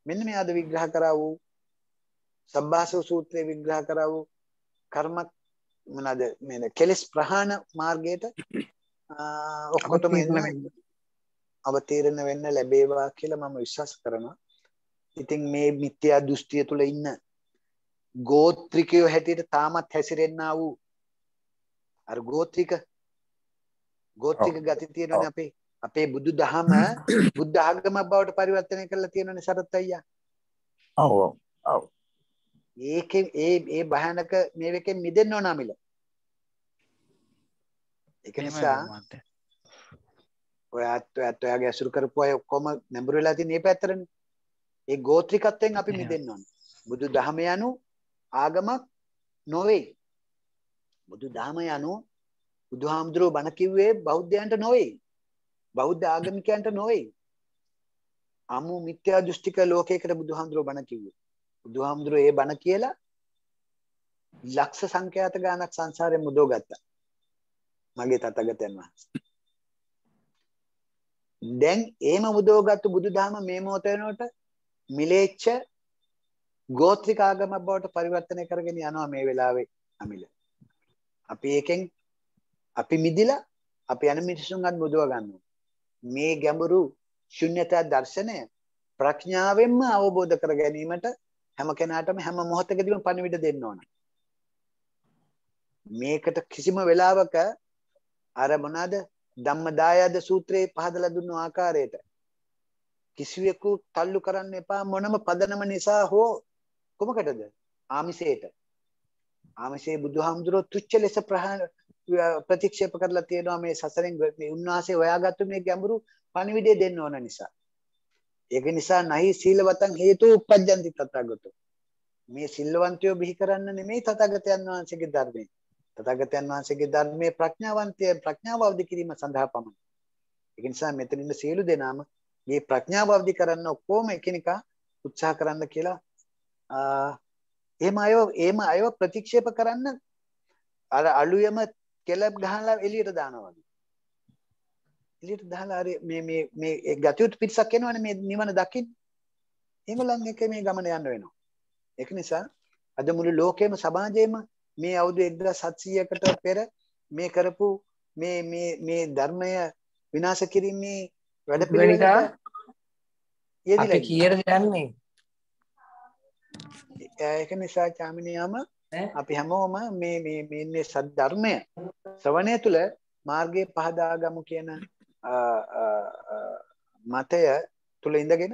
මෙන්න මේ අද විග්‍රහ කරා වූ සබ්බාසෝ සූත්‍රයේ විග්‍රහ කරා වූ කර්ම මොනද මේ කෙලස් ප්‍රහාණ මාර්ගයට ඔක්කොටම අවතීර්ණ වෙන්න ලැබේවා කියලා මම විශ්වාස කරනවා. ඉතින් මේ මිත්‍යා දෘෂ්ටිය තුල ඉන්න ගෝත්‍රිකයෝ හැටියට තාමත් හැසිරෙන්නා වූ අර ගෝත්‍රික ගෝත්‍රික ගති තියෙනවනේ අපේ අපේ බුදු දහම බුද්ධ ආගම බවට පරිවර්තනය කරලා තියෙනවනේ සරත් අයියා. ඔව් ඔව්. ඒකේ ඒ ඒ භයානක මේවකෙන් මිදෙන්න ඕන අමිල. ඒක නිසා ඔයත් ඔයත් ඔයාගේ අසුරු කරපු අය ඔක්කොම නැඹුරු වෙලා තියෙන මේ පැත්තරනේ. ඒ ගෝත්‍රිකත්වයෙන් අපි මිදෙන්න ඕන. බුදු දහම යනු ආගමක් නොවේ. බුදු දහම යනු බුදුහාමුදුරුවෝ බණ කිව්වේ බෞද්ධයන්ට නොවේ. බෞද්ධ ආගමිකයන්ට නොවේ. අමු මිත්‍යා දෘෂ්ටික ලෝකයකට බුදුහාමුදුරුවෝ බණ කිව්වේ. බුදුහාමුදුරුවෝ ඒ බණ කියලා ලක්ෂ සංඛ්‍යාත ගානක් සංසාරයෙන් මුදව ගත්තා. මගේ තතගතයන් වහන්සේ. දැන් ඒම මුදවගත්තු බුදුදහම මේ මොහොත වෙනකොට මිලේච්ඡ ගෝත්‍රික ආගම බවට පරිවර්තනය කරගෙන යනවා මේ වෙලාවේ අමිල. අපි එකෙන් අපි මිදිලා අපි යන මිනිසුන්වත් මුදව ගන්නවා. මේ ගැඹුරු ශුන්‍යතා දර්ශනය ප්‍රඥාවෙන්ම අවබෝධ කර ගැනීමට හැම කෙනාටම හැම මොහොතකදීම පණිවිඩ දෙන්න ඕන. මේකට කිසිම වෙලාවක අර මොනවාද ධම්මදායද සූත්‍රයේ පහදලා දුන්න ආකාරයට කිසිවෙකු තල්ලු කරන්න එපා මොනම පදනම නිසා හෝ කොමකටද ආමිසයට ආමිසයේ බුදුහාමුදුරුවෝ තුච්ච ලෙස ප්‍රහාණ ප්‍රතික්ෂේප කරලා තියෙනවා මේ සසරෙන් මේ උන්වහන්සේ හොයාගත්තු මේ ගැඹුරු පණිවිඩය දෙන්න ඕන නිසා. ඒක නිසා නහි සීලවතං හේතු උප්පජ්ජන්ති තථාගතෝ. මේ සිල්වන්තයෝ බිහි කරන්න නෙමෙයි තථාගතයන් වහන්සේගේ ධර්මය. තථාගතයන් වහන්සේගේ ධර්මයේ ප්‍රඥාවන්තය ප්‍රඥාව අවදි කිරීම සඳහා පමණයි. ඒක නිසා මෙතනින් සියලු දෙනාම මේ ප්‍රඥාව අවදි කරන්න ඔක්කොම එකිනෙකා උත්සාහ කරන්න කියලා එහෙම අයව එහෙම අයව ප්‍රතික්ෂේප කරන්න අර අලුයම කෙලබ් ගහලා එළියට දානවා වගේ. එළියට දාලා අර මේ මේ මේ ඒ ගතියුත් පිටසක් එනවනේ මේ නිවන දකින්න. එහෙමනම් එක මේ ගමන යන්න වෙනවා. ඒක නිසා අද මුළු ලෝකෙම සමාජයේම මේ අවුරුදු 1700කට පෙර මේ කරපු මේ මේ මේ ධර්මය විනාශ කිරීමේ වැඩ පිළිවෙල අපි කීයට යන්නේ ඒක නිසා චාමිනියාම අපි හැමෝම මේ මේ මේන්නේ සද්ධර්මය ශ්‍රවණය තුළ මාර්ගයේ පහදාගමු කියන මතය තුළ ඉඳගෙන